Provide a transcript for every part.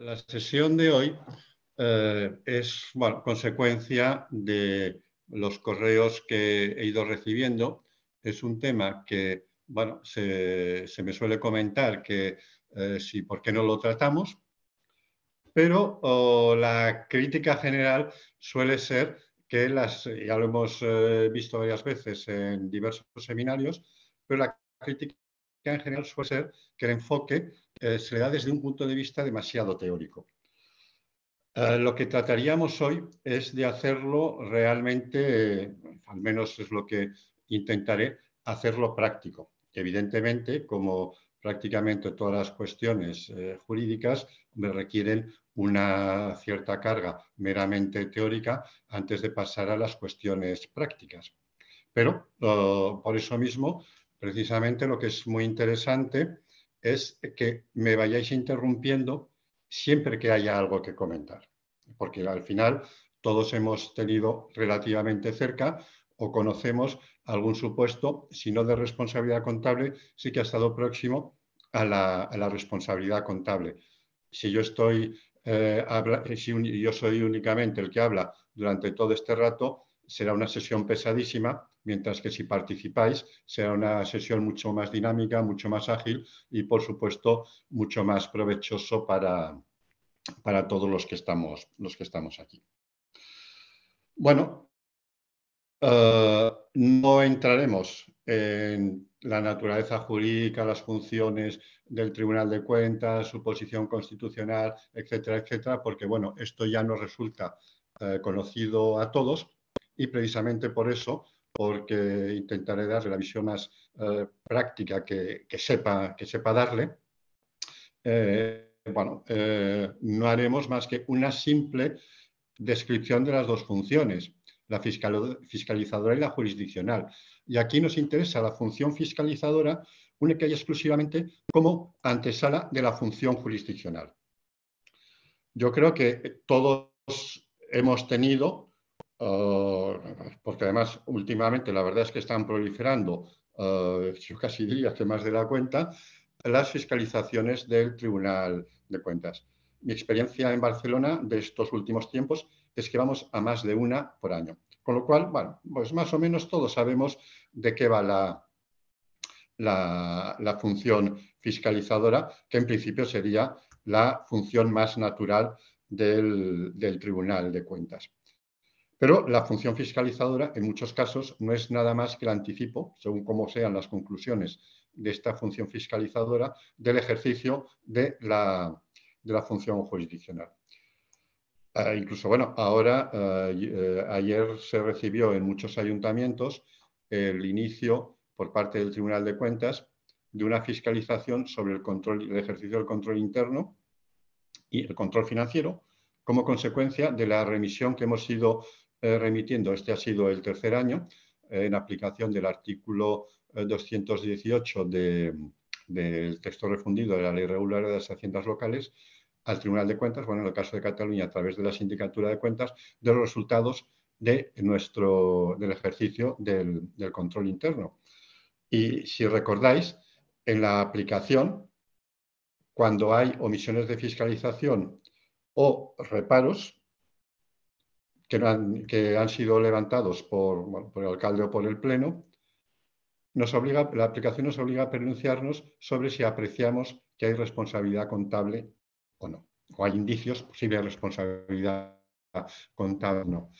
la sesión de hoy eh, es consecuencia de los correos que he ido recibiendo. Es un tema que, bueno, se, me suele comentar que eh, si, ¿por qué no lo tratamos? Pero la crítica general suele ser que las, ya lo hemos eh, visto varias veces en diversos seminarios, pero la crítica en general suele ser que el enfoque eh, se le da desde un punto de vista demasiado teórico. Eh, lo que trataríamos hoy es de hacerlo realmente, eh, al menos es lo que intentaré, hacerlo práctico. Evidentemente, como prácticamente todas las cuestiones jurídicas, me requieren una cierta carga meramente teórica antes de pasar a las cuestiones prácticas. Pero por eso mismo, precisamente lo que es muy interesante es que me vayáis interrumpiendo siempre que haya algo que comentar, porque al final todos hemos tenido relativamente cerca o conocemos algún supuesto, si no de responsabilidad contable, sí que ha estado próximo a la, responsabilidad contable. Si yo estoy, eh, eh, yo soy únicamente el que habla durante todo este rato, será una sesión pesadísima mientras que si participáis será una sesión mucho más dinámica, mucho más ágil y, por supuesto, mucho más provechoso para, todos los que estamos, los que estamos aquí. Bueno, eh, no entraremos en la naturaleza jurídica, las funciones del Tribunal de Cuentas, su posición constitucional, etcétera, etcétera, porque bueno, esto ya nos resulta eh, conocido a todos y precisamente por eso porque intentaré darle la visión más eh, práctica que, sepa, que sepa darle. Eh, bueno, eh, no haremos más que una simple descripción de las dos funciones, la fiscalizadora y la jurisdiccional. Y aquí nos interesa la función fiscalizadora única y exclusivamente como antesala de la función jurisdiccional. Yo creo que todos hemos tenido Oh, porque además últimamente la verdad es que están proliferando, oh, yo casi diría que más de la cuenta, las fiscalizaciones del Tribunal de Cuentas. Mi experiencia en Barcelona de estos últimos tiempos es que vamos a más de una por año. Con lo cual, bueno, pues más o menos todos sabemos de qué va la, función fiscalizadora, que en principio sería la función más natural del Tribunal de Cuentas. Pero la función fiscalizadora en muchos casos no es nada más que el anticipo, según cómo sean las conclusiones de esta función fiscalizadora, del ejercicio de la, función jurisdiccional. Ah, incluso, bueno, ahora, eh, ayer se recibió en muchos ayuntamientos el inicio por parte del Tribunal de Cuentas de una fiscalización sobre el, control, el ejercicio del control interno y el control financiero como consecuencia de la remisión que hemos ido eh, remitiendo, este ha sido el tercer año, eh, en aplicación del artículo 218 eh, del texto refundido de la Ley Regular de las Haciendas Locales, al Tribunal de Cuentas, bueno, en el caso de Cataluña, a través de la Sindicatura de Cuentas, de los resultados de nuestro, del ejercicio del control interno. Y si recordáis, en la aplicación, cuando hay omisiones de fiscalización o reparos, que han, sido levantados por, el alcalde o por el Pleno, nos obliga, la aplicación nos obliga a pronunciarnos sobre si apreciamos que hay responsabilidad contable o no, o hay indicios si de responsabilidad contable o no.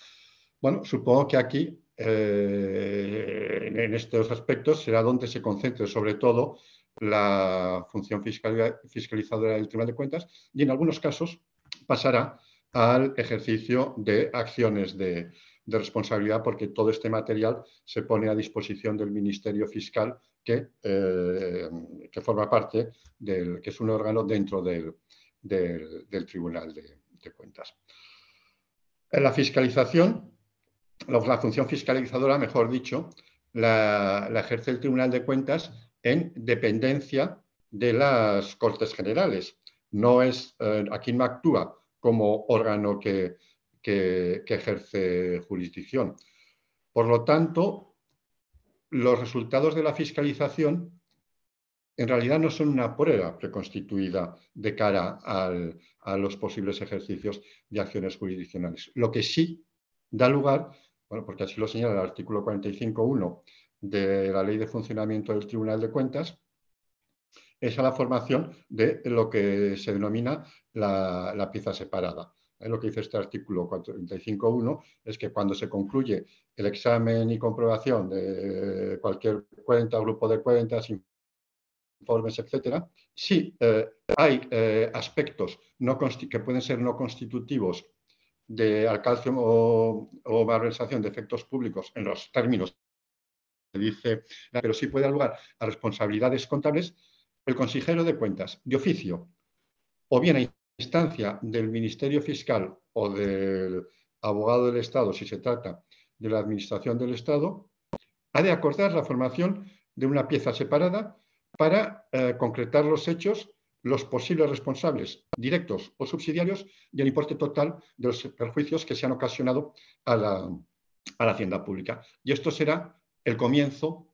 Bueno, supongo que aquí, eh, en estos aspectos, será donde se concentre sobre todo la función fiscalizadora del Tribunal de Cuentas y en algunos casos pasará al ejercicio de acciones de, responsabilidad porque todo este material se pone a disposición del Ministerio Fiscal que, eh, forma parte del que es un órgano dentro del, Tribunal de, Cuentas. En la fiscalización, la, función fiscalizadora, mejor dicho, la, ejerce el Tribunal de Cuentas en dependencia de las Cortes Generales. No es, a eh, aquí no actúa como órgano que, ejerce jurisdicción. Por lo tanto, los resultados de la fiscalización en realidad no son una prueba preconstituida de cara a los posibles ejercicios de acciones jurisdiccionales. Lo que sí da lugar, bueno, porque así lo señala el artículo 45.1 de la Ley de Funcionamiento del Tribunal de Cuentas, es a la formación de lo que se denomina la, la pieza separada. Eh, lo que dice este artículo 45.1 es que cuando se concluye el examen y comprobación de cualquier cuenta, grupo de cuentas, informes, etcétera, si eh, hay eh, aspectos que pueden ser no constitutivos de alcance o, o valorización de efectos públicos en los términos que dice, pero sí puede dar lugar a responsabilidades contables, el consejero de cuentas, de oficio, o bien a instancia del Ministerio Fiscal o del abogado del Estado, si se trata de la Administración del Estado, ha de acordar la formación de una pieza separada para eh, concretar los hechos, los posibles responsables directos o subsidiarios y el importe total de los perjuicios que se han ocasionado a la, hacienda pública. Y esto será el comienzo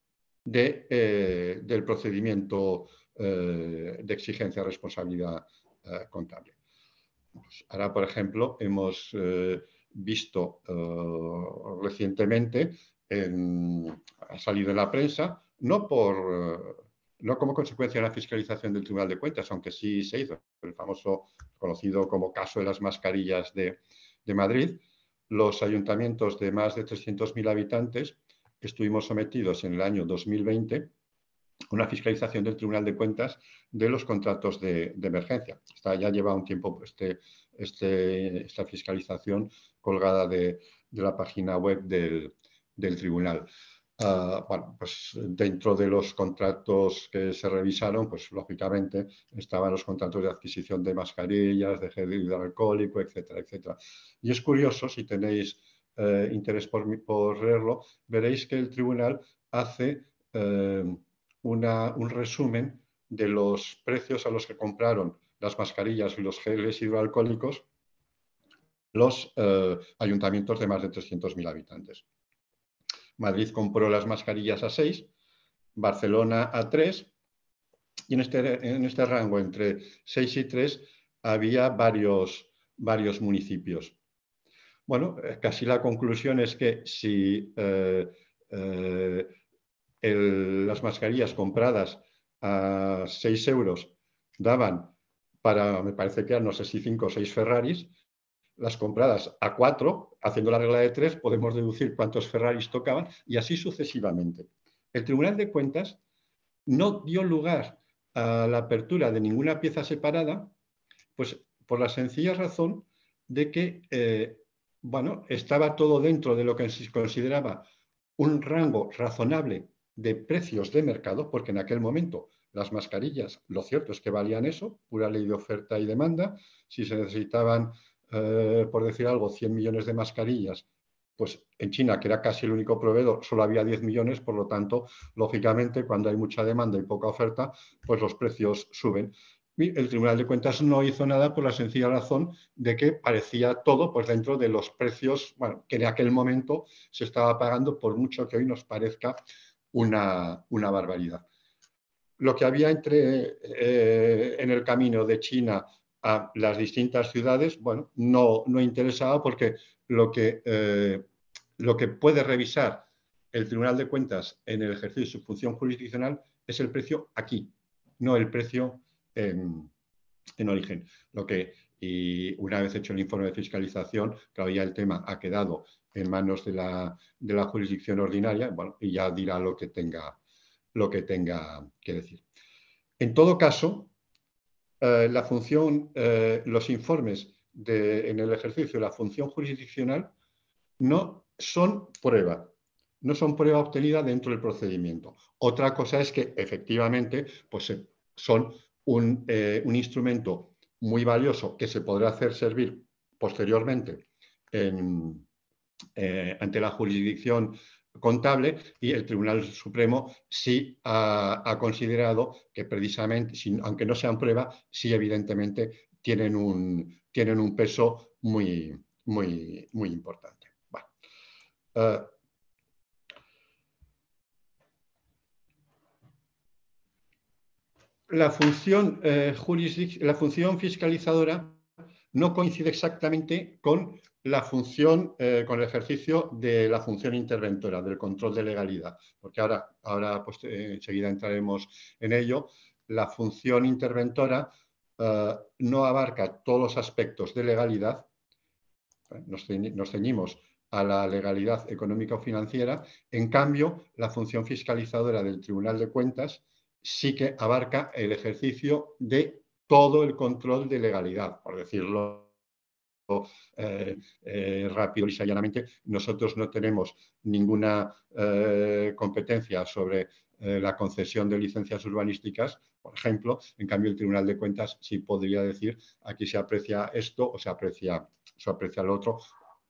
eh, del procedimiento eh, de exigencia de responsabilidad eh, contable. Pues ahora, por ejemplo, hemos eh, visto recientemente, ha salido en la prensa, no por no como consecuencia de la fiscalización del Tribunal de Cuentas, aunque sí se hizo, el famoso conocido como caso de las mascarillas de, de Madrid, los ayuntamientos de más de 300.000 habitantes estuvimos sometidos en el año 2020 una fiscalización del Tribunal de Cuentas de los contratos de, emergencia. Está, ya lleva un tiempo pues, este, este, esta fiscalización colgada de, la página web del, Tribunal. Ah, bueno, pues dentro de los contratos que se revisaron, pues lógicamente estaban los contratos de adquisición de mascarillas, de gel hidroalcohólico, etcétera, etcétera. Y es curioso, si tenéis eh, interés por, por leerlo, veréis que el tribunal hace eh, un resumen de los precios a los que compraron las mascarillas y los geles hidroalcohólicos los eh, ayuntamientos de más de 300.000 habitantes. Madrid compró las mascarillas a 6, Barcelona a 3, y en este, en este rango entre 6 y 3 había varios, varios municipios. Bueno, eh, casi la conclusión es que si eh, las mascarillas compradas a 6 euros daban para, me parece que eran, no sé si 5 o 6 Ferraris, las compradas a 4, haciendo la regla de 3, podemos deducir cuántos Ferraris tocaban y así sucesivamente. El Tribunal de Cuentas no dio lugar a la apertura de ninguna pieza separada, pues por la sencilla razón de que eh, bueno, estaba todo dentro de lo que se consideraba un rango razonable de precios de mercado, porque en aquel momento las mascarillas, lo cierto es que valían eso, pura ley de oferta y demanda. Si se necesitaban, eh, por decir algo, 100 millones de mascarillas, pues en China, que era casi el único proveedor, solo había 10 millones, por lo tanto, lógicamente, cuando hay mucha demanda y poca oferta, pues los precios suben. el Tribunal de Cuentas no hizo nada por la sencilla razón de que parecía todo pues, dentro de los precios bueno, que en aquel momento se estaba pagando, por mucho que hoy nos parezca una, una barbaridad. Lo que había entre, eh, en el camino de China a las distintas ciudades, bueno, no, interesaba porque lo que, eh, lo que puede revisar el Tribunal de Cuentas en el ejercicio de su función jurisdiccional es el precio aquí, no el precio en, origen. Lo que, y una vez hecho el informe de fiscalización, claro, ya el tema ha quedado en manos de la, de la jurisdicción ordinaria, bueno, y ya dirá lo que tenga, lo que, tenga decir. En todo caso, eh, la función, eh, los informes en el ejercicio de la función jurisdiccional no son prueba, no son prueba obtenida dentro del procedimiento. Otra cosa es que efectivamente pues, eh, son un, un instrumento muy valioso que se podrá hacer servir posteriormente en, eh, ante la jurisdicción contable y el Tribunal Supremo sí ha, considerado que precisamente, aunque no sean prueba, sí evidentemente tienen un, tienen un peso muy, muy, muy importante. Eh, la, función, eh, la función fiscalizadora no coincide exactamente con la función, eh, con el ejercicio de la función interventora, del control de legalidad, porque ahora, ahora pues, eh, enseguida entraremos en ello, la función interventora eh, no abarca todos los aspectos de legalidad, nos, nos ceñimos a la legalidad económica o financiera, en cambio, la función fiscalizadora del Tribunal de Cuentas sí que abarca el ejercicio de todo el control de legalidad, por decirlo eh, eh, rápido y llanamente, nosotros no tenemos ninguna eh, competencia sobre eh, la concesión de licencias urbanísticas, por ejemplo. En cambio, el Tribunal de Cuentas sí podría decir aquí se aprecia esto o se aprecia, se aprecia lo otro,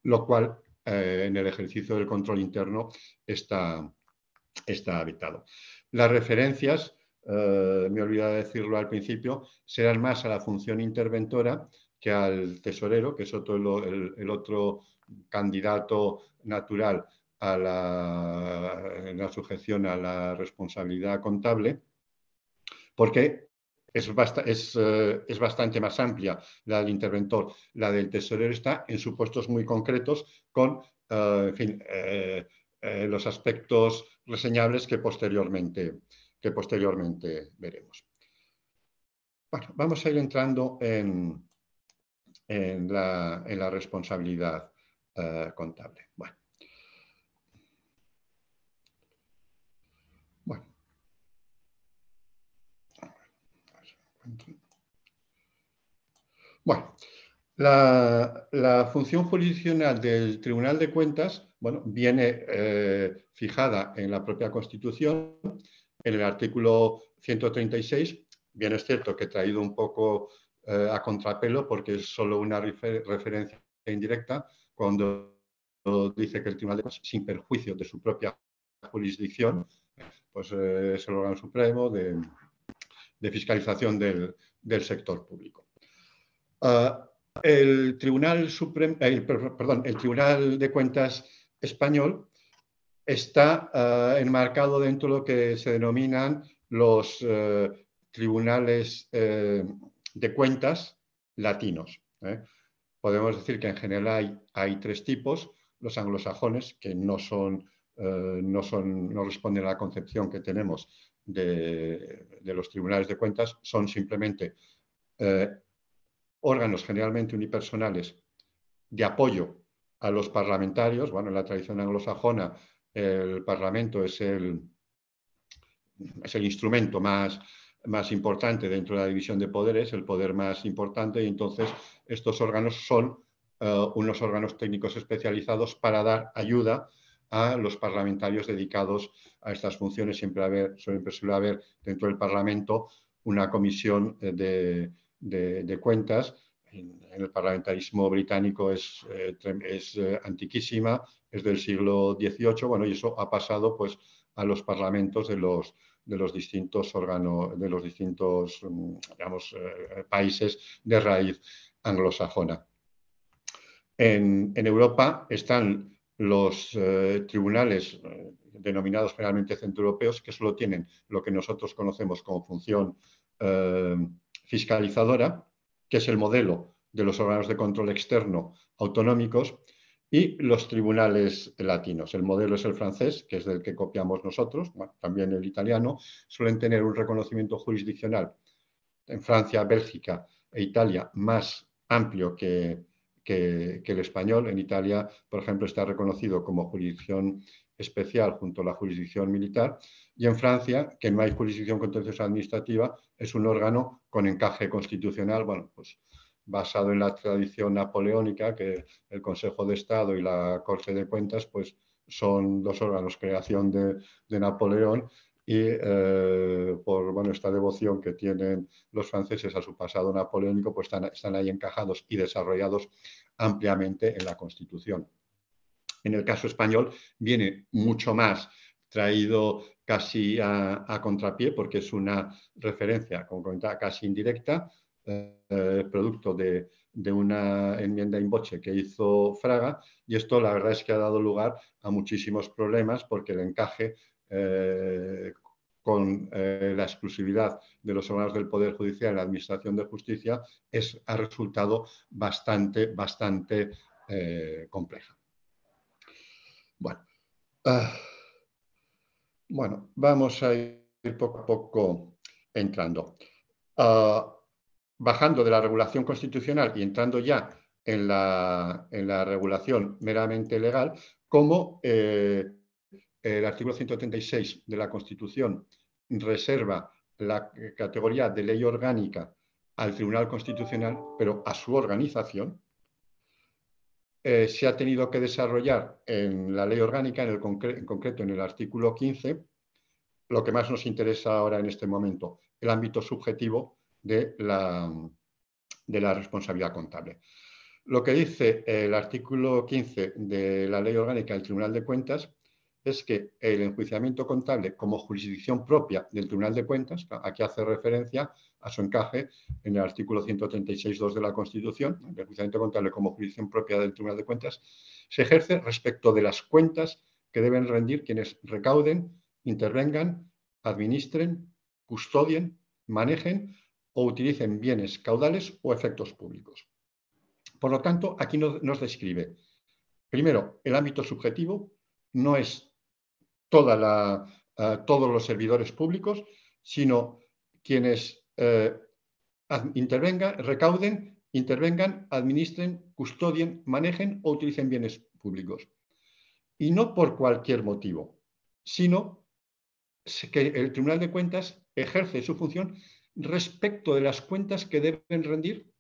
lo cual en el ejercicio del control interno está, está habitado. Las referencias, me de decirlo al principio, serán más a la función interventora que al tesorero, que es otro, el, otro candidato natural a la, sujeción a la responsabilidad contable, porque es, eh, es, bastante más amplia la del interventor. La del tesorero está en supuestos muy concretos con, eh, eh, los aspectos reseñables que posteriormente, que posteriormente veremos. Bueno, vamos a ir entrando en, en la, en la responsabilidad eh, contable. Bueno. bueno. la, la, función jurisdiccional del Tribunal de Cuentas bueno, viene eh, fijada en la propia Constitución, en el artículo 136. Bien es cierto que he traído un poco eh, a contrapelo porque es solo una referencia indirecta cuando dice que el Tribunal de Cuentas, sin perjuicio de su propia jurisdicción, pues eh, es el órgano supremo de, fiscalización del, sector público. Ah, el, Tribunal eh, el Tribunal de Cuentas español está ah, enmarcado dentro de lo que se denominan los tribunales de cuentas latinos. ¿eh? Podemos decir que en general hay, tres tipos, los anglosajones, que no, son, eh, no, son, no responden a la concepción que tenemos de, los tribunales de cuentas, son simplemente eh, órganos generalmente unipersonales de apoyo a los parlamentarios. Bueno, en la tradición anglosajona el parlamento es el, es el instrumento más, más importante dentro de la división de poderes, el poder más importante, y entonces estos órganos son eh, unos órganos técnicos especializados para dar ayuda a los parlamentarios dedicados a estas funciones. Siempre, haber, suele haber dentro del Parlamento una comisión eh, de, cuentas. En, el parlamentarismo británico es, eh, es antiquísima, es del siglo XVIII, bueno, y eso ha pasado pues, a los parlamentos de los de los distintos órganos, de los distintos mm, eh, eh, países de raíz anglosajona. En, Europa están los eh, tribunales denominados generalmente centroeuropeos, que solo tienen lo que nosotros conocemos como función fiscalizadora, que es el modelo de los órganos de control externo autonómicos, y los tribunales latinos. El modelo es el francés, que es del que copiamos nosotros, también el italiano, suelen tener un reconocimiento jurisdiccional en Francia, Bélgica e Italia más amplio que, que, el español. En Italia, por ejemplo, está reconocido como jurisdicción especial junto a la jurisdicción militar y en Francia, que no hay jurisdicción contenciosa administrativa, es un órgano con encaje constitucional, bueno, pues basado en la tradición napoleónica, que el Consejo de Estado y la Corte de Cuentas pues, son dos órganos creación de, Napoleón y eh, por esta devoción que tienen los franceses a su pasado napoleónico, pues están, ahí encajados y desarrollados ampliamente en la Constitución. En el caso español viene mucho más traído casi a, a, contrapié porque es una referencia, como comentaba, casi indirecta eh, producto de, una enmienda in boche que hizo Fraga y esto la verdad es que ha dado lugar a muchísimos problemas porque el encaje eh, con eh, la exclusividad de los órganos del Poder Judicial en la Administración de Justicia es, ha resultado bastante, bastante compleja. Bueno. Ah, bueno, vamos a ir poco a poco entrando. Ah, bajando de la regulación constitucional y entrando ya en la, regulación meramente legal, como eh, el artículo 136 de la Constitución reserva la categoría de ley orgánica al Tribunal Constitucional, pero a su organización, eh, se ha tenido que desarrollar en la ley orgánica, en, en concreto en el artículo 15, lo que más nos interesa ahora en este momento, el ámbito subjetivo de la, responsabilidad contable. Lo que dice el artículo 15 de la Ley Orgánica del Tribunal de Cuentas es que el enjuiciamiento contable como jurisdicción propia del Tribunal de Cuentas, aquí hace referencia a su encaje en el artículo 136.2 de la Constitución, el enjuiciamiento contable como jurisdicción propia del Tribunal de Cuentas, se ejerce respecto de las cuentas que deben rendir quienes recauden, intervengan, administren, custodien, manejen o utilicen bienes caudales o efectos públicos. Por lo tanto, aquí nos describe, primero, el ámbito subjetivo no es toda eh, todos los servidores públicos, sino quienes eh, intervengan, recauden, intervengan, administren, custodien, manejen o utilicen bienes públicos. Y no por cualquier motivo, sino que el Tribunal de Cuentas ejerce su función respecto de las cuentas que deben rendir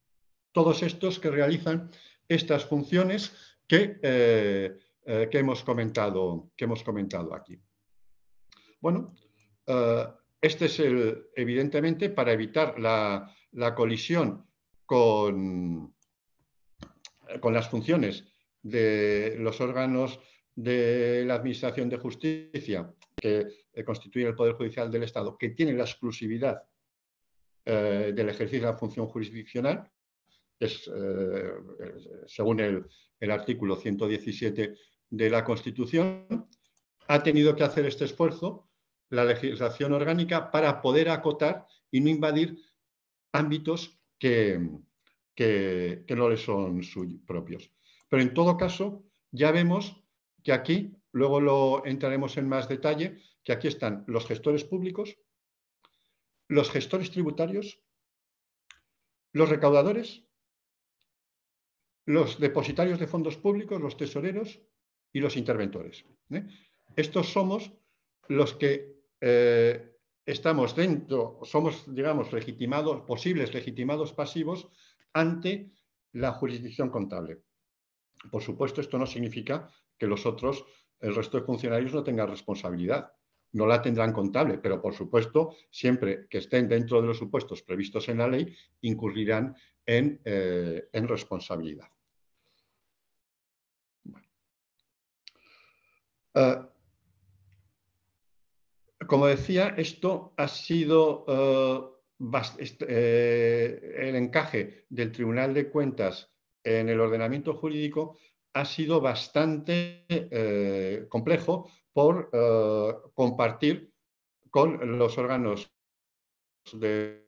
todos estos que realizan estas funciones que, eh, eh, que, hemos, comentado, que hemos, comentado, aquí. Bueno, eh, este es evidentemente para evitar la, colisión con, con, las funciones de los órganos de la Administración de Justicia que constituye el Poder Judicial del Estado, que tiene la exclusividad eh, del ejercicio de la función jurisdiccional, eh, es, según el, artículo 117 de la Constitución, ha tenido que hacer este esfuerzo la legislación orgánica para poder acotar y no invadir ámbitos que, no le son propios. Pero en todo caso, ya vemos que aquí, luego lo entraremos en más detalle, que aquí están los gestores públicos, los gestores tributarios, los recaudadores, los depositarios de fondos públicos, los tesoreros y los interventores. ¿eh? Estos somos los que eh, estamos dentro, somos, digamos, legitimados, posibles legitimados pasivos ante la jurisdicción contable. Por supuesto, esto no significa que los otros, el resto de funcionarios, no tengan responsabilidad no la tendrán contable, pero por supuesto, siempre que estén dentro de los supuestos previstos en la ley, incurrirán en, eh, responsabilidad. Eh, como decía, esto ha sido eh, el encaje del Tribunal de Cuentas en el ordenamiento jurídico ha sido bastante eh, complejo por eh, compartir con los órganos del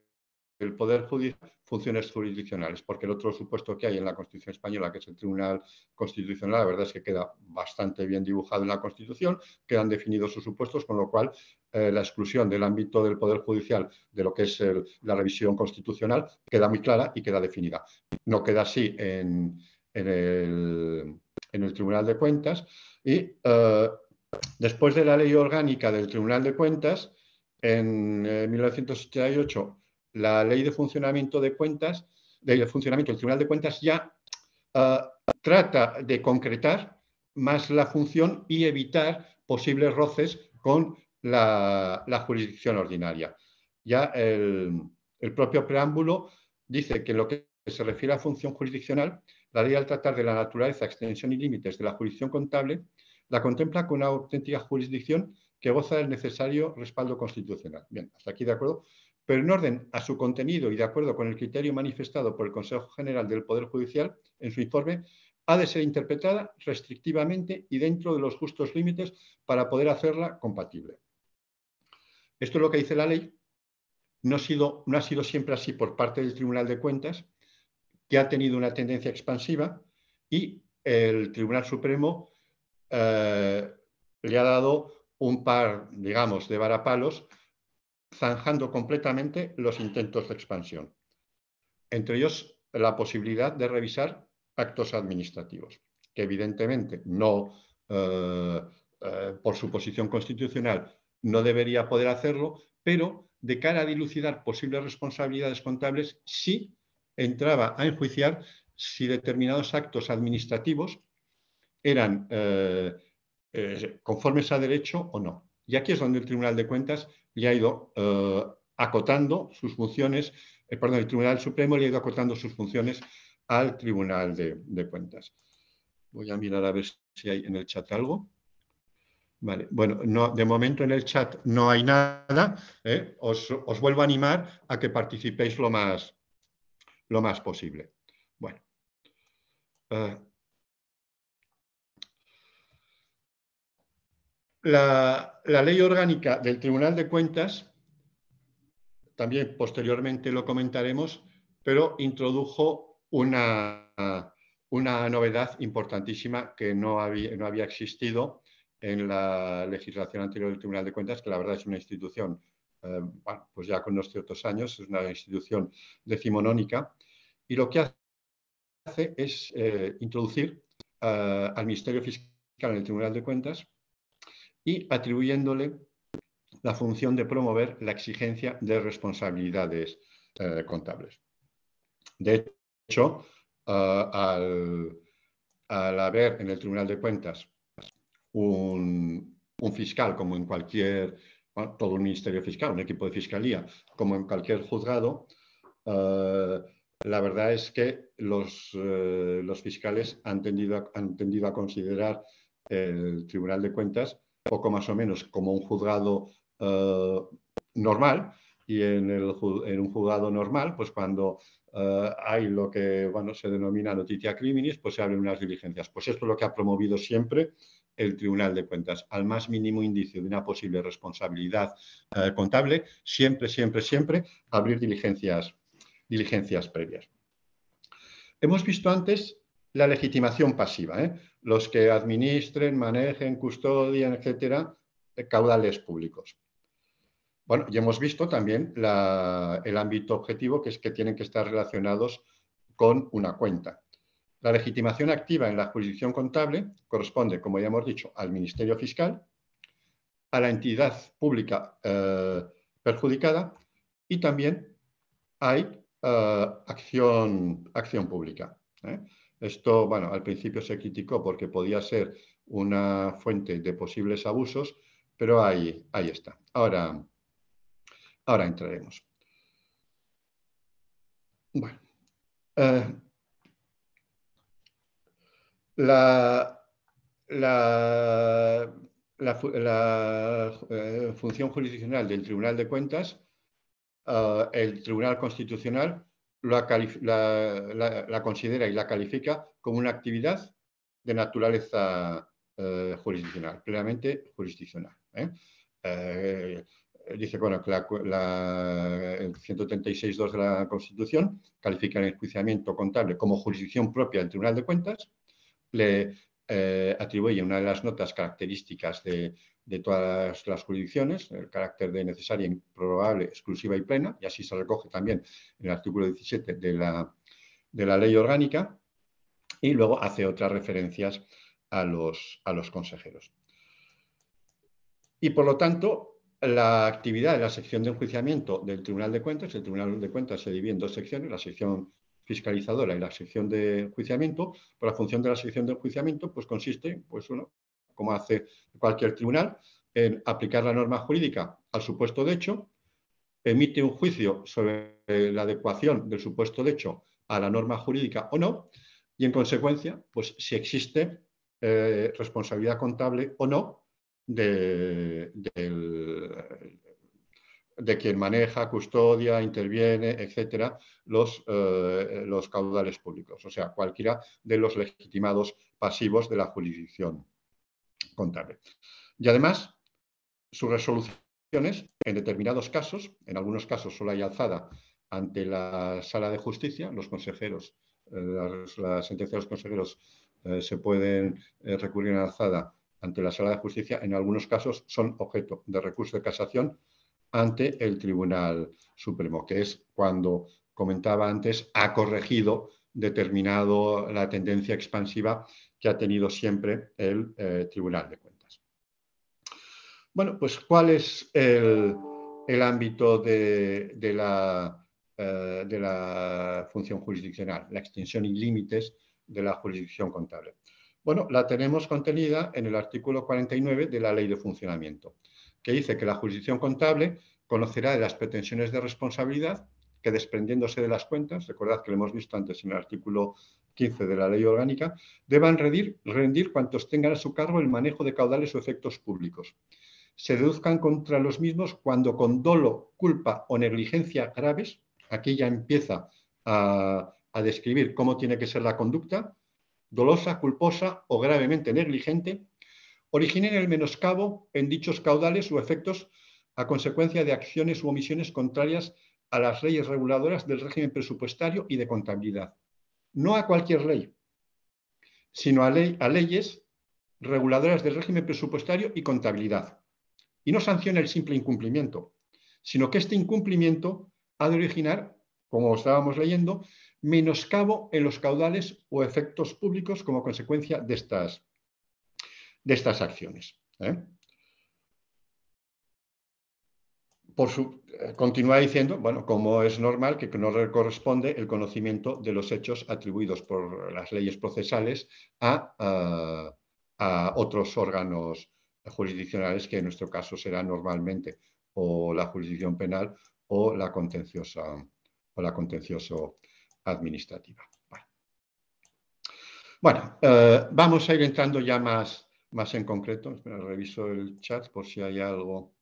Poder Judicial funciones jurisdiccionales, porque el otro supuesto que hay en la Constitución española, que es el Tribunal Constitucional, la verdad es que queda bastante bien dibujado en la Constitución, quedan definidos sus supuestos, con lo cual eh, la exclusión del ámbito del Poder Judicial de lo que es la revisión constitucional queda muy clara y queda definida. No queda así en, en el, Tribunal de Cuentas y eh, después de la ley orgánica del Tribunal de Cuentas, en 1988, eh, la ley de funcionamiento de cuentas, de funcionamiento del Tribunal de Cuentas ya eh, trata de concretar más la función y evitar posibles roces con la, jurisdicción ordinaria. Ya el, propio preámbulo dice que lo que se refiere a función jurisdiccional, la ley al tratar de la naturaleza, extensión y límites de la jurisdicción contable la contempla con una auténtica jurisdicción que goza del necesario respaldo constitucional. Bien, hasta aquí de acuerdo. Pero en orden a su contenido y de acuerdo con el criterio manifestado por el Consejo General del Poder Judicial en su informe, ha de ser interpretada restrictivamente y dentro de los justos límites para poder hacerla compatible. Esto es lo que dice la ley. No ha, sido, no ha sido siempre así por parte del Tribunal de Cuentas, que ha tenido una tendencia expansiva y el Tribunal Supremo eh, le ha dado un par, digamos, de varapalos, zanjando completamente los intentos de expansión. Entre ellos, la posibilidad de revisar actos administrativos, que evidentemente no, eh, eh, por su posición constitucional, no debería poder hacerlo, pero de cara a dilucidar posibles responsabilidades contables, sí entraba a enjuiciar si determinados actos administrativos eran eh, eh, conformes a derecho o no. Y aquí es donde el Tribunal de Cuentas le ha ido eh, acotando sus funciones, perdón, el Tribunal Supremo le ha ido acotando sus funciones al Tribunal de, Cuentas. Voy a mirar a ver si hay en el chat algo. Vale, bueno, no, de momento en el chat no hay nada. Os, os vuelvo a animar a que participéis lo más, lo más posible. Bueno. Eh, la, ley orgánica del Tribunal de Cuentas, también posteriormente lo comentaremos, pero introdujo una, novedad importantísima que no había, existido en la legislación anterior del Tribunal de Cuentas, que la verdad es una institución eh, pues ya con unos ciertos años, es una institución decimonónica, y lo que hace es eh, introducir eh, al Ministerio Fiscal en el Tribunal de Cuentas y atribuyéndole la función de promover la exigencia de responsabilidades contables. De hecho, al, haber en el Tribunal de Cuentas un, un fiscal, como en cualquier todo un Ministerio Fiscal, un equipo de fiscalía, como en cualquier juzgado, eh, la verdad es que los, eh, los fiscales han tendido, a, tendido, a, considerar el Tribunal de Cuentas poco más o menos como un juzgado eh, normal. Y en, un juzgado normal, pues cuando hay lo que bueno, se denomina noticia criminis, pues se abren unas diligencias. Pues esto es lo que ha promovido siempre el Tribunal de Cuentas al más mínimo indicio de una posible responsabilidad eh, contable, siempre, siempre, siempre abrir diligencias, diligencias previas. Hemos visto antes la legitimación pasiva, ¿eh? los que administren, manejen, custodian, etcétera, eh, caudales públicos. Bueno, y hemos visto también el ámbito objetivo, que es que tienen que estar relacionados con una cuenta. La legitimación activa en la jurisdicción contable corresponde, como ya hemos dicho, al Ministerio Fiscal, a la entidad pública eh, perjudicada y también hay eh, acción, pública. ¿eh? Esto, bueno, al principio se criticó porque podía ser una fuente de posibles abusos, pero ahí, ahí está. Ahora, ahora entraremos. Bueno, la, eh, función jurisdiccional del Tribunal de Cuentas, ah, el Tribunal Constitucional la, considera y la califica como una actividad de naturaleza eh, jurisdiccional, plenamente jurisdiccional. ¿eh? dice, bueno, que el 136.2 de la Constitución califica el enjuiciamiento contable como jurisdicción propia del Tribunal de Cuentas le eh, atribuye una de las notas características de, todas las jurisdicciones, el carácter de necesaria, improbable, exclusiva y plena, y así se recoge también en el artículo 17 de la, ley orgánica, y luego hace otras referencias a los, a los consejeros. Y por lo tanto, la actividad de la sección de enjuiciamiento del Tribunal de Cuentas, el Tribunal de Cuentas se divide en dos secciones, la sección fiscalizadora y la sección de enjuiciamiento, pues la función de la sección de enjuiciamiento pues consiste, pues uno, como hace cualquier tribunal, en aplicar la norma jurídica al supuesto de hecho, emite un juicio sobre la adecuación del supuesto de hecho a la norma jurídica o no, y en consecuencia, pues si existe eh, responsabilidad contable o no de, del, de quien maneja, custodia, interviene, etcétera, los, eh, los caudales públicos, o sea, cualquiera de los legitimados pasivos de la jurisdicción contable. Y además, sus resoluciones, en determinados casos, en algunos casos solo hay alzada ante la sala de justicia, los consejeros, eh, la las, sentencias de los consejeros eh, se pueden recurrir en alzada ante la sala de justicia, en algunos casos son objeto de recurso de casación ante el Tribunal Supremo, que es cuando comentaba antes, ha corregido determinado la tendencia expansiva que ha tenido siempre el eh, Tribunal de Cuentas. Bueno, pues ¿cuál es el, ámbito de, la, eh, de, la, función jurisdiccional, la extensión y límites de la jurisdicción contable? Bueno, la tenemos contenida en el artículo 49 de la Ley de Funcionamiento que dice que la jurisdicción contable conocerá de las pretensiones de responsabilidad que desprendiéndose de las cuentas, recordad que lo hemos visto antes en el artículo 15 de la ley orgánica, deban rendir, cuantos tengan a su cargo el manejo de caudales o efectos públicos. Se deduzcan contra los mismos cuando con dolo, culpa o negligencia graves, aquí ya empieza a describir cómo tiene que ser la conducta, dolosa, culposa o gravemente negligente, originen el menoscabo en dichos caudales o efectos a consecuencia de acciones u omisiones contrarias a las leyes reguladoras del régimen presupuestario y de contabilidad. No a cualquier ley, sino a, a leyes reguladoras del régimen presupuestario y contabilidad. Y no sanciona el simple incumplimiento, sino que este incumplimiento ha de originar, como estábamos leyendo, menoscabo en los caudales o efectos públicos como consecuencia de estas de estas acciones. ¿eh? Por su, eh, continúa diciendo, bueno, como es normal que no corresponde el conocimiento de los hechos atribuidos por las leyes procesales a, otros órganos jurisdiccionales que en nuestro caso será normalmente o la jurisdicción penal o la contenciosa o la contencioso administrativa. Bueno, eh, vamos a ir entrando ya más más en concreto. Espera, reviso el chat por si hay algo.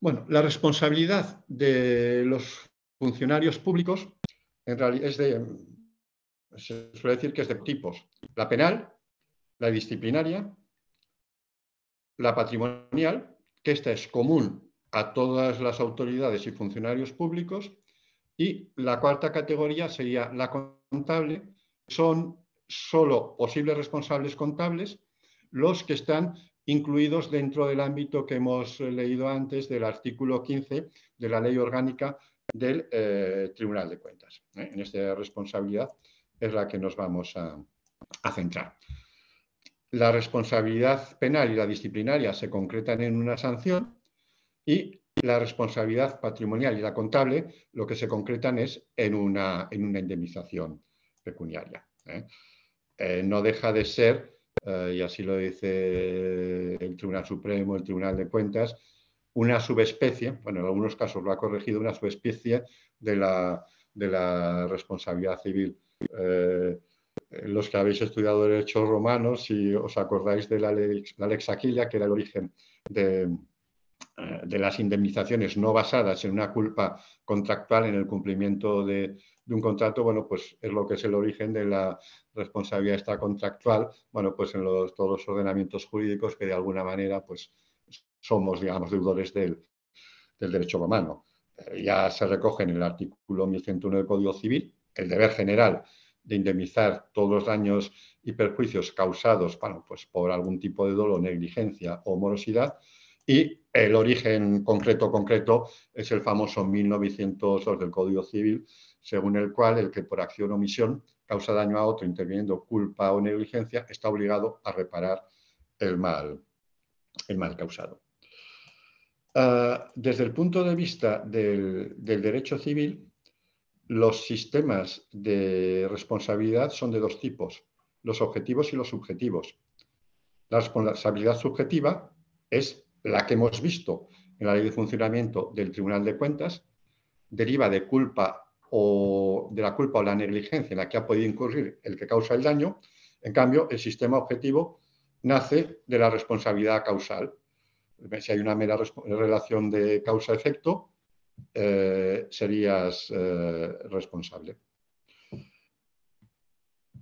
Bueno, la responsabilidad de los funcionarios públicos en realidad es de, se suele decir que es de tipos. La penal, la disciplinaria, la patrimonial, que esta es común a todas las autoridades y funcionarios públicos, y la cuarta categoría sería la contable, son solo posibles responsables contables los que están incluidos dentro del ámbito que hemos leído antes del artículo 15 de la Ley Orgánica del eh, Tribunal de Cuentas. ¿eh? En esta responsabilidad es la que nos vamos a, a centrar. La responsabilidad penal y la disciplinaria se concretan en una sanción y la responsabilidad patrimonial y la contable lo que se concretan es en una, en una indemnización pecuniaria. ¿eh? Eh, no deja de ser, eh, y así lo dice el Tribunal Supremo, el Tribunal de Cuentas, una subespecie, bueno, en algunos casos lo ha corregido, una subespecie de la, responsabilidad civil. los que habéis estudiado derechos romanos, si os acordáis de la lex, aquilia, que era el origen de, eh, de las indemnizaciones no basadas en una culpa contractual en el cumplimiento de, un contrato, bueno, pues es lo que es el origen de la responsabilidad esta contractual, bueno, pues en todos los ordenamientos jurídicos que de alguna manera, pues somos, digamos, deudores del, derecho romano. Eh, ya se recoge en el artículo 1101 del Código Civil el deber general de indemnizar todos los daños y perjuicios causados bueno, pues por algún tipo de dolo, negligencia o morosidad, y el origen concreto, concreto, es el famoso 1902 del Código Civil, según el cual el que por acción o omisión causa daño a otro interviniendo culpa o negligencia está obligado a reparar el mal, el mal causado. Ah, desde el punto de vista del derecho civil, los sistemas de responsabilidad son de dos tipos, los objetivos y los subjetivos. La responsabilidad subjetiva es la que hemos visto en la ley de funcionamiento del Tribunal de Cuentas, deriva de culpa o de la culpa o la negligencia en la que ha podido incurrir el que causa el daño. En cambio, el sistema objetivo nace de la responsabilidad causal. Si hay una mera relación de causa-efecto, eh, serías eh, responsable.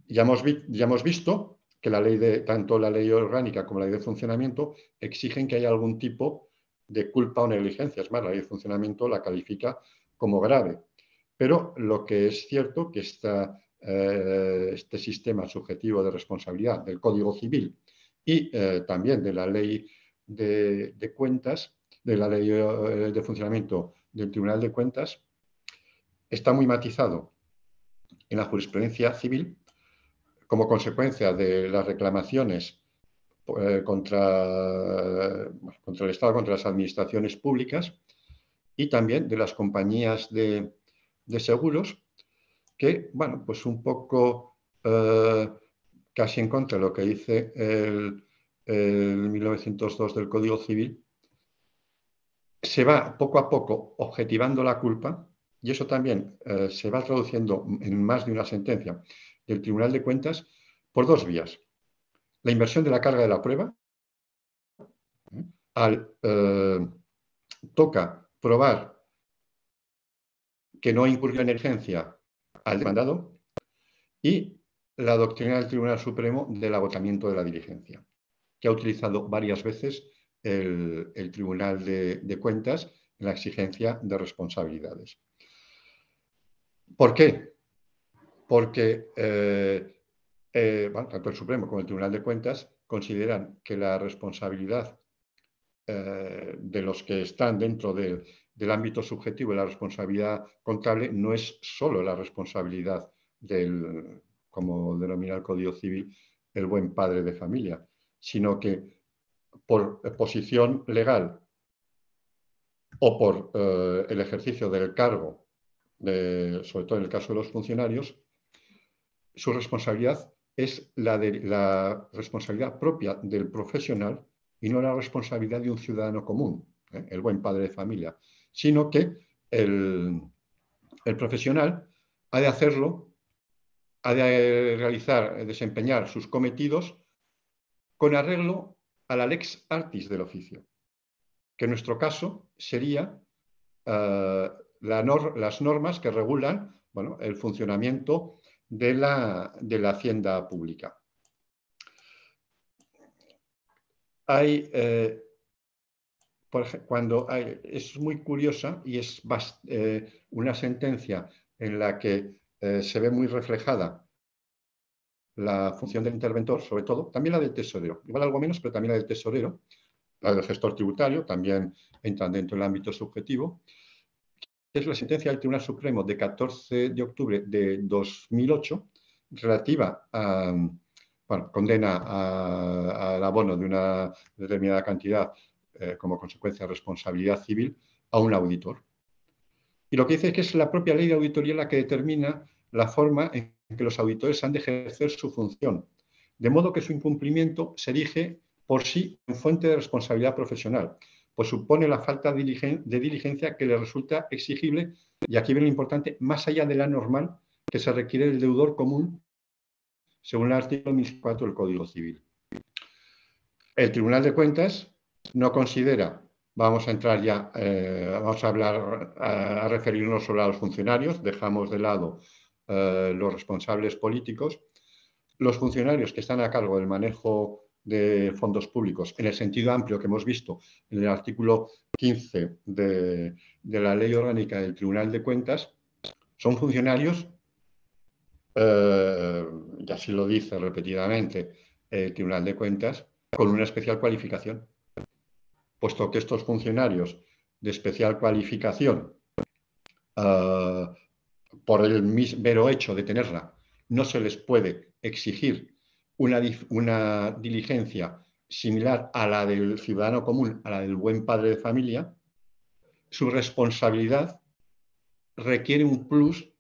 Ya hemos, ya hemos visto que la ley de, tanto la ley orgánica como la ley de funcionamiento exigen que haya algún tipo de culpa o negligencia. Es más, la ley de funcionamiento la califica como grave. Pero lo que es cierto que está eh, este sistema subjetivo de responsabilidad del Código Civil y eh, también de la ley de, cuentas, de la ley eh, de funcionamiento del Tribunal de Cuentas, está muy matizado en la jurisprudencia civil como consecuencia de las reclamaciones eh, contra, contra el Estado, contra las administraciones públicas y también de las compañías de, seguros, que, bueno, pues un poco eh, casi en contra de lo que dice el, 1902 del Código Civil, se va poco a poco objetivando la culpa y eso también eh, se va traduciendo en más de una sentencia del Tribunal de Cuentas por dos vías. La inversión de la carga de la prueba. ¿eh? Al, eh, toca probar que no incurrió en emergencia al demandado y la doctrina del Tribunal Supremo del agotamiento de la diligencia, que ha utilizado varias veces el, Tribunal de, de Cuentas en la exigencia de responsabilidades. ¿Por qué? porque eh, eh, tanto el Supremo como el Tribunal de Cuentas consideran que la responsabilidad eh, de los que están dentro del ámbito subjetivo de la responsabilidad contable no es solo la responsabilidad del, como denomina el Código Civil, el buen padre de familia, sino que por posición legal o por el ejercicio del cargo, sobre todo en el caso de los funcionarios, su responsabilidad es la, de, la responsabilidad propia del profesional y no la responsabilidad de un ciudadano común, ¿eh? el buen padre de familia, sino que el, profesional ha de hacerlo, ha de realizar, desempeñar sus cometidos con arreglo a la lex artis del oficio, que en nuestro caso sería eh, las normas que regulan bueno, el funcionamiento de la, de la hacienda pública. Hay, eh, cuando es muy curiosa y es eh, una sentencia en la que eh, se ve muy reflejada la función del interventor, sobre todo, también la del tesorero, igual algo menos, pero también la del tesorero, la del gestor tributario, también entran dentro del ámbito subjetivo, es la sentencia del Tribunal Supremo de 14 de octubre de 2008 relativa a, bueno, condena al abono de una determinada cantidad eh, como consecuencia de responsabilidad civil a un auditor. Y lo que dice es que es la propia ley de auditoría la que determina la forma en que los auditores han de ejercer su función, de modo que su incumplimiento se erige por sí en fuente de responsabilidad profesional, pues supone la falta de diligencia, que le resulta exigible, y aquí viene lo importante, más allá de la normal que se requiere del deudor común, según el artículo 104 del Código Civil. El Tribunal de Cuentas no considera, vamos a entrar ya, eh, vamos a hablar, a, referirnos solo a los funcionarios, dejamos de lado eh, los responsables políticos, los funcionarios que están a cargo del manejo de fondos públicos, en el sentido amplio que hemos visto en el artículo 15 de, la Ley Orgánica del Tribunal de Cuentas, son funcionarios, eh, y así lo dice repetidamente eh, el Tribunal de Cuentas, con una especial cualificación, puesto que estos funcionarios de especial cualificación, eh, por el mero hecho de tenerla, no se les puede exigir una, diligencia similar a la del ciudadano común, a la del buen padre de familia, su responsabilidad requiere un plus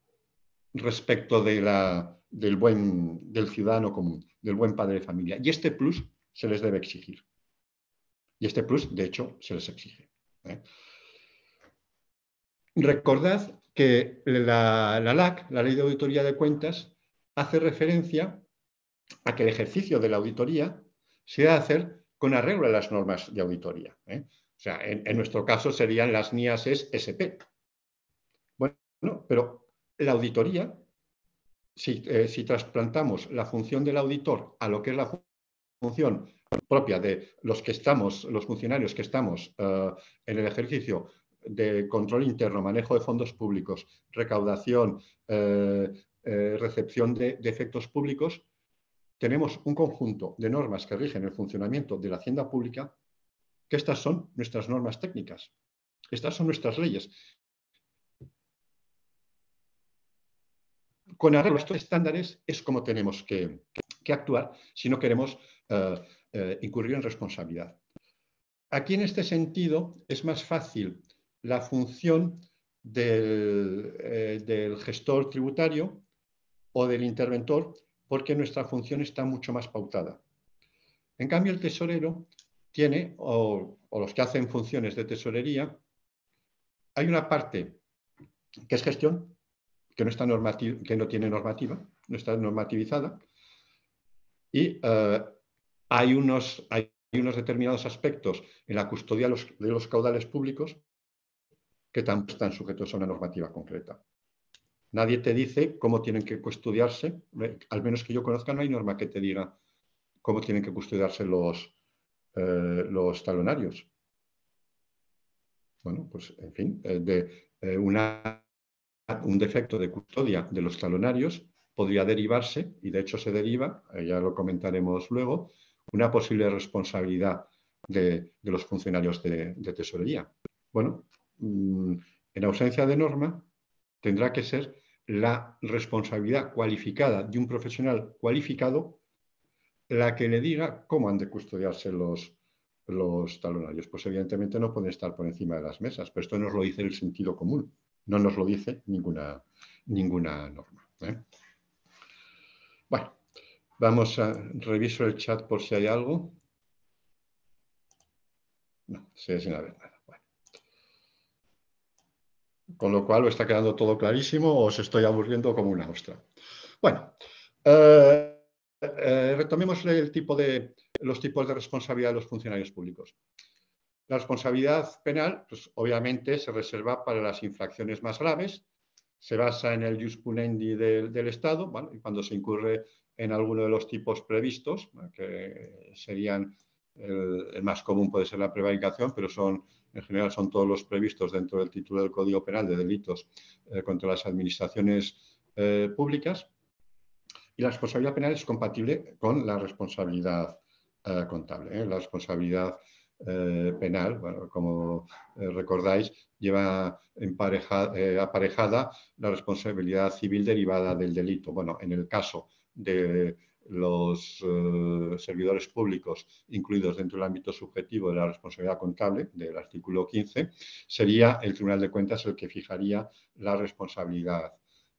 respecto de la, del, buen, del ciudadano común, del buen padre de familia. Y este plus se les debe exigir. Y este plus, de hecho, se les exige. ¿eh? Recordad que la, la LAC, la Ley de Auditoría de Cuentas, hace referencia a que el ejercicio de la auditoría se va hacer con arreglo a las normas de auditoría. ¿eh? O sea, en, nuestro caso serían las NIASES SP. Bueno, pero la auditoría, eh, si, trasplantamos la función del auditor a lo que es la función propia de los que estamos, los funcionarios que estamos eh, en el ejercicio de control interno, manejo de fondos públicos, recaudación, recepción de efectos públicos, tenemos un conjunto de normas que rigen el funcionamiento de la hacienda pública, que estas son nuestras normas técnicas, estas son nuestras leyes. Con arreglo a estos estándares es como tenemos que, actuar si no queremos eh, eh, incurrir en responsabilidad. Aquí en este sentido es más fácil la función del, eh, del gestor tributario o del interventor porque nuestra función está mucho más pautada. En cambio, el tesorero tiene, o, los que hacen funciones de tesorería, hay una parte que es gestión, que no, está que no tiene normativa, no está normativizada, y eh, hay, unos, hay unos determinados aspectos en la custodia de los, caudales públicos que están sujetos a una normativa concreta. Nadie te dice cómo tienen que custodiarse, al menos que yo conozca, no hay norma que te diga cómo tienen que custodiarse los, eh, los talonarios. Bueno, pues en fin, eh, de eh, un defecto de custodia de los talonarios podría derivarse, y de hecho se deriva, ya lo comentaremos luego, una posible responsabilidad de, los funcionarios de, tesorería. Bueno, mm, en ausencia de norma, tendrá que ser la responsabilidad cualificada de un profesional cualificado la que le diga cómo han de custodiarse los, los talonarios. Pues evidentemente no pueden estar por encima de las mesas, pero esto nos lo dice el sentido común, no nos lo dice ninguna, ninguna norma. ¿eh? Bueno, vamos a revisar el chat por si hay algo. No, sigue sin haber nada. Con lo cual, está quedando todo clarísimo o os estoy aburriendo como una ostra? Bueno, eh, eh, retomemos los tipos de responsabilidad de los funcionarios públicos. La responsabilidad penal, pues, obviamente, se reserva para las infracciones más graves, se basa en el jus punendi del, Estado, y cuando se incurre en alguno de los tipos previstos, que serían el, más común puede ser la prevaricación, pero son en general son todos los previstos dentro del título del Código Penal de delitos eh, contra las administraciones eh, públicas. Y la responsabilidad penal es compatible con la responsabilidad eh, contable. La responsabilidad penal, bueno, como recordáis, lleva aparejada la responsabilidad civil derivada del delito. Bueno, en el caso de los eh, servidores públicos incluidos dentro del ámbito subjetivo de la responsabilidad contable del artículo 15, sería el Tribunal de Cuentas el que fijaría la responsabilidad,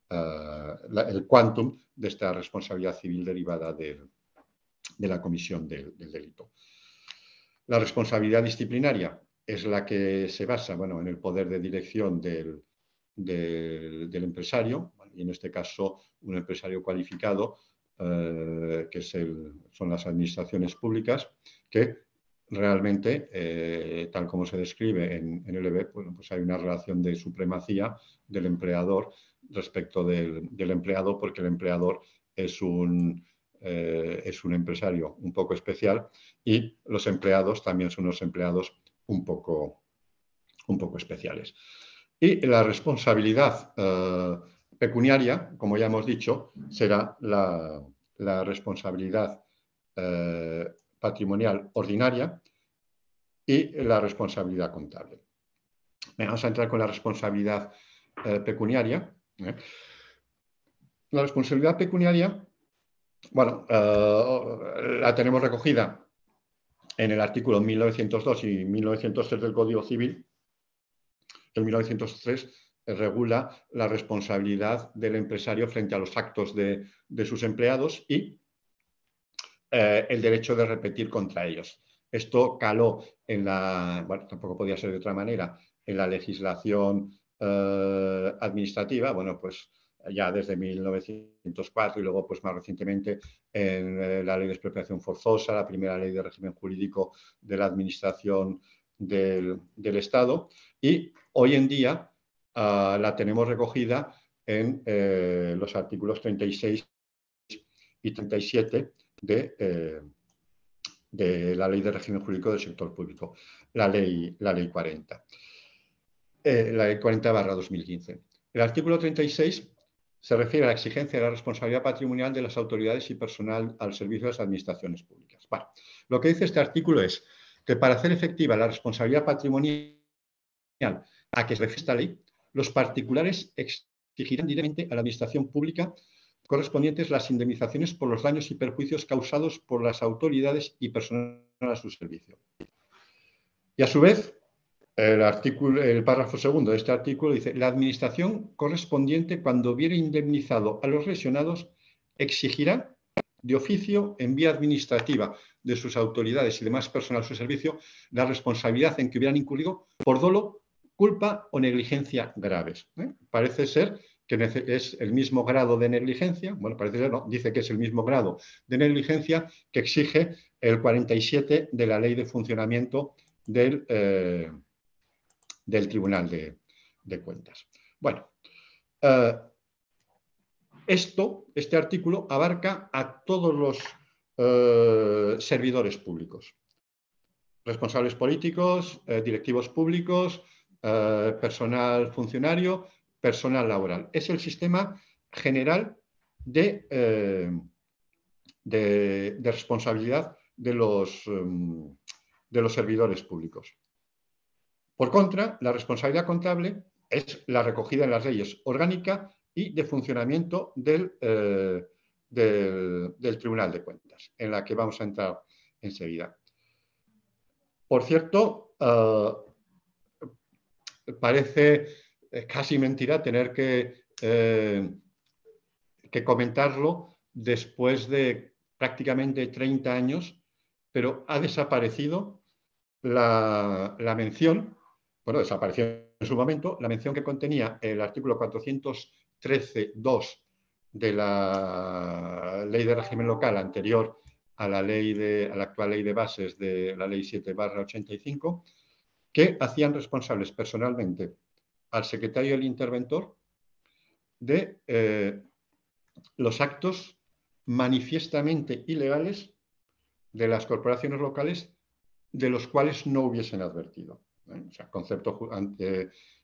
eh, el quantum de esta responsabilidad civil derivada de, la comisión del, delito. La responsabilidad disciplinaria es la que se basa en el poder de dirección del, del empresario, y en este caso un empresario cualificado eh, que son las administraciones públicas, que realmente, eh, tal como se describe en, el EBE, pues hay una relación de supremacía del empleador respecto del, empleado, porque el empleador es un, eh, es un empresario un poco especial y los empleados también son unos empleados un poco, un poco especiales. Y la responsabilidad pecuniaria, como ya hemos dicho, será la, responsabilidad eh, patrimonial ordinaria y la responsabilidad contable. Vamos a entrar con la responsabilidad eh, pecuniaria. ¿eh? La responsabilidad pecuniaria, bueno, la tenemos recogida en el artículo 1902 y 1903 del Código Civil, el 1903 regula la responsabilidad del empresario frente a los actos de, sus empleados y eh, el derecho de repetir contra ellos. Esto caló en la, bueno, tampoco podía ser de otra manera, en la legislación eh, administrativa, bueno, pues ya desde 1904 y luego pues más recientemente en eh, la ley de expropiación forzosa, la primera ley de régimen jurídico de la administración del Estado y hoy en día Ah, la tenemos recogida en eh, los artículos 36 y 37 de, eh, de, la Ley de Régimen Jurídico del Sector Público, la Ley, la ley 40, eh, la 40 barra 2015. El artículo 36 se refiere a la exigencia de la responsabilidad patrimonial de las autoridades y personal al servicio de las administraciones públicas. lo que dice este artículo es que para hacer efectiva la responsabilidad patrimonial a que se refiere esta ley, los particulares exigirán directamente a la Administración Pública correspondientes las indemnizaciones por los daños y perjuicios causados por las autoridades y personal a su servicio. Y a su vez, el, artículo, el párrafo segundo de este artículo dice, la Administración correspondiente cuando hubiera indemnizado a los lesionados exigirá de oficio en vía administrativa de sus autoridades y demás personal a su servicio la responsabilidad en que hubieran incurrido por dolo culpa o negligencia graves. ¿eh? Parece ser que es el mismo grado de negligencia, bueno, parece ser, no, dice que es el mismo grado de negligencia que exige el 47 de la Ley de Funcionamiento del, eh, Tribunal de, Cuentas. Bueno, eh, esto, este artículo abarca a todos los servidores públicos, responsables políticos, directivos públicos, eh, personal funcionario, personal laboral. Es el sistema general de, eh, responsabilidad eh, de los, servidores públicos. Por contra, la responsabilidad contable es la recogida en las leyes orgánica y de funcionamiento del, Tribunal de Cuentas, en la que vamos a entrar enseguida. Por cierto, parece casi mentira tener que, eh, que comentarlo después de prácticamente 30 años, pero ha desaparecido la, mención, bueno, desapareció en su momento, la mención que contenía el artículo 413.2 de la ley de régimen local anterior a la, ley de, a la actual ley de bases de la ley 7 barra 85, que hacían responsables personalmente al secretario y del interventor de eh, los actos manifiestamente ilegales de las corporaciones locales de los cuales no hubiesen advertido. ¿Eh? O sea, concepto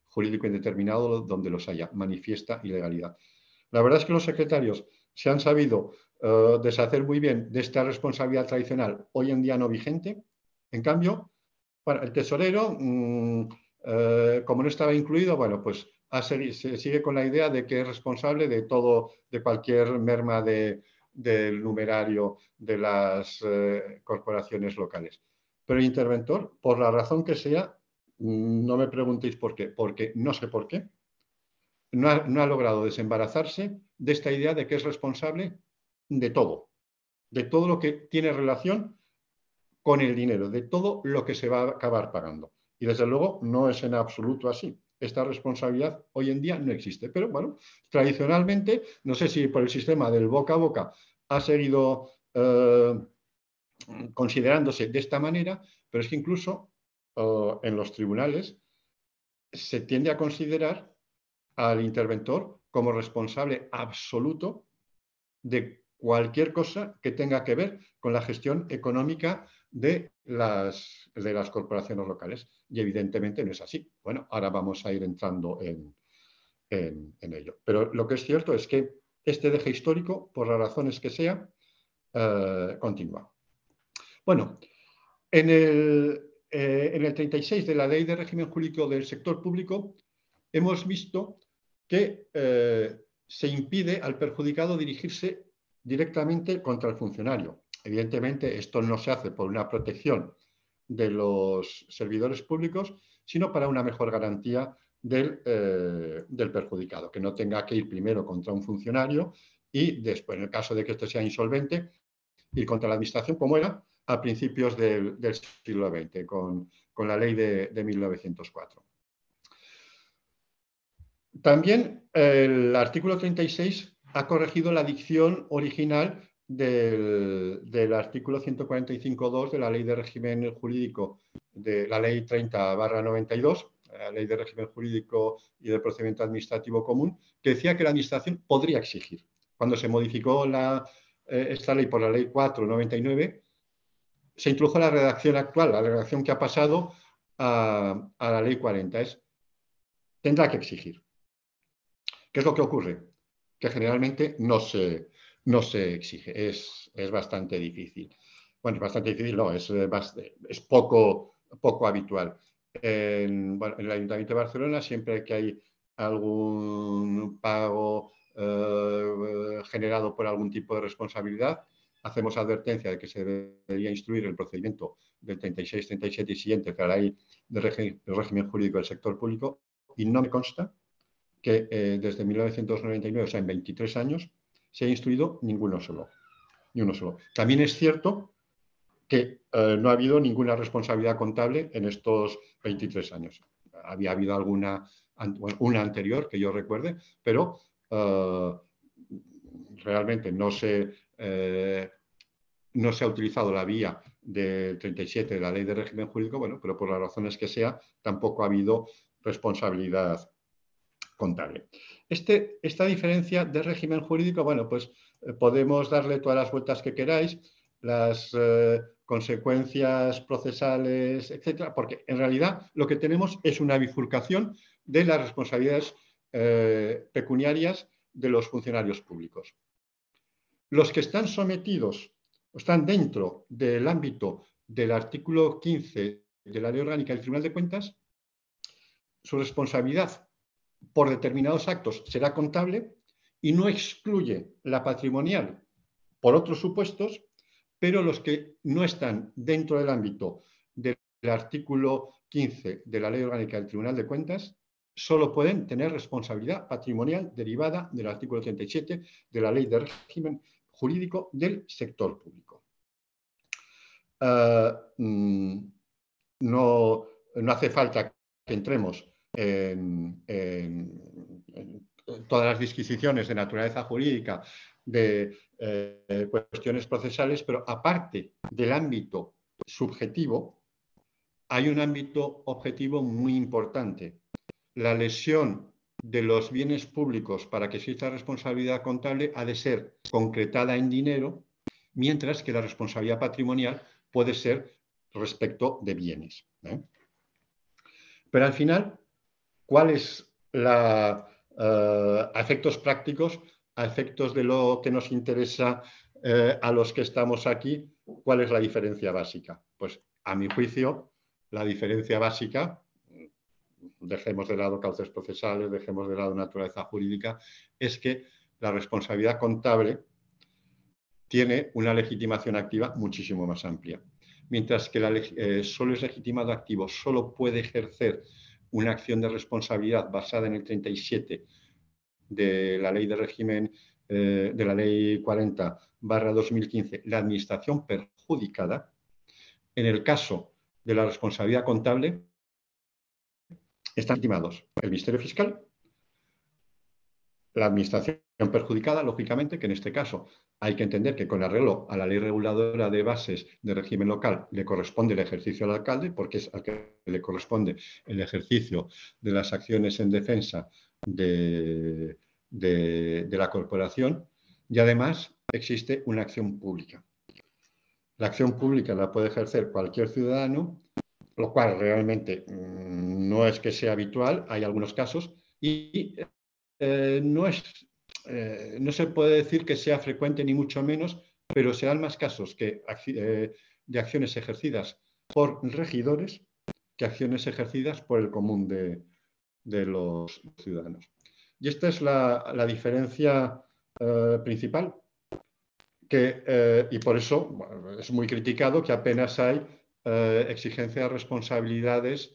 jurídico indeterminado donde los haya, manifiesta ilegalidad. La verdad es que los secretarios se han sabido eh, deshacer muy bien de esta responsabilidad tradicional, hoy en día no vigente. En cambio, bueno, el tesorero, mm, eh, como no estaba incluido, bueno, pues se sigue con la idea de que es responsable de todo, de cualquier merma del numerario de las eh, corporaciones locales. Pero el interventor, por la razón que sea, no me preguntéis por qué, porque no sé por qué, no ha logrado desembarazarse de esta idea de que es responsable de todo, de todo lo que tiene relación con el dinero, de todo lo que se va a acabar pagando. Y desde luego no es en absoluto así. Esta responsabilidad hoy en día no existe. Pero bueno, tradicionalmente, no sé si por el sistema del boca a boca ha seguido eh, considerándose de esta manera, pero es que incluso eh, en los tribunales se tiende a considerar al interventor como responsable absoluto de cualquier cosa que tenga que ver con la gestión económica de las, de las corporaciones locales. Y evidentemente no es así. Bueno, ahora vamos a ir entrando en, ello. Pero lo que es cierto es que este deje histórico, por las razones que sea, eh, continúa. Bueno, en el, 36 eh, de la Ley de Régimen Jurídico del Sector Público hemos visto que eh, se impide al perjudicado dirigirse directamente contra el funcionario. Evidentemente, esto no se hace por una protección de los servidores públicos, sino para una mejor garantía eh, del, perjudicado, que no tenga que ir primero contra un funcionario y después, en el caso de que este sea insolvente, ir contra la administración, como era a principios del, siglo XX, con, la ley de, de 1904. También eh, el artículo 36 ha corregido la dicción original del, artículo 145.2 de la Ley de Régimen Jurídico, de la Ley 30-92, la Ley de Régimen Jurídico y de Procedimiento Administrativo Común, que decía que la Administración podría exigir. Cuando se modificó eh, esta ley por la Ley 499, se introdujo la redacción actual, la redacción que ha pasado a, a la Ley 40. Es, tendrá que exigir. ¿Qué es lo que ocurre? generalmente no se, no se exige. Es, bastante difícil. Bueno, es bastante difícil, no, es, eh, es poco, poco habitual. En, el Ayuntamiento de Barcelona, siempre que hay algún pago eh, generado por algún tipo de responsabilidad, hacemos advertencia de que se debería instruir el procedimiento del 36, 37 y siguiente que ahí el del régimen jurídico del sector público y no me consta que eh, desde 1999, o sea, en 23 años, se ha instruido ninguno solo. Ni uno solo. También es cierto que eh, no ha habido ninguna responsabilidad contable en estos 23 años. Había habido alguna, una anterior que yo recuerde, pero eh, realmente no se, no se ha utilizado la vía del 37 de la ley de régimen jurídico, bueno, pero por las razones que sea, tampoco ha habido responsabilidad contable. Este, esta diferencia de régimen jurídico, bueno, pues eh, podemos darle todas las vueltas que queráis, las eh, consecuencias procesales, etcétera, porque en realidad lo que tenemos es una bifurcación de las responsabilidades eh, pecuniarias de los funcionarios públicos. Los que están sometidos o están dentro del ámbito del artículo 15 del área Orgánica del Tribunal de Cuentas, su responsabilidad por determinados actos será contable y no excluye la patrimonial por otros supuestos, pero los que no están dentro del ámbito del artículo 15 de la Ley Orgánica del Tribunal de Cuentas solo pueden tener responsabilidad patrimonial derivada del artículo 37 de la Ley de Régimen Jurídico del Sector Público. Ah, mm, no, no hace falta que entremos en, todas las disquisiciones de naturaleza jurídica de eh, cuestiones procesales, pero aparte del ámbito subjetivo, hay un ámbito objetivo muy importante. La lesión de los bienes públicos para que exista responsabilidad contable ha de ser concretada en dinero, mientras que la responsabilidad patrimonial puede ser respecto de bienes. ¿eh? Pero al final, cuáles la, a eh, efectos prácticos, a efectos de lo que nos interesa eh, a los que estamos aquí, cuál es la diferencia básica. Pues a mi juicio, la diferencia básica, dejemos de lado cauces procesales, dejemos de lado naturaleza jurídica, es que la responsabilidad contable tiene una legitimación activa muchísimo más amplia. Mientras que la, eh, solo es legitimado activo, solo puede ejercer una acción de responsabilidad basada en el 37 de la ley de régimen eh, de la ley 40 barra 2015, la administración perjudicada, en el caso de la responsabilidad contable, están estimados el Ministerio Fiscal, la Administración perjudicada, lógicamente, que en este caso hay que entender que con arreglo a la ley reguladora de bases de régimen local le corresponde el ejercicio al alcalde, porque es al que le corresponde el ejercicio de las acciones en defensa de, de, la corporación, y además existe una acción pública. La acción pública la puede ejercer cualquier ciudadano, lo cual realmente mm, no es que sea habitual, hay algunos casos, y eh, no es eh, no se puede decir que sea frecuente ni mucho menos, pero se dan más casos eh, de acciones ejercidas por regidores que acciones ejercidas por el común de, los ciudadanos. Y esta es la, diferencia eh, principal, y por eso es muy criticado que apenas hay exigencia de responsabilidades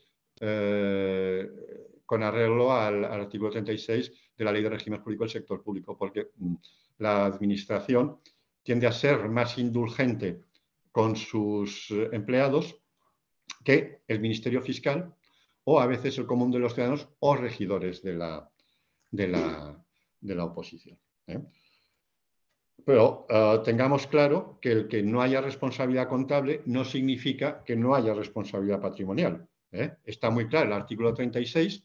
con arreglo al, al artículo 36 de la ley de régimen públicos del sector público, porque mm, la administración tiende a ser más indulgente con sus eh, empleados que el Ministerio Fiscal o a veces el común de los ciudadanos o regidores de la, de la, oposición. ¿eh? Pero eh, tengamos claro que el que no haya responsabilidad contable no significa que no haya responsabilidad patrimonial. Está muy claro el artículo 36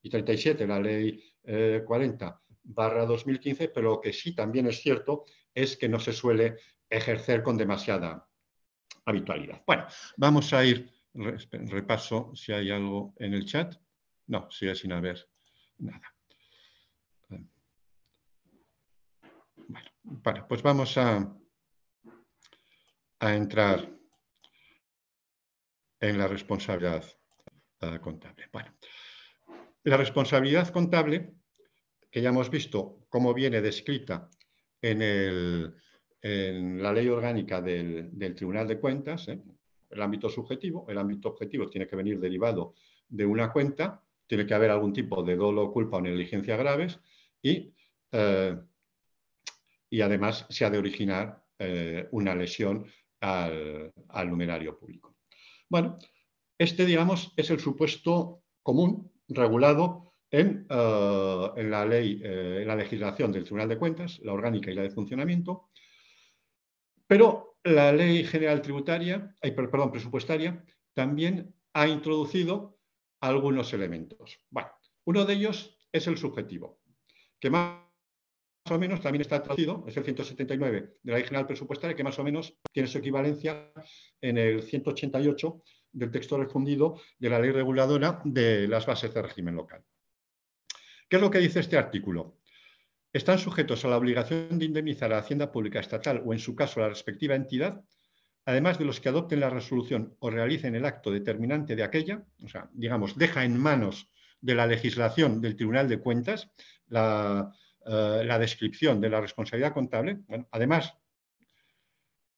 y 37 de la ley 40 eh, barra 2015, pero lo que sí también es cierto es que no se suele ejercer con demasiada habitualidad. Bueno, vamos a ir, repaso si hay algo en el chat. No, sigue sin haber nada. Bueno, pues vamos a, a entrar en la responsabilidad eh, contable. Bueno, la responsabilidad contable, que ya hemos visto cómo viene descrita en, la ley orgánica del, Tribunal de Cuentas, ¿eh? el ámbito subjetivo, el ámbito objetivo tiene que venir derivado de una cuenta, tiene que haber algún tipo de dolo, culpa o negligencia graves y, eh, y además se ha de originar eh, una lesión al, al numerario público. Bueno, este, digamos, es el supuesto común regulado eh, en, la ley, eh, en la legislación del Tribunal de Cuentas, la orgánica y la de funcionamiento, pero la ley general tributaria, perdón, presupuestaria, también ha introducido algunos elementos. Bueno, uno de ellos es el subjetivo, que más o menos también está traducido, es el 179 de la ley general presupuestaria, que más o menos tiene su equivalencia en el 188 del texto refundido de la ley reguladora de las bases de régimen local. ¿Qué es lo que dice este artículo? Están sujetos a la obligación de indemnizar a la Hacienda Pública Estatal o, en su caso, a la respectiva entidad, además de los que adopten la resolución o realicen el acto determinante de aquella, o sea, digamos, deja en manos de la legislación del Tribunal de Cuentas la, eh, descripción de la responsabilidad contable. además,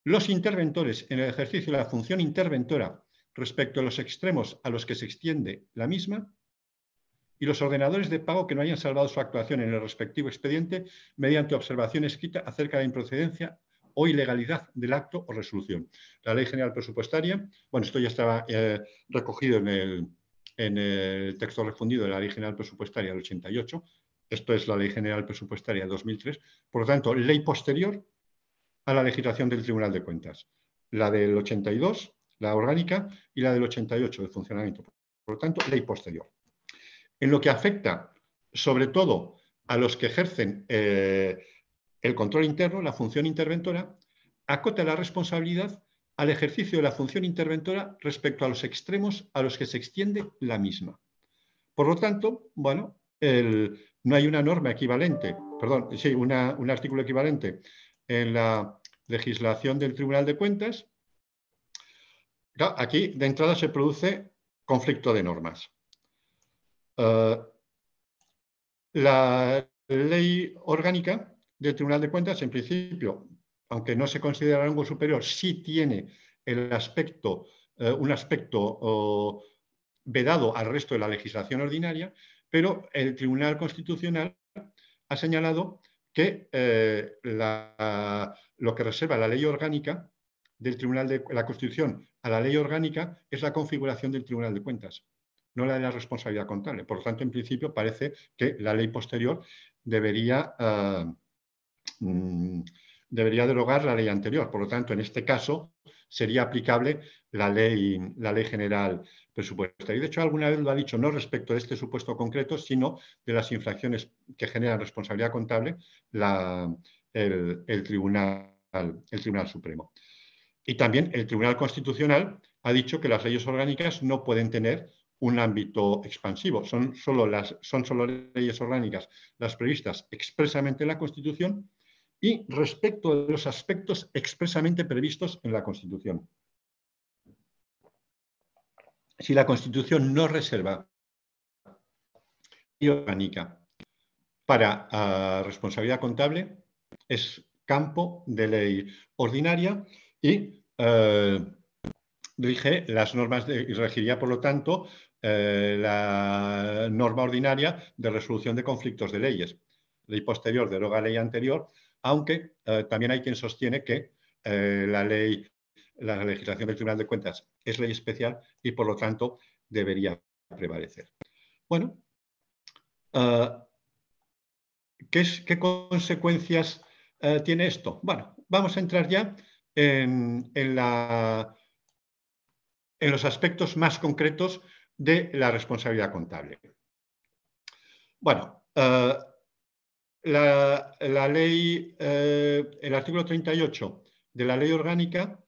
los interventores en el ejercicio de la función interventora respecto a los extremos a los que se extiende la misma y los ordenadores de pago que no hayan salvado su actuación en el respectivo expediente mediante observación escrita acerca de la improcedencia o ilegalidad del acto o resolución. La Ley General Presupuestaria, bueno, esto ya estaba eh, recogido en el, en el texto refundido de la Ley General Presupuestaria del 88, esto es la Ley General Presupuestaria 2003, por lo tanto, ley posterior a la legislación del Tribunal de Cuentas. La del 82, la orgánica y la del 88 de funcionamiento, por lo tanto, ley posterior. En lo que afecta sobre todo a los que ejercen eh, el control interno, la función interventora, acota la responsabilidad al ejercicio de la función interventora respecto a los extremos a los que se extiende la misma. Por lo tanto, bueno, no hay una norma equivalente, perdón, sí, un artículo equivalente en la legislación del Tribunal de Cuentas aquí de entrada se produce conflicto de normas. Eh, la ley orgánica del Tribunal de Cuentas, en principio, aunque no se considera algo superior, sí tiene el aspecto, eh, un aspecto vedado al resto de la legislación ordinaria, pero el Tribunal Constitucional ha señalado que eh, lo que reserva la ley orgánica del Tribunal de la Constitución a la ley orgánica es la configuración del Tribunal de Cuentas, no la de la responsabilidad contable. Por lo tanto, en principio parece que la ley posterior debería, ah, mm, debería derogar la ley anterior. Por lo tanto, en este caso sería aplicable la ley, la ley general presupuestaria. Y de hecho, alguna vez lo ha dicho, no respecto de este supuesto concreto, sino de las infracciones que generan responsabilidad contable el Tribunal Supremo. Y también el Tribunal Constitucional ha dicho que las leyes orgánicas no pueden tener un ámbito expansivo. Son solo, las, son leyes orgánicas las previstas expresamente en la Constitución y respecto de los aspectos expresamente previstos en la Constitución. Si la Constitución no reserva y orgánica para ah, responsabilidad contable, es campo de ley ordinaria y rige eh, las normas de, y regiría, por lo tanto, eh, la norma ordinaria de resolución de conflictos de leyes. Ley posterior deroga ley anterior, aunque eh, también hay quien sostiene que la ley, la legislación del Tribunal de Cuentas es ley especial y, por lo tanto, debería prevalecer. Bueno, ¿qué, consecuencias tiene esto? Bueno, vamos a entrar ya en, la, en los aspectos más concretos de la responsabilidad contable. Bueno, eh, la, ley, eh, el artículo 38 de la ley orgánica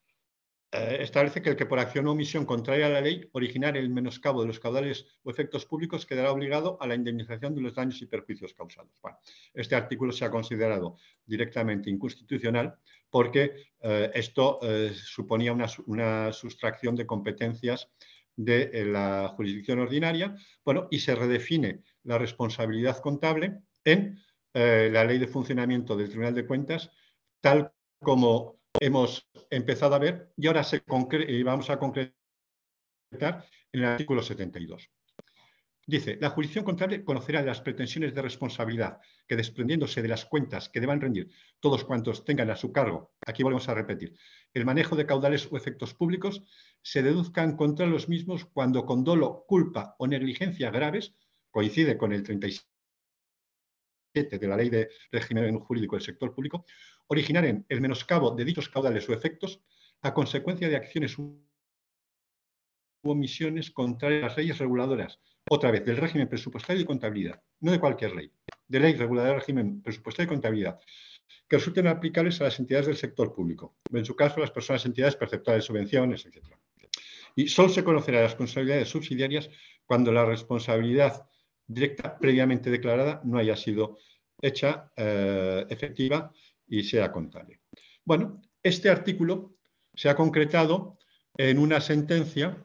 eh, establece que el que por acción o omisión contraria a la ley originar el menoscabo de los caudales o efectos públicos quedará obligado a la indemnización de los daños y perjuicios causados. este artículo se ha considerado directamente inconstitucional porque eh, esto eh, suponía una, una, sustracción de competencias de la jurisdicción ordinaria bueno, y se redefine la responsabilidad contable en la ley de funcionamiento del Tribunal de Cuentas tal como hemos empezado a ver y ahora se eh, vamos a concretar en el artículo 72. Dice, la jurisdicción contable conocerá las pretensiones de responsabilidad que desprendiéndose de las cuentas que deban rendir todos cuantos tengan a su cargo, aquí volvemos a repetir, el manejo de caudales o efectos públicos, se deduzcan contra los mismos cuando con dolo, culpa o negligencia graves, coincide con el 37 de la Ley de Régimen Jurídico del Sector Público, originar en el menoscabo de dichos caudales o efectos a consecuencia de acciones u omisiones contrarias a las leyes reguladoras, otra vez, del régimen presupuestario y contabilidad, no de cualquier ley, de ley reguladora del régimen presupuestario y contabilidad, que resulten aplicables a las entidades del sector público, en su caso las personas entidades perceptoras de subvenciones, etc. Y solo se conocerá las responsabilidades subsidiarias cuando la responsabilidad directa previamente declarada no haya sido hecha eh, efectiva y sea contable. Bueno, este artículo se ha concretado en una sentencia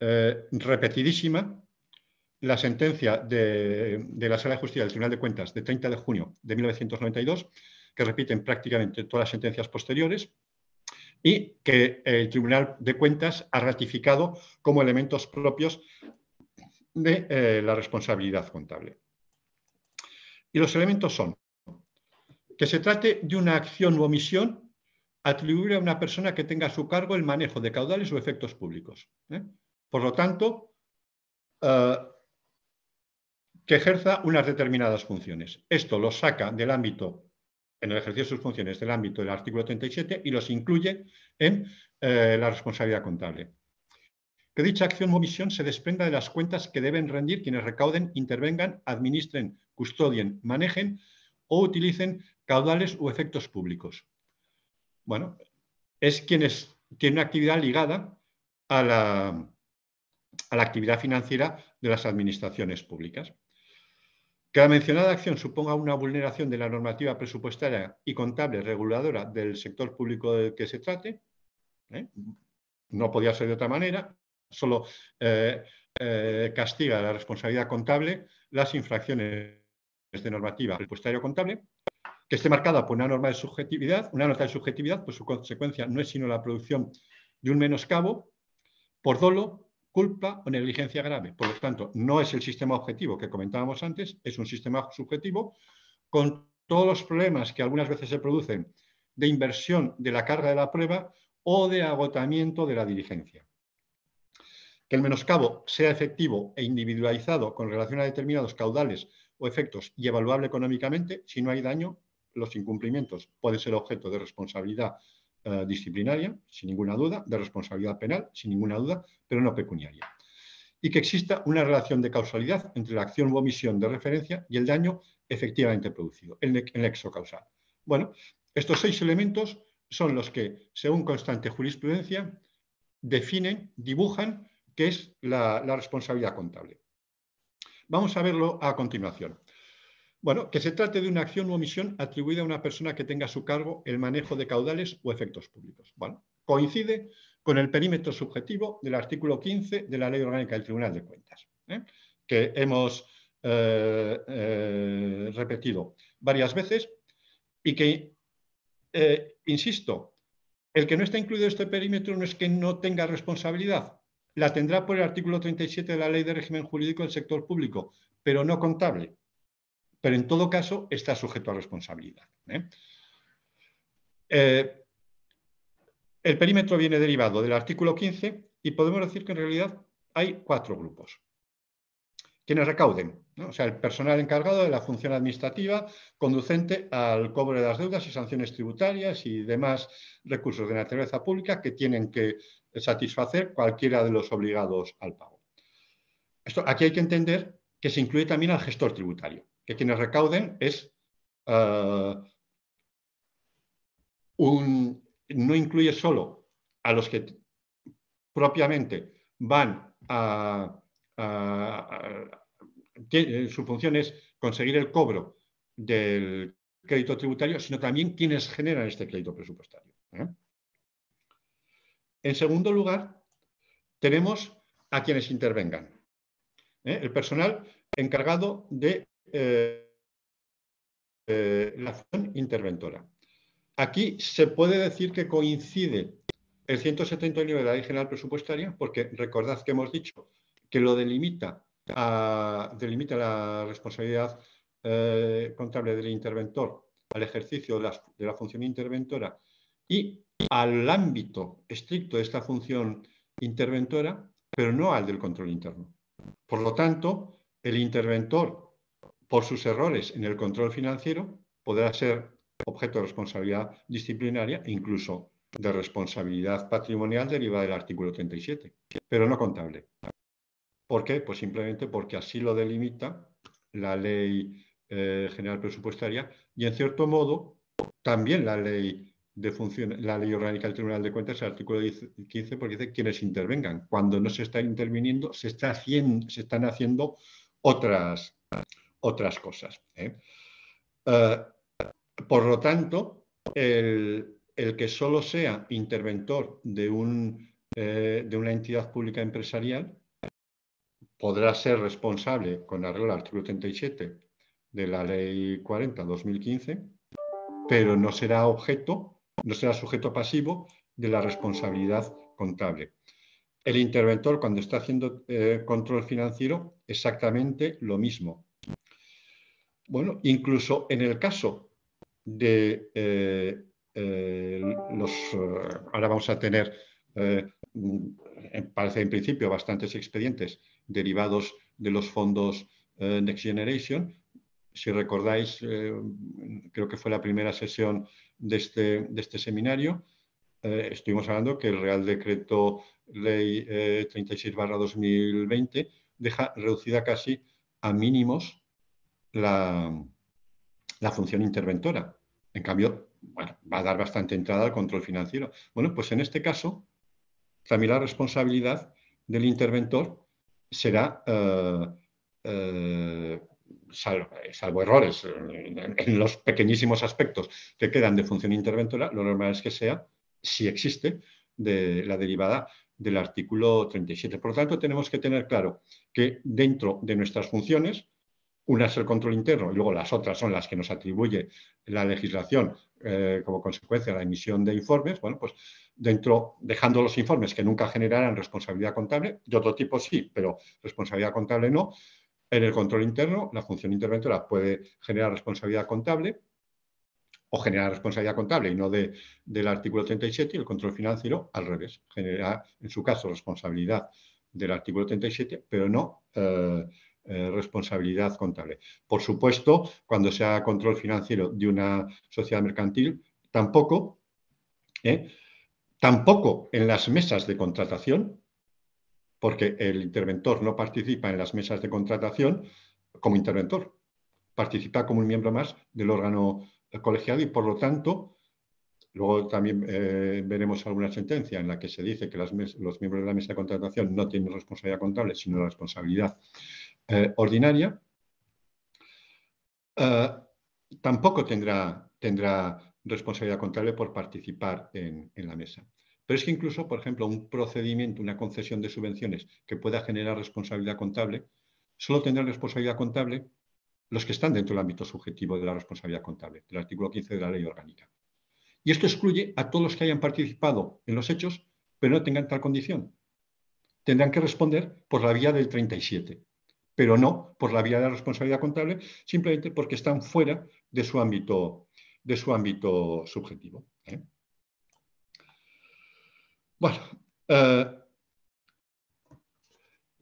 eh, repetidísima, la sentencia de, de, la Sala de Justicia del Tribunal de Cuentas de 30 de junio de 1992, que repiten prácticamente todas las sentencias posteriores, y que el Tribunal de Cuentas ha ratificado como elementos propios de eh, la responsabilidad contable. Y los elementos son que se trate de una acción u omisión atribuible a una persona que tenga a su cargo el manejo de caudales o efectos públicos. ¿eh? Por lo tanto, eh, que ejerza unas determinadas funciones. Esto lo saca del ámbito, en el ejercicio de sus funciones, del ámbito del artículo 37 y los incluye en la responsabilidad contable que dicha acción o omisión se desprenda de las cuentas que deben rendir quienes recauden, intervengan, administren, custodien, manejen o utilicen caudales o efectos públicos. Bueno, es quienes tienen una actividad ligada a la, a la actividad financiera de las administraciones públicas. Que la mencionada acción suponga una vulneración de la normativa presupuestaria y contable reguladora del sector público del que se trate, ¿eh? no podía ser de otra manera, solo eh, eh, castiga la responsabilidad contable las infracciones de normativa presupuestario contable, que esté marcada por una norma de subjetividad, una nota de subjetividad, pues su consecuencia no es sino la producción de un menoscabo por dolo, culpa o negligencia grave. Por lo tanto, no es el sistema objetivo que comentábamos antes, es un sistema subjetivo con todos los problemas que algunas veces se producen de inversión de la carga de la prueba o de agotamiento de la diligencia que el menoscabo sea efectivo e individualizado con relación a determinados caudales o efectos y evaluable económicamente, si no hay daño, los incumplimientos pueden ser objeto de responsabilidad eh, disciplinaria, sin ninguna duda, de responsabilidad penal, sin ninguna duda, pero no pecuniaria. Y que exista una relación de causalidad entre la acción u omisión de referencia y el daño efectivamente producido, el nexo causal. Bueno, estos seis elementos son los que, según constante jurisprudencia, definen, dibujan que es la, responsabilidad contable. Vamos a verlo a continuación. Bueno, que se trate de una acción u omisión atribuida a una persona que tenga a su cargo el manejo de caudales o efectos públicos. Bueno, coincide con el perímetro subjetivo del artículo 15 de la Ley Orgánica del Tribunal de Cuentas, ¿eh? que hemos eh, eh, repetido varias veces y que, insisto, el que no está incluido este perímetro no es que no tenga responsabilidad, la tendrá por el artículo 37 de la Ley de Régimen Jurídico del Sector Público, pero no contable. Pero en todo caso está sujeto a responsabilidad. ¿eh? Eh, el perímetro viene derivado del artículo 15 y podemos decir que en realidad hay cuatro grupos. Quienes recauden, o sea, el personal encargado de la función administrativa conducente al cobro de las deudas y sanciones tributarias y demás recursos de naturaleza pública que tienen que satisfacer cualquiera de los obligados al pago. Esto, aquí hay que entender que se incluye también al gestor tributario, que quienes recauden es eh, un, no incluye solo a los que propiamente van a, que eh, su función es conseguir el cobro del crédito tributario, sino también quienes generan este crédito presupuestario. ¿eh? En segundo lugar, tenemos a quienes intervengan. ¿eh? El personal encargado de eh, eh, la función interventora. Aquí se puede decir que coincide el 179 de la Ley General Presupuestaria, porque recordad que hemos dicho que lo delimita, delimita la responsabilidad contable del interventor al ejercicio de la, de la función interventora y al ámbito estricto de esta función interventora, pero no al del control interno. Por lo tanto, el interventor, por sus errores en el control financiero, podrá ser objeto de responsabilidad disciplinaria e incluso de responsabilidad patrimonial derivada del artículo 37, pero no contable. ¿Por qué? Pues simplemente porque así lo delimita la ley eh, general presupuestaria y, en cierto modo, también la ley de la ley orgánica del Tribunal de Cuentas, el artículo 15, porque dice quienes intervengan. Cuando no se está interviniendo, se, está se están haciendo otras, otras cosas. ¿eh? Eh, por lo tanto, el, que solo sea interventor de, un, eh, de una entidad pública empresarial podrá ser responsable con arreglo al artículo 37 de la Ley 40-2015, pero no será objeto no será sujeto pasivo de la responsabilidad contable. El interventor, cuando está haciendo eh, control financiero, exactamente lo mismo. Bueno, incluso en el caso de eh, eh, los... ahora vamos a tener, mm, parece en principio, bastantes expedientes derivados de los fondos Next Generation. Si recordáis, creo que fue la primera sesión este, de este, seminario, eh, estuvimos hablando que el Real Decreto Ley 36-2020 eh, deja reducida casi a mínimos la, función interventora. En cambio, va a dar bastante entrada al control financiero. Bueno, pues en este caso, también la responsabilidad del interventor será eh, salvo, errores en los pequeñísimos aspectos que quedan de función interventora, lo normal es que sea, si existe, de la derivada del artículo 37. Por lo tanto, tenemos que tener claro que dentro de nuestras funciones, una es el control interno y luego las otras son las que nos atribuye la legislación eh, como consecuencia de la emisión de informes, bueno, pues dentro, dejando los informes que nunca generarán responsabilidad contable, de otro tipo sí, pero responsabilidad contable no, en el control interno, la función interventora puede generar responsabilidad contable o generar responsabilidad contable y no de, del artículo 37 y el control financiero al revés. Genera, en su caso, responsabilidad del artículo 37, pero no eh, eh, responsabilidad contable. Por supuesto, cuando sea control financiero de una sociedad mercantil, tampoco. ¿eh? Tampoco en las mesas de contratación, porque el interventor no participa en las mesas de contratación como interventor, participa como un miembro más del órgano colegiado y, por lo tanto, luego también eh, veremos alguna sentencia en la que se dice que los miembros de la mesa de contratación no tienen responsabilidad contable, sino responsabilidad eh, ordinaria. Eh, tampoco tendrá, tendrá responsabilidad contable por participar en la mesa. Pero es que incluso, por ejemplo, un procedimiento, una concesión de subvenciones que pueda generar responsabilidad contable, solo tendrán responsabilidad contable los que están dentro del ámbito subjetivo de la responsabilidad contable, del artículo 15 de la ley orgánica. Y esto excluye a todos los que hayan participado en los hechos, pero no tengan tal condición. Tendrán que responder por la vía del 37, pero no por la vía de la responsabilidad contable, simplemente porque están fuera de su ámbito, de su ámbito subjetivo. ¿eh? Bueno, eh,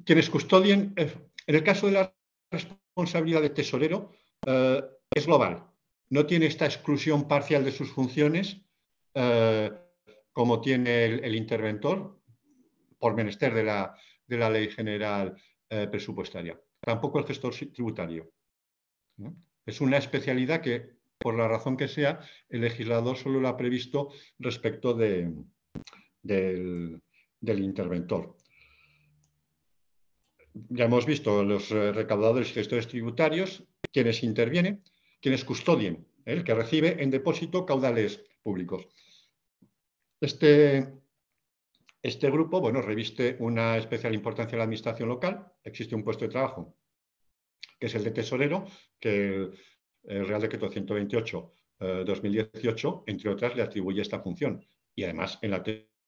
quienes custodian, eh, en el caso de la responsabilidad de tesorero, eh, es global. No tiene esta exclusión parcial de sus funciones como tiene el, interventor por menester de la, ley general presupuestaria. Tampoco el gestor tributario. Es una especialidad que, por la razón que sea, el legislador solo lo ha previsto respecto de, del, interventor. Ya hemos visto los eh, recaudadores y gestores tributarios, quienes intervienen, quienes custodien, el que recibe en depósito caudales públicos. Este, este grupo bueno, reviste una especial importancia en la administración local. Existe un puesto de trabajo, que es el de tesorero, que el, Real Decreto 128 2018, eh, entre otras, le atribuye esta función. Y además, en la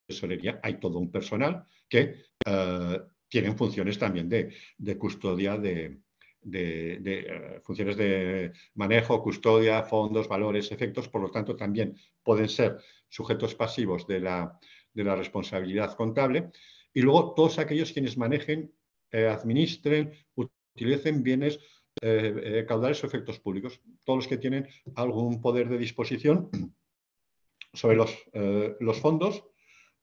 tesorería hay todo un personal que eh, tienen funciones también de, custodia de, eh, funciones de manejo, custodia, fondos, valores, efectos, por lo tanto también pueden ser sujetos pasivos de la, responsabilidad contable y luego todos aquellos quienes manejen, eh, administren, utilicen bienes caudales o efectos públicos, todos los que tienen algún poder de disposición sobre los fondos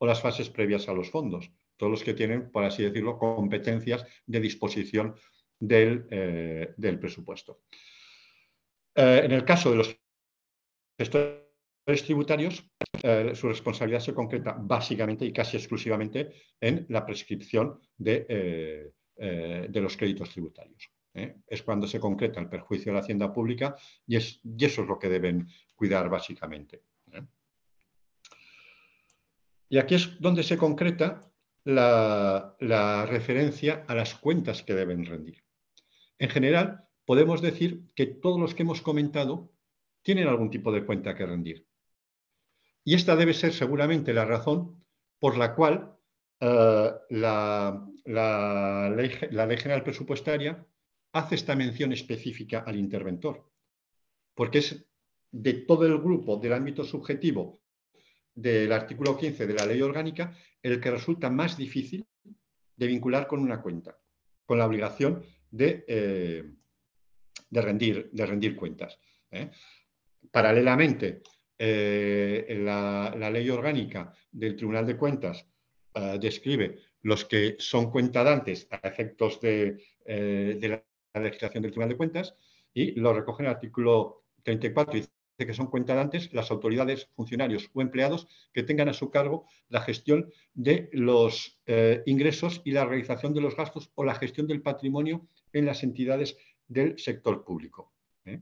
o las fases previas a los fondos, todos los que tienen, por así decirlo, competencias de disposición del, eh, presupuesto. Eh, en el caso de los gestores tributarios, eh, su responsabilidad se concreta básicamente y casi exclusivamente en la prescripción de, los créditos tributarios. es cuando se concreta el perjuicio a la hacienda pública y, eso es lo que deben cuidar básicamente. Y aquí es donde se concreta la, referencia a las cuentas que deben rendir. En general, podemos decir que todos los que hemos comentado tienen algún tipo de cuenta que rendir. Y esta debe ser seguramente la razón por la cual eh, la, ley, la, ley, general presupuestaria hace esta mención específica al interventor, porque es de todo el grupo del ámbito subjetivo del artículo 15 de la ley orgánica el que resulta más difícil de vincular con una cuenta, con la obligación de, eh, de, rendir, de rendir, cuentas. ¿eh? Paralelamente, eh, la, ley orgánica del Tribunal de Cuentas describe los que son cuentadantes a efectos de, la legislación del Tribunal de Cuentas y lo recoge el artículo 34 y de que son cuentadantes las autoridades, funcionarios o empleados que tengan a su cargo la gestión de los eh, ingresos y la realización de los gastos o la gestión del patrimonio en las entidades del sector público. ¿eh?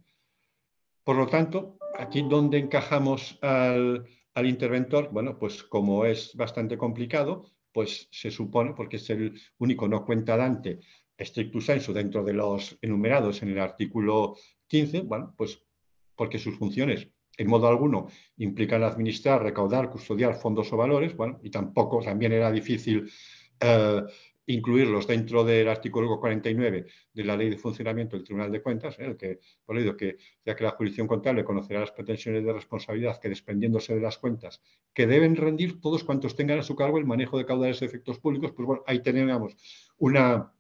Por lo tanto, aquí donde encajamos al, interventor, bueno, pues como es bastante complicado, pues se supone, porque es el único no cuentadante stricto sensu dentro de los enumerados en el artículo 15, bueno, pues porque sus funciones en modo alguno implican administrar, recaudar, custodiar fondos o valores, bueno, y tampoco también era difícil eh, incluirlos dentro del artículo 49 de la Ley de Funcionamiento del Tribunal de Cuentas, el que, por leído que ya que la jurisdicción contable conocerá las pretensiones de responsabilidad que, desprendiéndose de las cuentas, que deben rendir todos cuantos tengan a su cargo el manejo de caudales de efectos públicos, pues bueno, ahí tenemos una,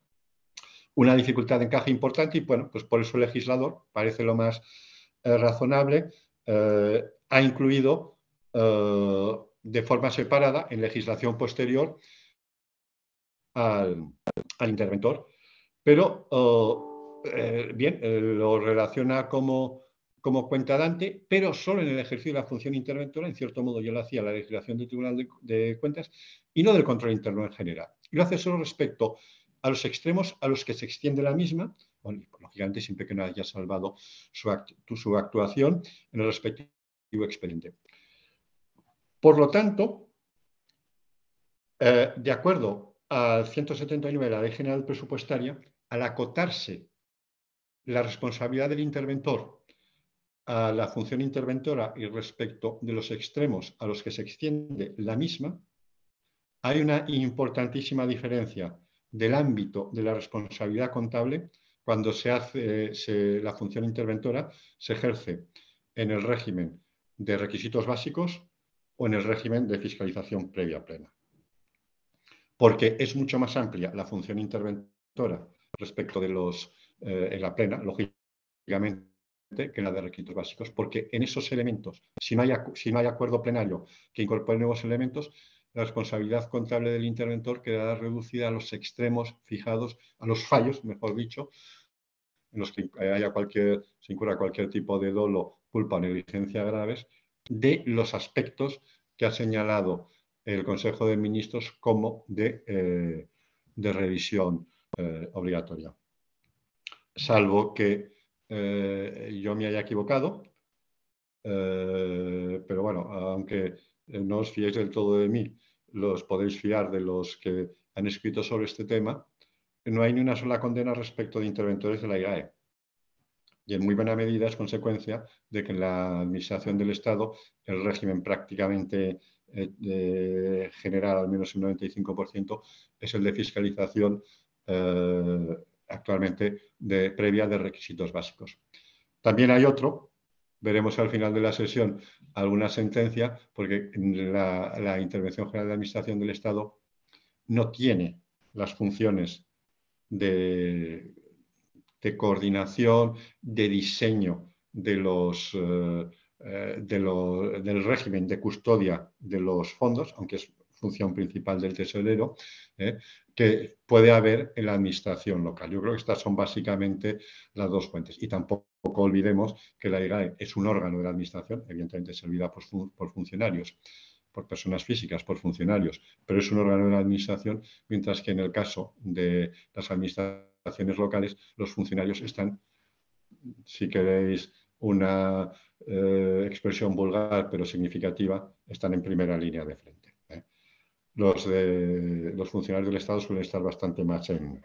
una dificultad de encaje importante y, bueno, pues por eso el legislador parece lo más eh, razonable eh, ha incluido eh, de forma separada en legislación posterior al, al interventor. Pero, bien, lo relaciona como, como, cuenta Dante, pero solo en el ejercicio de la función interventora, en cierto modo yo lo hacía la legislación del Tribunal de, de Cuentas y no del control interno en general. Y lo hace solo respecto a los extremos a los que se extiende la misma, lógicamente siempre que no haya salvado su, actuación en el respectivo expediente. Por lo tanto, eh, de acuerdo al 179 de la Ley General Presupuestaria, al acotarse la responsabilidad del interventor a la función interventora y respecto de los extremos a los que se extiende la misma, hay una importantísima diferencia del ámbito de la responsabilidad contable cuando se hace la función interventora se ejerce en el régimen de requisitos básicos o en el régimen de fiscalización previa plena. Porque es mucho más amplia la función interventora respecto de los eh, en la plena, lógicamente, que en la de requisitos básicos, porque en esos elementos, si no hay, si no hay acuerdo plenario que incorpore nuevos elementos, la responsabilidad contable del interventor quedará reducida a los extremos fijados, a los fallos, mejor dicho, en los que haya cualquier, se incurra cualquier tipo de dolo, culpa o negligencia graves, de los aspectos que ha señalado el Consejo de Ministros como de, eh, revisión eh, obligatoria. Salvo que eh, yo me haya equivocado, pero bueno, aunque eh, no os fiéis del todo de mí, los podéis fiar de los que han escrito sobre este tema, no hay ni una sola condena respecto de interventores de la IAE. Y en muy buena medida es consecuencia de que en la administración del Estado el régimen prácticamente eh, eh, general, al menos el 95%, es el de fiscalización actualmente de, previa de requisitos básicos. También hay otro, veremos al final de la sesión alguna sentencia, porque la, Intervención General de Administración del Estado no tiene las funciones de, coordinación, de diseño de los, eh, eh, del régimen de custodia de los fondos, aunque es función principal del tesorero, ¿eh? que puede haber en la administración local. Yo creo que estas son básicamente las dos fuentes. Y tampoco olvidemos que la IGAE es un órgano de la administración, evidentemente servida por, funcionarios por personas físicas, por funcionarios, pero es un órgano de la administración, mientras que en el caso de las administraciones locales, los funcionarios están, si queréis una eh, expresión vulgar pero significativa, están en primera línea de frente los, de, eh, los funcionarios del Estado suelen estar bastante más en,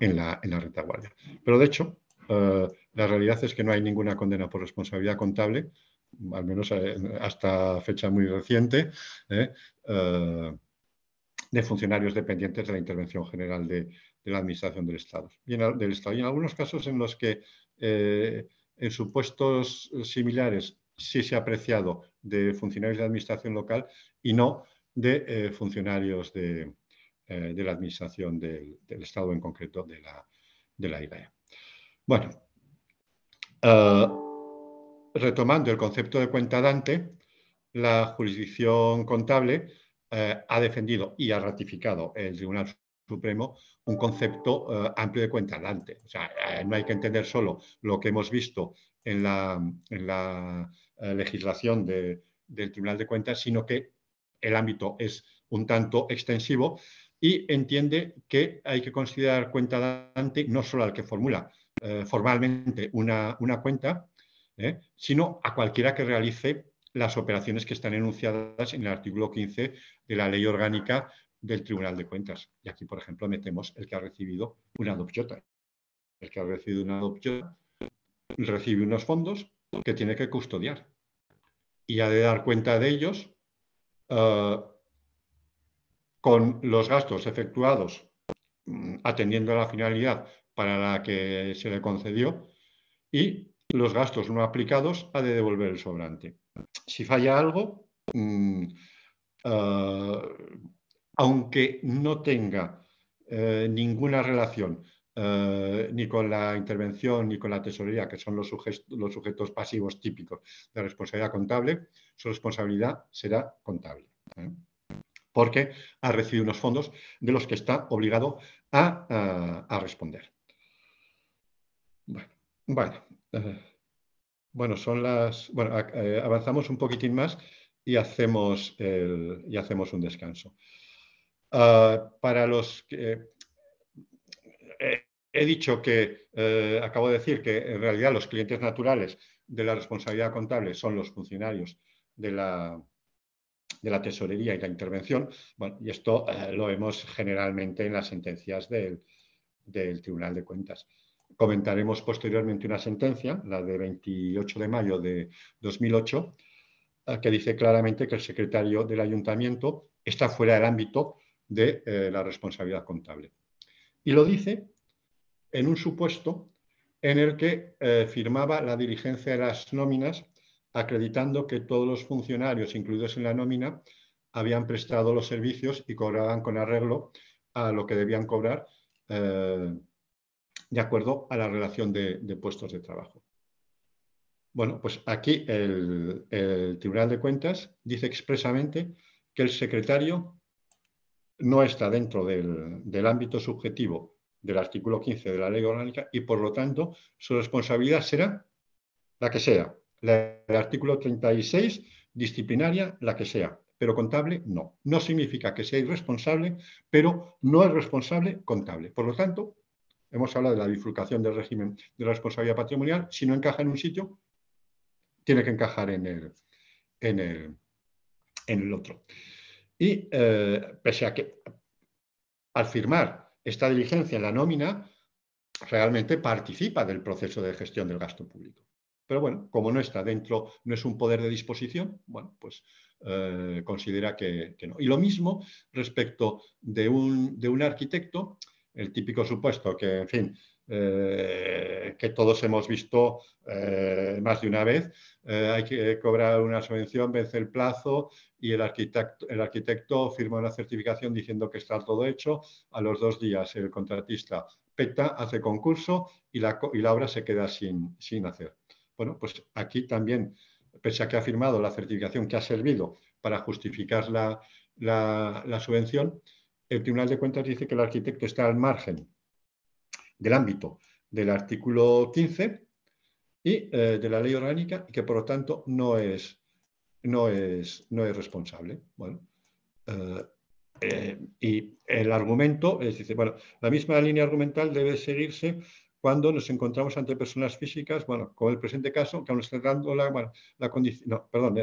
la, retaguardia. Pero de hecho, eh, la realidad es que no hay ninguna condena por responsabilidad contable, al menos eh, hasta fecha muy reciente, de funcionarios dependientes de la intervención general de, la Administración del Estado. Y en, del Estado. en algunos casos en los que en supuestos similares sí se ha apreciado de funcionarios de Administración local y no de eh, funcionarios eh, de, la administración del, Estado, en concreto de la, de Bueno, eh, retomando el concepto de cuenta Dante, la jurisdicción contable ha defendido y ha ratificado el Tribunal Supremo un concepto amplio de cuenta Dante. O sea, no hay que entender solo lo que hemos visto en la, legislación del Tribunal de Cuentas, sino que el ámbito es un tanto extensivo, y entiende que hay que considerar cuenta dante no solo al que formula eh, formalmente una, cuenta, eh, sino a cualquiera que realice las operaciones que están enunciadas en el artículo 15 de la Ley Orgánica del Tribunal de Cuentas. Y aquí, por ejemplo, metemos el que ha recibido una adopción, El que ha recibido una adopción recibe unos fondos que tiene que custodiar y ha de dar cuenta de ellos eh, con los gastos efectuados mm, atendiendo a la finalidad para la que se le concedió y los gastos no aplicados ha de devolver el sobrante. Si falla algo, mm, eh, aunque no tenga eh, ninguna relación eh, ni con la intervención ni con la tesorería, que son los, sujetos pasivos típicos de responsabilidad contable, su responsabilidad será contable. ¿eh? Porque ha recibido unos fondos de los que está obligado a, responder. Bueno, eh, bueno, son las. Bueno, avanzamos un poquitín más y hacemos, y hacemos un descanso. Ah, para los que He dicho que, eh, acabo de decir que en realidad los clientes naturales de la responsabilidad contable son los funcionarios de la, la tesorería y la intervención. y esto eh, lo vemos generalmente en las sentencias del, Tribunal de Cuentas. Comentaremos posteriormente una sentencia, la de 28 de mayo de 2008, eh, que dice claramente que el secretario del ayuntamiento está fuera del ámbito de la responsabilidad contable. Y lo dice en un supuesto en el que eh, firmaba la dirigencia de las nóminas, acreditando que todos los funcionarios incluidos en la nómina habían prestado los servicios y cobraban con arreglo a lo que debían cobrar eh, de acuerdo a la relación de, puestos de trabajo. Bueno, pues aquí el, Tribunal de Cuentas dice expresamente que el secretario no está dentro del, del, ámbito subjetivo del artículo 15 de la ley orgánica y por lo tanto su responsabilidad será la que sea. el artículo 36, disciplinaria, la que sea, pero contable no. No significa que sea irresponsable, pero no es responsable contable. Por lo tanto, hemos hablado de la bifurcación del régimen de responsabilidad patrimonial. Si no encaja en un sitio, tiene que encajar en el, en el, otro. Y eh, pese a que al firmar esta diligencia en la nómina realmente participa del proceso de gestión del gasto público. Pero bueno, como no está dentro, no es un poder de disposición, bueno, pues eh, considera que, no. Y lo mismo respecto un, de un arquitecto, el típico supuesto que, en fin, eh, que todos hemos visto eh, más de una vez. Eh, hay que cobrar una subvención, vence el plazo y el arquitecto, el arquitecto firma una certificación diciendo que está todo hecho. A los dos días el contratista peta, hace concurso y la, obra se queda sin, hacer. Bueno, pues aquí también, pese a que ha firmado la certificación que ha servido para justificar la subvención, el Tribunal de Cuentas dice que el arquitecto está al margen del ámbito del artículo 15 y eh, de la ley orgánica y que por lo tanto no es, no es, no es responsable. Bueno, eh, eh, y el argumento es, dice, bueno, la misma línea argumental debe seguirse cuando nos encontramos ante personas físicas, bueno, con el presente caso, que aún está dando la, la condición, no, perdón,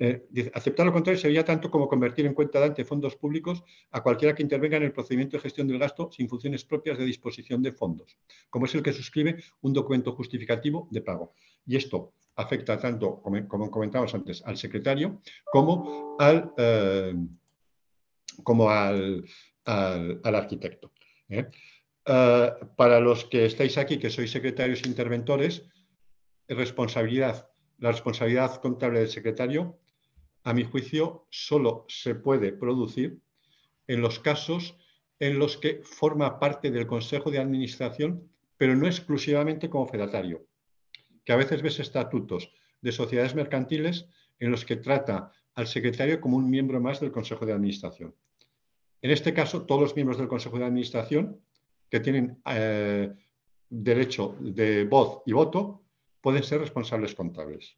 eh, aceptar lo contrario sería tanto como convertir en cuenta ante fondos públicos a cualquiera que intervenga en el procedimiento de gestión del gasto sin funciones propias de disposición de fondos, como es el que suscribe un documento justificativo de pago. Y esto afecta tanto, como, comentábamos antes, al secretario como al, eh, como al, arquitecto. ¿eh? para los que estáis aquí, que sois secretarios e interventores, responsabilidad. La responsabilidad contable del secretario a mi juicio, solo se puede producir en los casos en los que forma parte del Consejo de Administración, pero no exclusivamente como fedatario, que a veces ves estatutos de sociedades mercantiles en los que trata al secretario como un miembro más del Consejo de Administración. En este caso, todos los miembros del Consejo de Administración que tienen eh, derecho de voz y voto pueden ser responsables contables.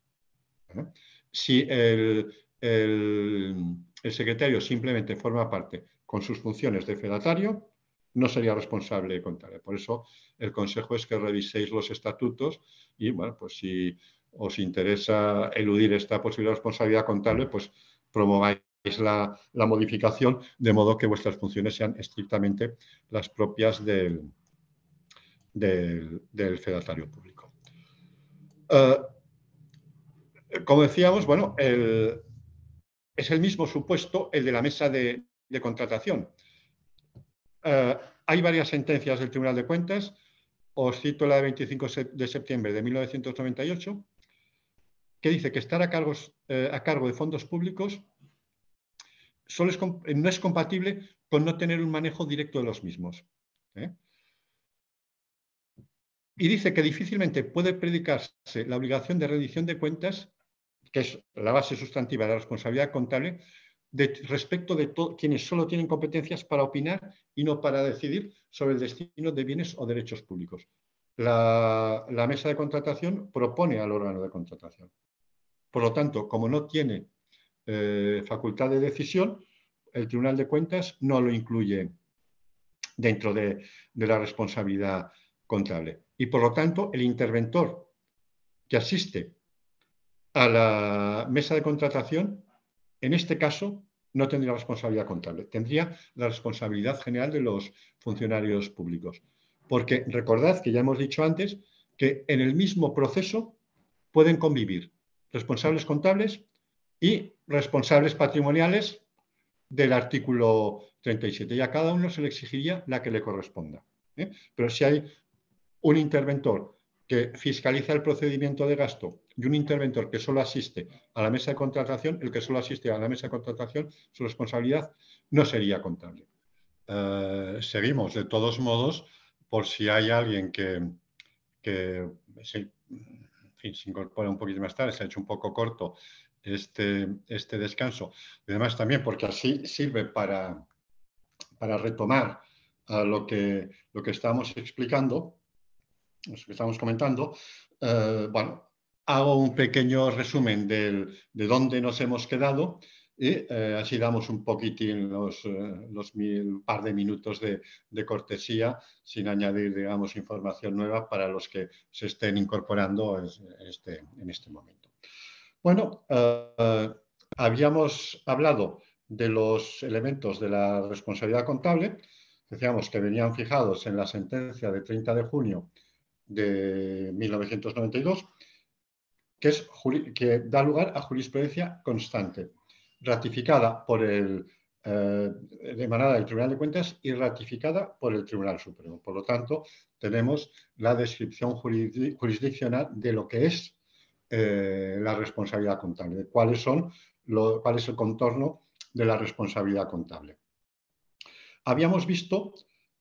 ¿eh? Si el el, secretario simplemente forma parte con sus funciones de fedatario, no sería responsable de contarle Por eso el consejo es que reviséis los estatutos y, bueno, pues si os interesa eludir esta posible responsabilidad contable, pues promováis la, la modificación de modo que vuestras funciones sean estrictamente las propias del, del, fedatario público. Eh, como decíamos, bueno, el, es el mismo supuesto el de la mesa de, contratación. Eh, hay varias sentencias del Tribunal de Cuentas. Os cito la de 25 de septiembre de 1998, que dice que estar a, eh, cargo de fondos públicos no es compatible con no tener un manejo directo de los mismos. ¿eh? Y dice que difícilmente puede predicarse la obligación de rendición de cuentas que es la base sustantiva de la responsabilidad contable, de, respecto de quienes solo tienen competencias para opinar y no para decidir sobre el destino de bienes o derechos públicos. La, mesa de contratación propone al órgano de contratación. Por lo tanto, como no tiene eh, facultad de decisión, el Tribunal de Cuentas no lo incluye dentro de, de la responsabilidad contable. Y por lo tanto, el interventor que asiste a la mesa de contratación, en este caso no tendría responsabilidad contable, tendría la responsabilidad general de los funcionarios públicos. Porque recordad que ya hemos dicho antes que en el mismo proceso pueden convivir responsables contables y responsables patrimoniales del artículo 37 y a cada uno se le exigiría la que le corresponda. ¿eh? Pero si hay un interventor que fiscaliza el procedimiento de gasto y un interventor que solo asiste a la mesa de contratación, el que solo asiste a la mesa de contratación, su responsabilidad no sería contable. Eh, seguimos, de todos modos, por si hay alguien que, se, incorpora un poquito más tarde, se ha hecho un poco corto este, este descanso. Y además también porque así sirve para, para retomar eh, lo, que, lo que estábamos explicando que estamos comentando, eh, bueno, hago un pequeño resumen de dónde nos hemos quedado y eh, así damos un poquitín los, eh, par de minutos de, cortesía sin añadir, digamos, información nueva para los que se estén incorporando en este, este, momento. Bueno, habíamos hablado de los elementos de la responsabilidad contable, decíamos que venían fijados en la sentencia de 30 de junio de 1992, que, da lugar a jurisprudencia constante, ratificada por el, eh, del Tribunal de Cuentas y ratificada por el Tribunal Supremo. Por lo tanto, tenemos la descripción jurisdiccional de lo que es eh, la responsabilidad contable, de cuáles son cuál es el contorno de la responsabilidad contable. Habíamos visto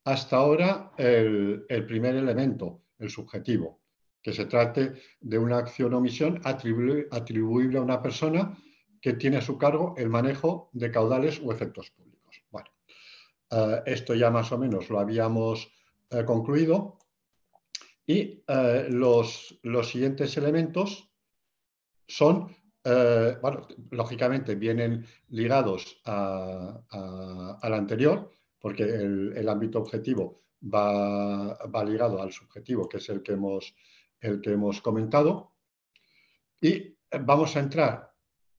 hasta ahora el, el primer elemento, el subjetivo, que se trate de una acción o omisión atribuible a una persona que tiene a su cargo el manejo de caudales o efectos públicos. bueno eh, esto ya más o menos lo habíamos eh, concluido. Y eh, los, los, siguientes elementos son, bueno, lógicamente vienen ligados al a, anterior, porque el, el, ámbito objetivo va, ligado al subjetivo, que es el que hemos, comentado. Y eh, vamos a entrar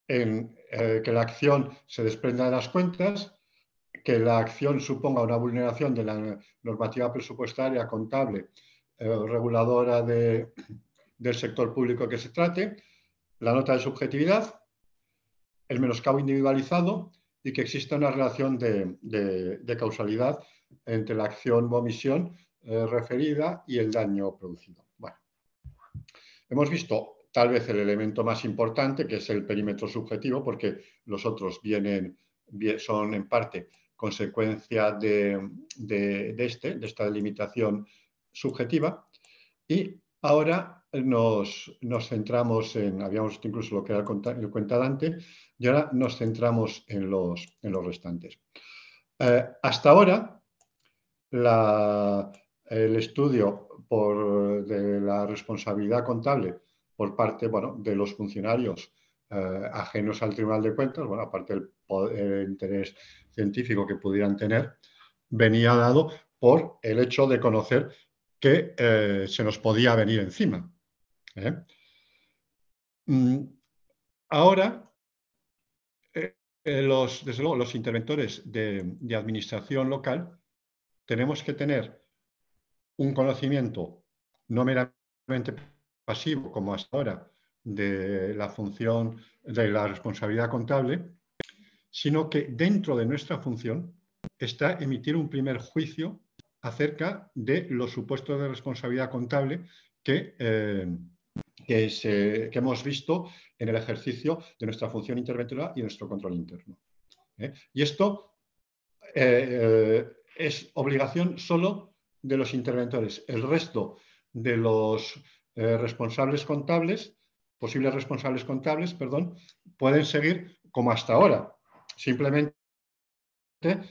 en eh, que la acción se desprenda de las cuentas, que la acción suponga una vulneración de la normativa presupuestaria, contable, eh, reguladora del sector público que se trate, la nota de subjetividad, el menoscabo individualizado y que exista una relación de, causalidad entre la acción o omisión eh, referida y el daño producido. Bueno, hemos visto tal vez el elemento más importante, que es el perímetro subjetivo, porque los otros vienen, son en parte consecuencia de, este, de esta delimitación subjetiva. Y ahora nos, centramos en, habíamos incluso lo que era el cuenta antes, y ahora nos centramos en los, restantes. Eh, hasta ahora, el estudio de la responsabilidad contable por parte de los funcionarios eh, ajenos al Tribunal de Cuentas, bueno, aparte del interés científico que pudieran tener, venía dado por el hecho de conocer que eh, se nos podía venir encima ¿eh? Mm, ahora, eh, eh, los, desde luego, los interventores de, administración local tenemos que tener un conocimiento no meramente pasivo, como hasta ahora, de la función de la responsabilidad contable, sino que dentro de nuestra función está emitir un primer juicio acerca de los supuestos de responsabilidad contable que, eh, que, hemos visto en el ejercicio de nuestra función interventora y nuestro control interno. ¿eh? Y esto eh, es obligación solo de los interventores. El resto de los responsables contables, posibles responsables contables, perdón, pueden seguir como hasta ahora, simplemente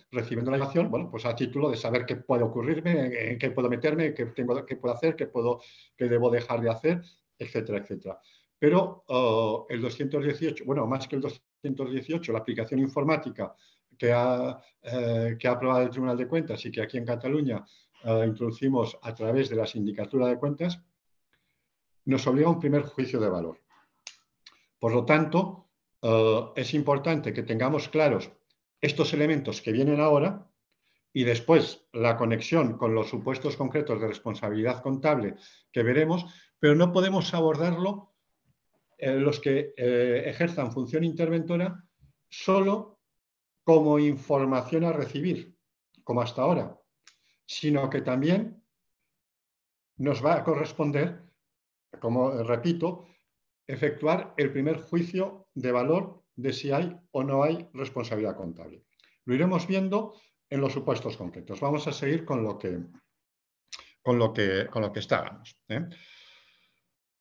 recibiendo la información, bueno, pues a título de saber qué puede ocurrirme, en, qué puedo meterme, qué tengo, qué puedo hacer, qué puedo, qué debo dejar de hacer, etcétera, etcétera. Pero oh, el 218, bueno, más que el 218, la aplicación informática que ha, eh, que ha aprobado el Tribunal de Cuentas y que aquí en Cataluña eh, introducimos a través de la Sindicatura de Cuentas, nos obliga a un primer juicio de valor. Por lo tanto, eh, es importante que tengamos claros estos elementos que vienen ahora y después la conexión con los supuestos concretos de responsabilidad contable que veremos, pero no podemos abordarlo eh, los que eh, ejerzan función interventora solo como información a recibir, como hasta ahora, sino que también nos va a corresponder, como repito, efectuar el primer juicio de valor de si hay o no hay responsabilidad contable. Lo iremos viendo en los supuestos concretos. Vamos a seguir con lo que, lo que, con lo que estábamos. ¿eh?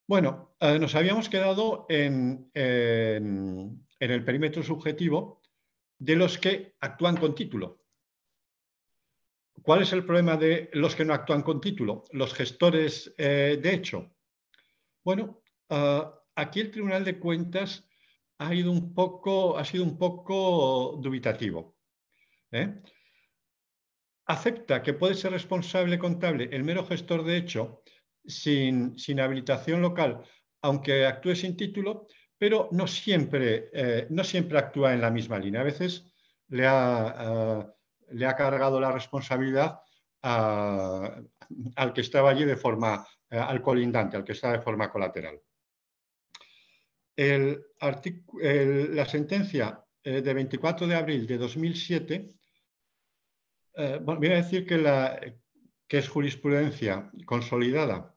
Bueno, eh, nos habíamos quedado en, el perímetro subjetivo de los que actúan con título. ¿Cuál es el problema de los que no actúan con título? Los gestores eh, de hecho. Bueno, eh, aquí el Tribunal de Cuentas ha sido un poco dubitativo. Acepta que puede ser responsable contable el mero gestor de hecho sin, habilitación local, aunque actúe sin título, pero eh, no siempre, actúa en la misma línea. A veces le ha, eh, cargado la responsabilidad al que estaba allí de forma, eh, al colindante, al que estaba de forma colateral. la sentencia de 24 de abril de 2007, bueno, voy a decir que, la, que es jurisprudencia consolidada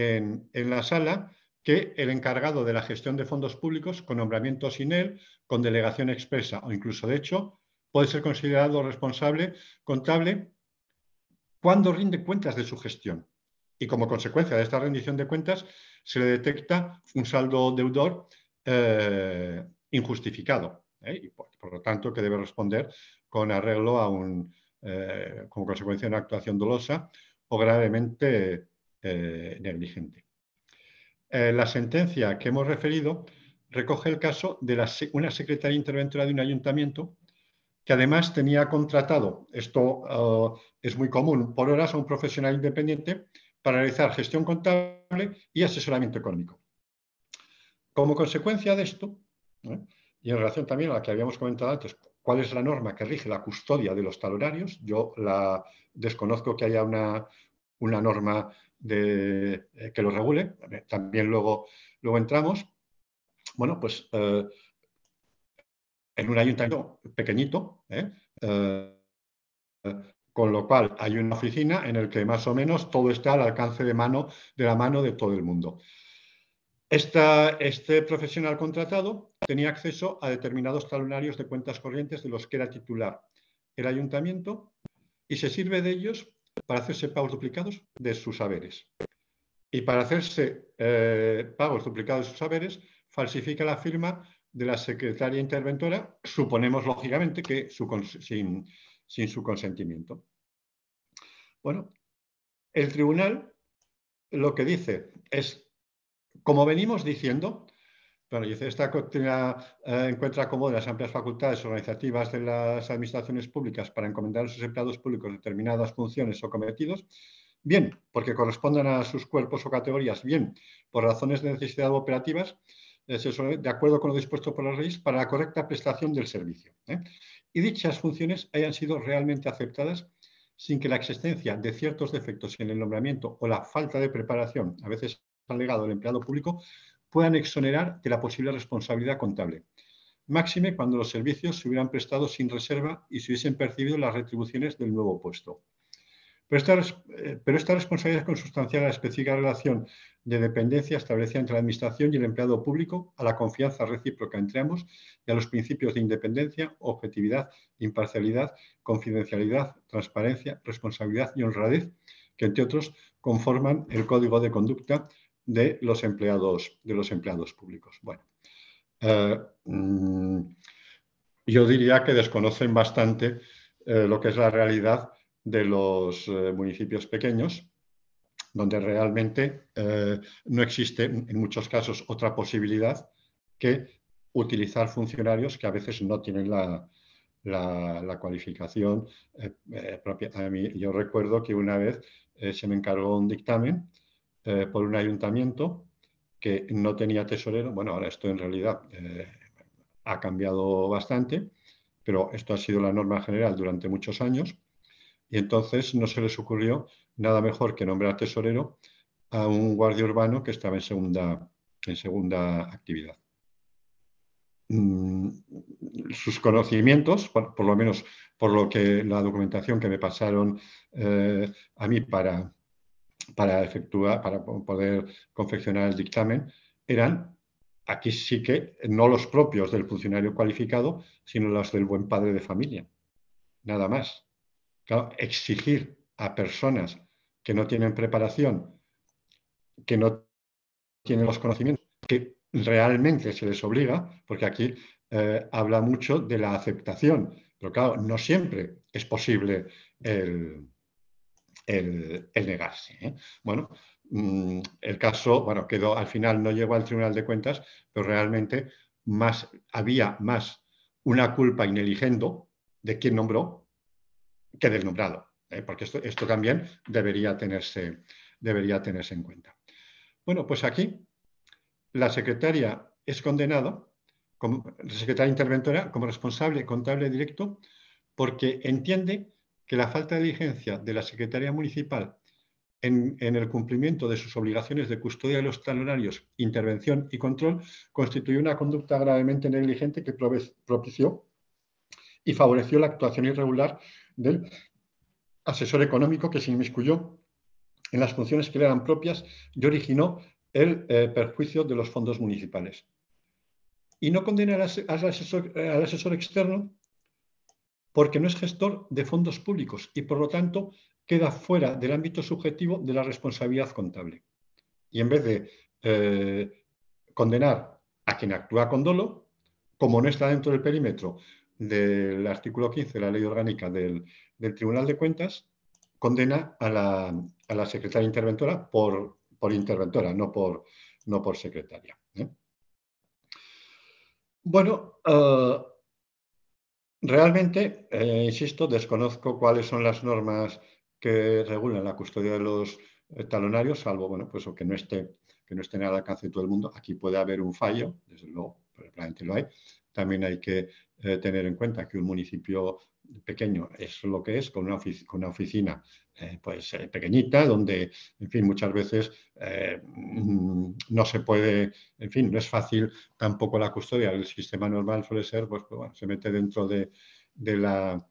en, la sala que el encargado de la gestión de fondos públicos, con nombramiento sin él, con delegación expresa o incluso de hecho, puede ser considerado responsable contable cuando rinde cuentas de su gestión. Y como consecuencia de esta rendición de cuentas, se le detecta un saldo deudor eh, injustificado ¿eh? por, lo tanto que debe responder con arreglo a un, eh, como consecuencia de una actuación dolosa o gravemente eh, negligente. Eh, la sentencia que hemos referido recoge el caso de una secretaria interventora de un ayuntamiento que además tenía contratado, esto oh, es muy común, por horas a un profesional independiente para realizar gestión contable y asesoramiento económico. Como consecuencia de esto, y en relación también a la que habíamos comentado antes, cuál es la norma que rige la custodia de los talonarios, yo la desconozco que haya una, una norma de, eh, que lo regule, también luego, luego entramos, bueno, pues eh, en un ayuntamiento pequeñito, ¿eh? con lo cual hay una oficina en la que más o menos todo está al alcance de, mano, de la mano de todo el mundo. este profesional contratado tenía acceso a determinados talonarios de cuentas corrientes de los que era titular el ayuntamiento y se sirve de ellos para hacerse pagos duplicados de sus haberes. Y para hacerse eh, pagos duplicados de sus haberes, falsifica la firma de la secretaria interventora, suponemos lógicamente que sin su consentimiento. Bueno, el tribunal lo que dice es, como venimos diciendo, bueno, y esta doctrina eh, encuentra como de las amplias facultades organizativas de las administraciones públicas para encomendar a sus empleados públicos determinadas funciones o cometidos, bien porque correspondan a sus cuerpos o categorías, bien por razones de necesidad operativas, eh, de acuerdo con lo dispuesto por la ley, para la correcta prestación del servicio. ¿eh? Y dichas funciones hayan sido realmente aceptadas sin que la existencia de ciertos defectos en el nombramiento o la falta de preparación, a veces alegado el empleado público, puedan exonerar de la posible responsabilidad contable. Máxime cuando los servicios se hubieran prestado sin reserva y se hubiesen percibido las retribuciones del nuevo puesto. Pero esta, eh, pero esta, responsabilidad consustancial a la específica relación de dependencia establecida entre la Administración y el empleado público, a la confianza recíproca entre ambos y a los principios de independencia, objetividad, imparcialidad, confidencialidad, transparencia, responsabilidad y honradez, que entre otros conforman el Código de Conducta de los empleados, de los empleados públicos. Bueno, eh, mm, yo diría que desconocen bastante eh, lo que es la realidad de los eh, municipios pequeños, donde realmente no existe en muchos casos otra posibilidad que utilizar funcionarios que a veces no tienen la, cualificación propia. yo recuerdo que una vez se me encargó un dictamen eh, por un ayuntamiento que no tenía tesorero. Bueno, ahora esto en realidad eh, ha cambiado bastante, pero esto ha sido la norma general durante muchos años. Y entonces no se les ocurrió nada mejor que nombrar tesorero a un guardia urbano que estaba en segunda, en segunda actividad. Mm, sus conocimientos, por, lo menos por lo que la documentación que me pasaron eh, a mí para, para efectuar, para poder confeccionar el dictamen, eran aquí sí que no los propios del funcionario cualificado, sino los del buen padre de familia. Nada más. exigir a personas que no tienen preparación, que no tienen los conocimientos, que realmente se les obliga, porque aquí eh, habla mucho de la aceptación, pero claro, no siempre es posible el, el, negarse. ¿eh? Bueno, mm, el caso, bueno, quedó, al final no llegó al Tribunal de Cuentas, pero realmente más, había más una culpa ineligendo de quien nombró que del nombrado, ¿eh? porque esto, también debería tenerse, debería tenerse en cuenta. Bueno, pues aquí la secretaria es condenada, como secretaria interventora, como responsable contable directo, porque entiende que la falta de diligencia de la Secretaría Municipal en, el cumplimiento de sus obligaciones de custodia de los talonarios, intervención y control constituyó una conducta gravemente negligente que propició y favoreció la actuación irregular del asesor económico que se inmiscuyó en las funciones que le eran propias y originó el eh, perjuicio de los fondos municipales. Y no condena al eh, asesor externo porque no es gestor de fondos públicos y por lo tanto queda fuera del ámbito subjetivo de la responsabilidad contable. Y en vez de eh, condenar a quien actúa con dolo, como no está dentro del perímetro del artículo 15 de la ley orgánica del, Tribunal de Cuentas, condena a la, secretaria interventora por, interventora, no por, secretaria. ¿eh? Bueno, eh, Realmente, eh, insisto, desconozco cuáles son las normas que regulan la custodia de los eh, talonarios, salvo bueno, pues, que, no esté, que no estén al alcance de todo el mundo. Aquí puede haber un fallo, desde luego, probablemente lo hay. También hay que eh, tener en cuenta que un municipio pequeño, es lo que es, con una, oficina eh, pues, eh, pequeñita, donde, en fin, muchas veces eh, mm, no se puede, en fin, no es fácil tampoco la custodia. El sistema normal suele ser, pues, pues bueno, se mete dentro de, la,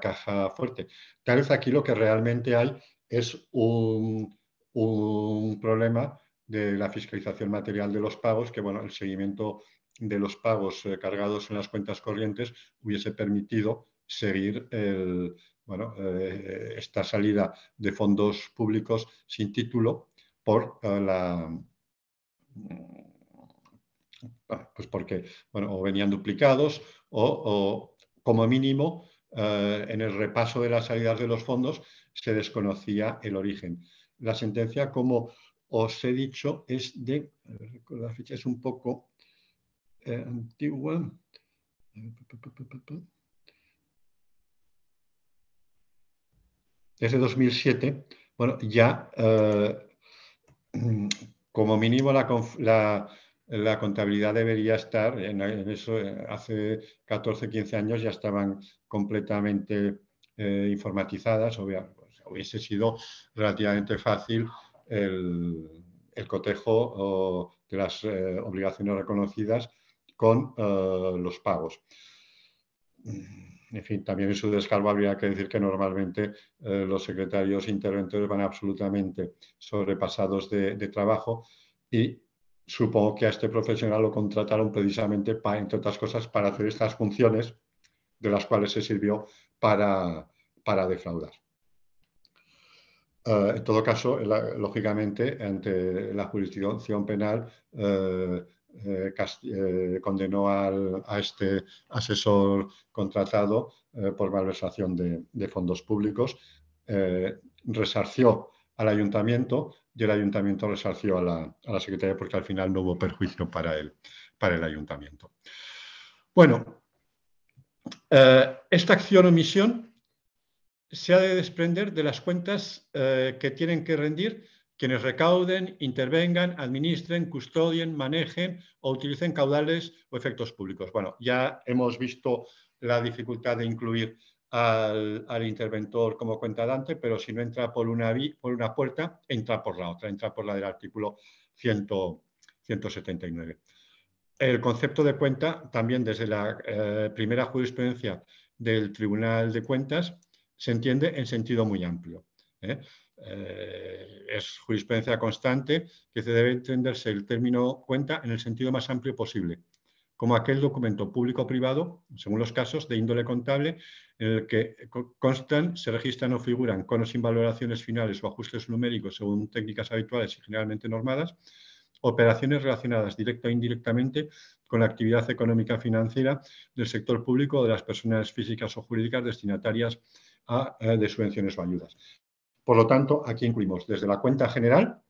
caja fuerte. Tal vez aquí lo que realmente hay es un, un problema de la fiscalización material de los pagos, que bueno, el seguimiento de los pagos cargados en las cuentas corrientes hubiese permitido seguir el, bueno, eh, esta salida de fondos públicos sin título por eh, la pues porque bueno, o venían duplicados o, como mínimo eh, en el repaso de las salidas de los fondos se desconocía el origen. La sentencia, como os he dicho, es de, la fecha es un poco antigua, desde 2007, bueno, ya eh, como mínimo la, contabilidad debería estar en, eso. Hace 14, 15 años ya estaban completamente eh, informatizadas. Pues, hubiese sido relativamente fácil el, cotejo de las eh, obligaciones reconocidas con los pagos en fin, también en su descargo habría que decir que normalmente eh, los secretarios interventores van absolutamente sobrepasados de, trabajo y supongo que a este profesional lo contrataron precisamente, para, entre otras cosas, para hacer estas funciones de las cuales se sirvió para, para defraudar. Eh, en todo caso, lógicamente, ante la jurisdicción penal, eh, eh, eh, condenó a este asesor contratado eh, por malversación de, fondos públicos, resarció al ayuntamiento y el ayuntamiento resarció a la, a secretaria porque al final no hubo perjuicio para el, para el ayuntamiento. Bueno, esta acción omisión se ha de desprender de las cuentas que tienen que rendir quienes recauden, intervengan, administren, custodien, manejen o utilicen caudales o efectos públicos. Bueno, ya hemos visto la dificultad de incluir al, interventor como cuenta pero si no entra por una, por una puerta, entra por la otra, entra por la del artículo 179. El concepto de cuenta, también desde la eh, primera jurisprudencia del Tribunal de Cuentas, se entiende en sentido muy amplio. ¿eh? Eh, es jurisprudencia constante, que se debe entenderse el término cuenta en el sentido más amplio posible, como aquel documento público o privado, según los casos de índole contable, en el que constan, se registran o figuran con o sin valoraciones finales o ajustes numéricos según técnicas habituales y generalmente normadas, operaciones relacionadas directa o indirectamente con la actividad económica financiera del sector público o de las personas físicas o jurídicas destinatarias eh, de subvenciones o ayudas. Por lo tanto, aquí incluimos desde la cuenta general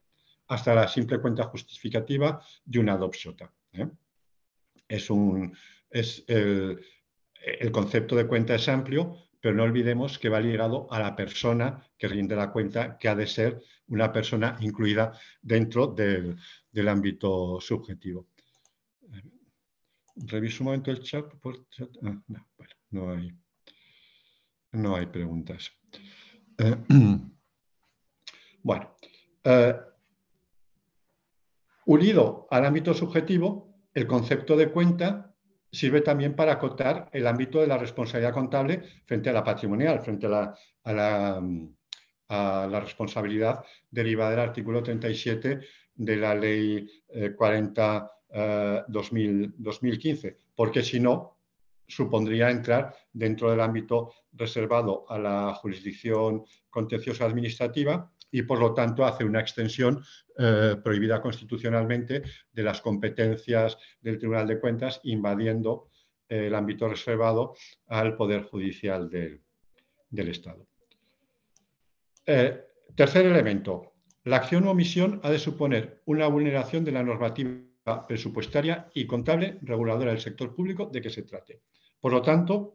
hasta la simple cuenta justificativa de una adopción. ¿eh? Es, un, el, concepto de cuenta es amplio, pero no olvidemos que va ligado a la persona que rinde la cuenta, que ha de ser una persona incluida dentro del, ámbito subjetivo. Reviso un momento el chat. Ah, no, hay, preguntas. Eh, Bueno, eh, unido al ámbito subjetivo, el concepto de cuenta sirve también para acotar el ámbito de la responsabilidad contable frente a la patrimonial, frente a la, mm, responsabilidad derivada del artículo 37 de la ley 40 eh, 2015, eh, porque si no, supondría entrar dentro del ámbito reservado a la jurisdicción contenciosa administrativa y por lo tanto hace una extensión eh, prohibida constitucionalmente de las competencias del Tribunal de Cuentas invadiendo eh, el ámbito reservado al Poder Judicial del Estado. Eh, tercer elemento, la acción o omisión ha de suponer una vulneración de la normativa presupuestaria y contable reguladora del sector público de que se trate. Por lo tanto,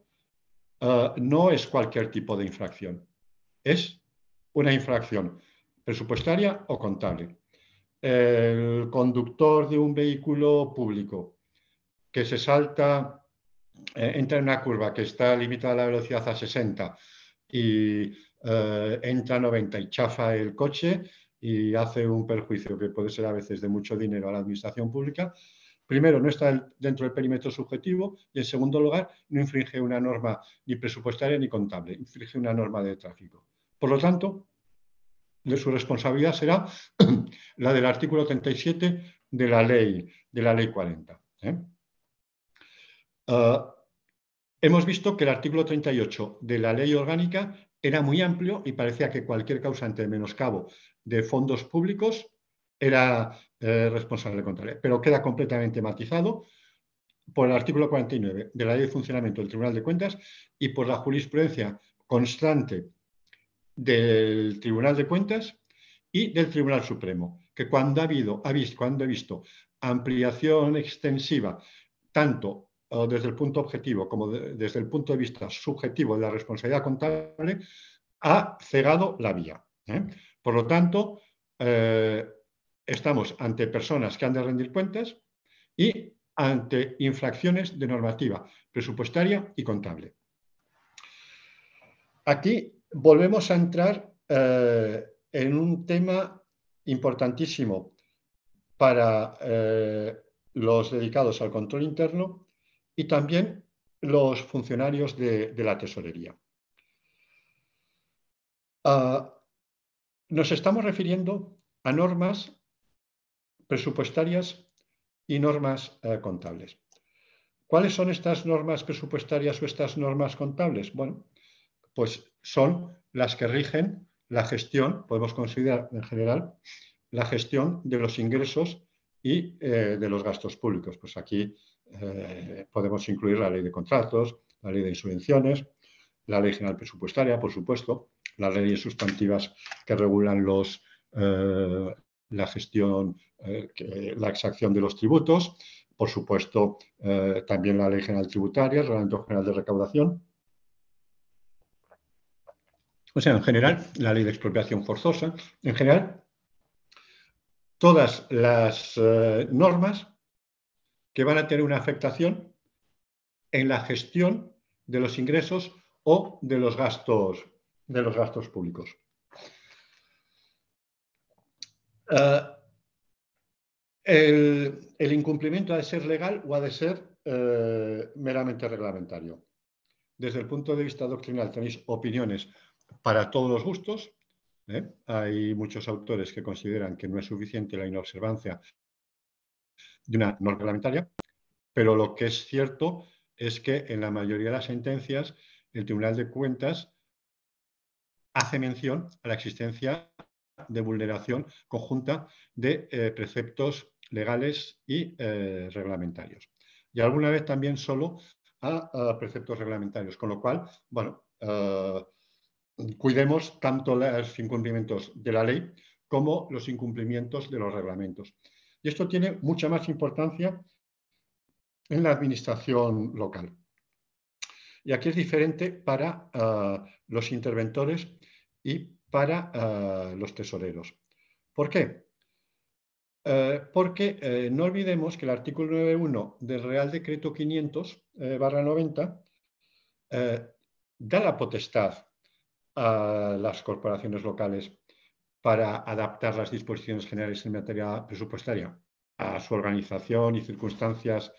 no es cualquier tipo de infracción, es una infracción presupuestaria o contable. El conductor de un vehículo público que se salta, eh, entra en una curva que está limitada a la velocidad a 60 y eh, entra a 90 y chafa el coche y hace un perjuicio que puede ser a veces de mucho dinero a la administración pública, primero, no está dentro del perímetro subjetivo y, en segundo lugar, no infringe una norma ni presupuestaria ni contable, infringe una norma de tráfico. Por lo tanto, de su responsabilidad será la del artículo 37 de la ley, de la ley 40. ¿eh? Ah, hemos visto que el artículo 38 de la ley orgánica era muy amplio y parecía que cualquier causante de menoscabo de fondos públicos era eh, responsable contraria, pero queda completamente matizado por el artículo 49 de la ley de funcionamiento del Tribunal de Cuentas y por la jurisprudencia constante del Tribunal de Cuentas y del Tribunal Supremo, que cuando ha habido, ha visto, cuando he visto ampliación extensiva, tanto desde el punto objetivo como desde el punto de vista subjetivo de la responsabilidad contable, ha cegado la vía. ¿eh? Por lo tanto, eh, estamos ante personas que han de rendir cuentas y ante infracciones de normativa presupuestaria y contable. Aquí volvemos a entrar eh, en un tema importantísimo para eh, los dedicados al control interno y también los funcionarios de, la tesorería. Ah, nos estamos refiriendo a normas presupuestarias y normas eh, contables. ¿Cuáles son estas normas presupuestarias o estas normas contables? Bueno, pues son las que rigen la gestión, podemos considerar en general, la gestión de los ingresos y eh, de los gastos públicos. Pues aquí eh, podemos incluir la ley de contratos, la ley de subvenciones, la ley general presupuestaria, por supuesto, las leyes sustantivas que regulan eh, la gestión, la exacción de los tributos, por supuesto, también la ley general tributaria, el reglamento general de recaudación, o sea, en general, la ley de expropiación forzosa, en general, todas las eh, normas que van a tener una afectación en la gestión de los ingresos o de los gastos, de los gastos públicos. Eh, el, incumplimiento ha de ser legal o ha de ser eh, meramente reglamentario. Desde el punto de vista doctrinal tenéis opiniones para todos los gustos. ¿eh? Hay muchos autores que consideran que no es suficiente la inobservancia de una norma reglamentaria, pero lo que es cierto es que en la mayoría de las sentencias el Tribunal de Cuentas hace mención a la existencia de vulneración conjunta de eh, preceptos legales y eh, reglamentarios. Y alguna vez también solo a, preceptos reglamentarios, con lo cual, bueno, cuidemos tanto los incumplimientos de la ley como los incumplimientos de los reglamentos. Y esto tiene mucha más importancia en la administración local. Y aquí es diferente para ah, los interventores y para ah, los tesoreros. ¿Por qué? Eh, porque eh, no olvidemos que el artículo 9.1 del Real Decreto 500 90 eh, da la potestad a las corporaciones locales para adaptar las disposiciones generales en materia presupuestaria a su organización y circunstancias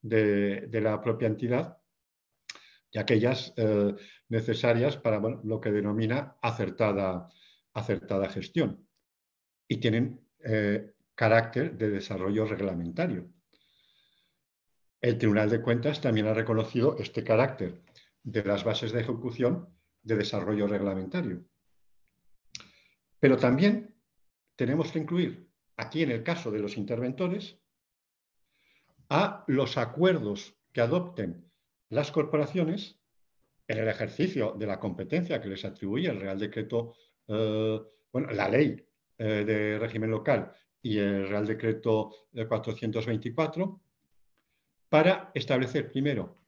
de, la propia entidad y aquellas eh, necesarias para lo que denomina acertada, gestión. Y tienen eh, carácter de desarrollo reglamentario. El Tribunal de Cuentas también ha reconocido este carácter de las bases de ejecución de desarrollo reglamentario. Pero también tenemos que incluir, aquí en el caso de los interventores, a los acuerdos que adopten las corporaciones en el ejercicio de la competencia que les atribuye el Real Decreto, eh, bueno, la ley eh, de régimen local y el Real Decreto 424, eh, para establecer primero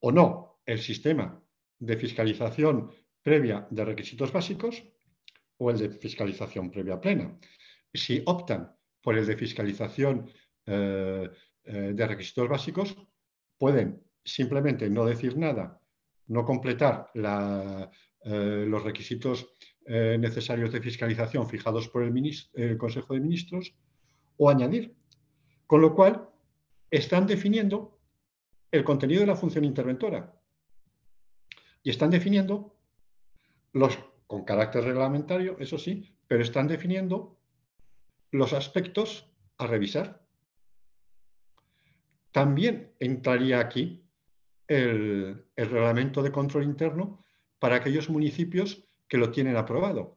o no el sistema de fiscalización previa de requisitos básicos o el de fiscalización previa plena. Si optan por el de fiscalización eh, eh, de requisitos básicos, pueden simplemente no decir nada, no completar eh, los requisitos necesarios de fiscalización fijados por el Consejo de Ministros o añadir. Con lo cual, están definiendo el contenido de la función interventora, y están definiendo los, con carácter reglamentario, eso sí, pero están definiendo los aspectos a revisar. También entraría aquí el, reglamento de control interno para aquellos municipios que lo tienen aprobado.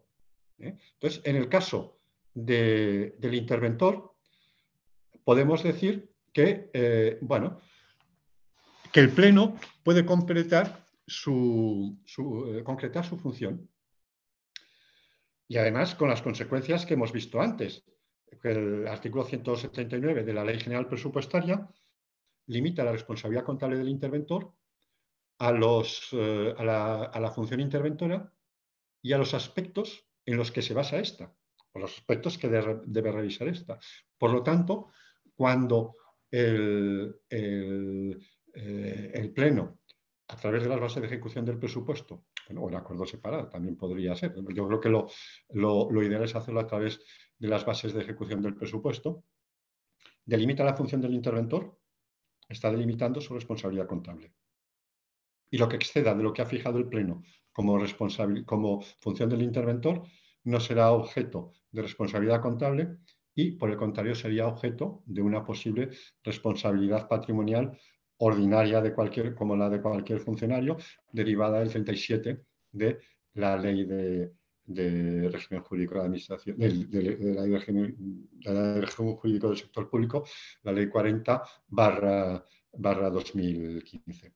¿eh? Entonces, en el caso del interventor, podemos decir que, eh, bueno, que el Pleno puede completar su, eh, concretar su función. Y además con las consecuencias que hemos visto antes. El artículo 179 de la Ley General Presupuestaria limita la responsabilidad contable del interventor a, los, eh, a, la, función interventora y a los aspectos en los que se basa esta, o los aspectos que debe revisar esta. Por lo tanto, cuando el, el eh, Pleno a través de las bases de ejecución del presupuesto, o el acuerdo separado, también podría ser. Yo creo que lo, ideal es hacerlo a través de las bases de ejecución del presupuesto. Delimita la función del interventor, está delimitando su responsabilidad contable. Y lo que exceda de lo que ha fijado el Pleno como, como función del interventor no será objeto de responsabilidad contable y, por el contrario, sería objeto de una posible responsabilidad patrimonial ordinaria de cualquier, como la de cualquier funcionario, derivada del 37 de la ley de, de régimen jurídico de administración, de, la, jurídico del sector público, la ley 40 barra, 2015.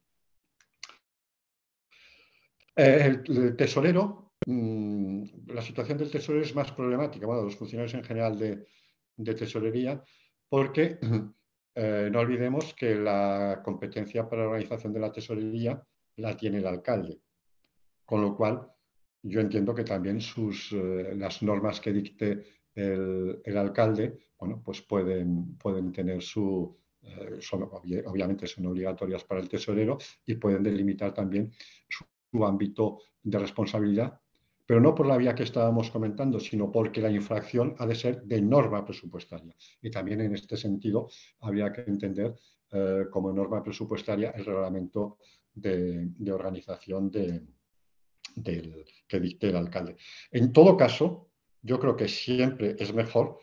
Eh, el, tesorero, mm, la situación del tesorero es más problemática, bueno, los funcionarios en general de, tesorería, porque eh, no olvidemos que la competencia para la organización de la tesorería la tiene el alcalde, con lo cual yo entiendo que también sus, eh, las normas que dicte el, alcalde, bueno, pues pueden, pueden tener su, eh, obviamente son obligatorias para el tesorero y pueden delimitar también su ámbito de responsabilidad pero no por la vía que estábamos comentando, sino porque la infracción ha de ser de norma presupuestaria. Y también en este sentido habría que entender eh, como norma presupuestaria el reglamento de, organización de, que dicte el alcalde. En todo caso, yo creo que siempre es mejor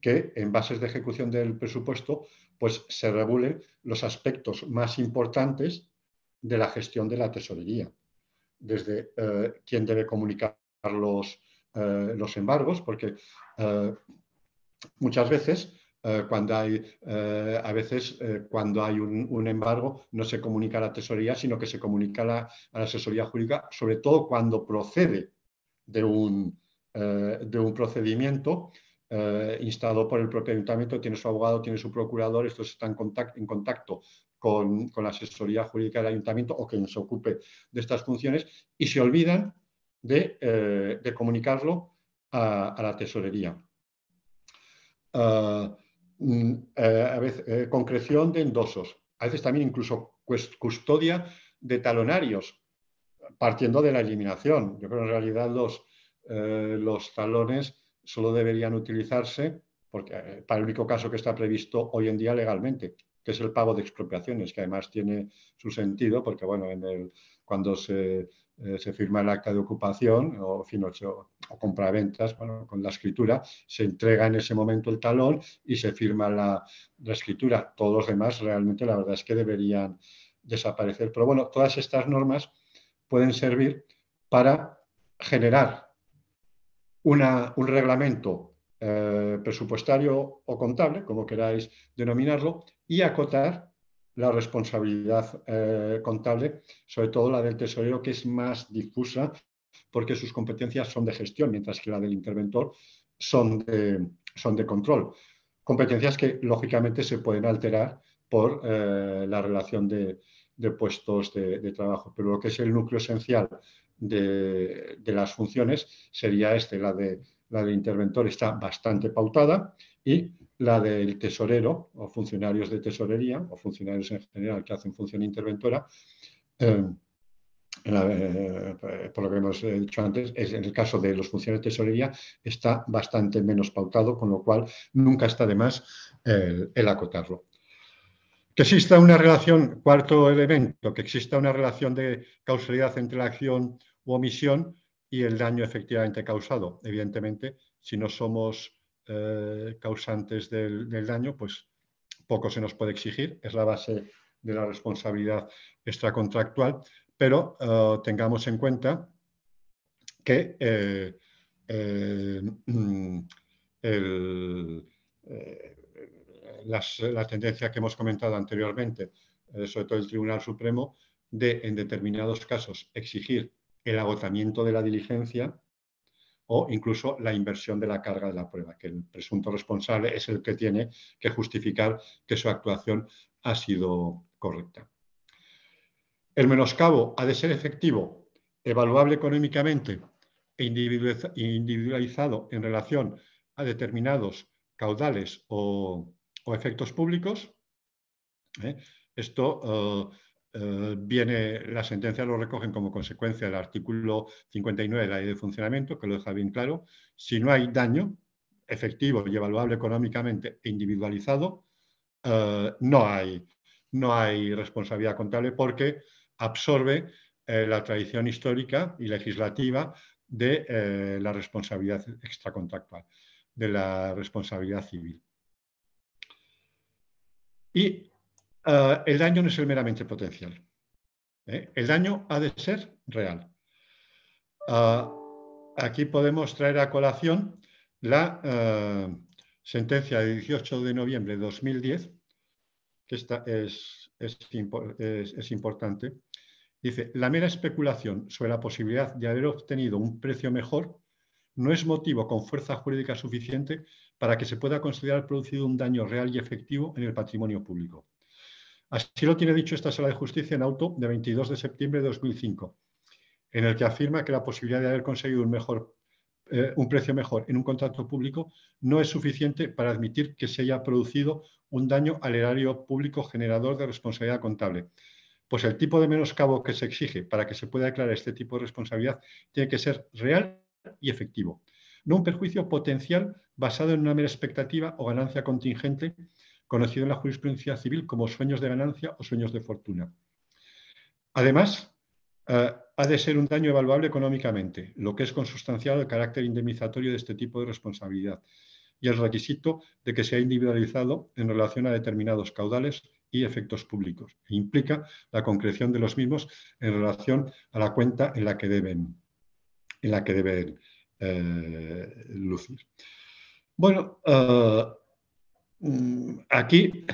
que en bases de ejecución del presupuesto pues se regulen los aspectos más importantes de la gestión de la tesorería, desde eh, quién debe comunicar los, eh, los embargos, porque eh, muchas veces eh, cuando hay, a veces cuando hay un, embargo no se comunica a la tesorería, sino que se comunica a la asesoría jurídica, sobre todo cuando procede de un, de un procedimiento instado por el propio ayuntamiento, tiene su abogado, tiene su procurador, estos están en contacto con, con, la asesoría jurídica del ayuntamiento o quien se ocupe de estas funciones y se olvidan eh, de, comunicarlo a, la tesorería. Ah, mm, eh, a eh, concreción de endosos, a veces también incluso custodia de talonarios, partiendo de la eliminación. Yo creo que en realidad los, los talones solo deberían utilizarse porque, para el único caso que está previsto hoy en día legalmente, que es el pago de expropiaciones, que además tiene su sentido, porque bueno, en el, cuando eh, se, firma el acta de ocupación o, fin, o, compraventas, con la escritura, se entrega en ese momento el talón y se firma la, escritura. Todos los demás realmente la verdad es que deberían desaparecer. Pero bueno, todas estas normas pueden servir para generar una, un reglamento eh, presupuestario o contable, como queráis denominarlo, y acotar la responsabilidad eh, contable, sobre todo la del tesorero, que es más difusa porque sus competencias son de gestión, mientras que la del interventor son de, control. Competencias que, lógicamente, se pueden alterar por eh, la relación de, puestos de, trabajo. Pero lo que es el núcleo esencial de, las funciones sería este, la de la del interventor está bastante pautada y la del tesorero o funcionarios de tesorería o funcionarios en general que hacen función interventora. Em, eh, por lo que hemos dicho antes, es, en el caso de los funcionarios de tesorería está bastante menos pautado, con lo cual nunca está de más el, el acotarlo. Que exista una relación, cuarto elemento, que exista una relación de causalidad entre la acción u omisión y el daño efectivamente causado. Evidentemente, si no somos eh, causantes del, daño, pues poco se nos puede exigir, es la base de la responsabilidad extracontractual, pero eh, tengamos en cuenta que eh, mm, la tendencia que hemos comentado anteriormente, sobre todo el Tribunal Supremo, de en determinados casos exigir el agotamiento de la diligencia o incluso la inversión de la carga de la prueba, que el presunto responsable es el que tiene que justificar que su actuación ha sido correcta. El menoscabo ha de ser efectivo, evaluable económicamente e individualizado en relación a determinados caudales o, efectos públicos. ¿eh? Esto eh, eh, viene, la sentencia lo recogen como consecuencia del artículo 59 de la ley de funcionamiento, que lo deja bien claro. Si no hay daño efectivo y evaluable económicamente e individualizado, eh, no, hay, no hay responsabilidad contable porque absorbe eh, la tradición histórica y legislativa de la responsabilidad extracontractual, de la responsabilidad civil. Y Ah, el daño no es el meramente potencial. ¿eh? El daño ha de ser real. Ah, aquí podemos traer a colación la ah, sentencia de 18 de noviembre de 2010, que esta es importante. Dice, la mera especulación sobre la posibilidad de haber obtenido un precio mejor no es motivo con fuerza jurídica suficiente para que se pueda considerar producido un daño real y efectivo en el patrimonio público. Así lo tiene dicho esta sala de justicia en auto de 22 de septiembre de 2005, en el que afirma que la posibilidad de haber conseguido eh, un, precio mejor en un contrato público no es suficiente para admitir que se haya producido un daño al erario público generador de responsabilidad contable. Pues el tipo de menoscabo que se exige para que se pueda declarar este tipo de responsabilidad tiene que ser real y efectivo, no un perjuicio potencial basado en una mera expectativa o ganancia contingente conocido en la jurisprudencia civil como sueños de ganancia o sueños de fortuna. Además, eh, ha de ser un daño evaluable económicamente, lo que es consustanciado el carácter indemnizatorio de este tipo de responsabilidad y el requisito de que sea individualizado en relación a determinados caudales y efectos públicos. E implica la concreción de los mismos en relación a la cuenta en la que deben, en la que deben eh, lucir. Bueno, eh, Mm, aquí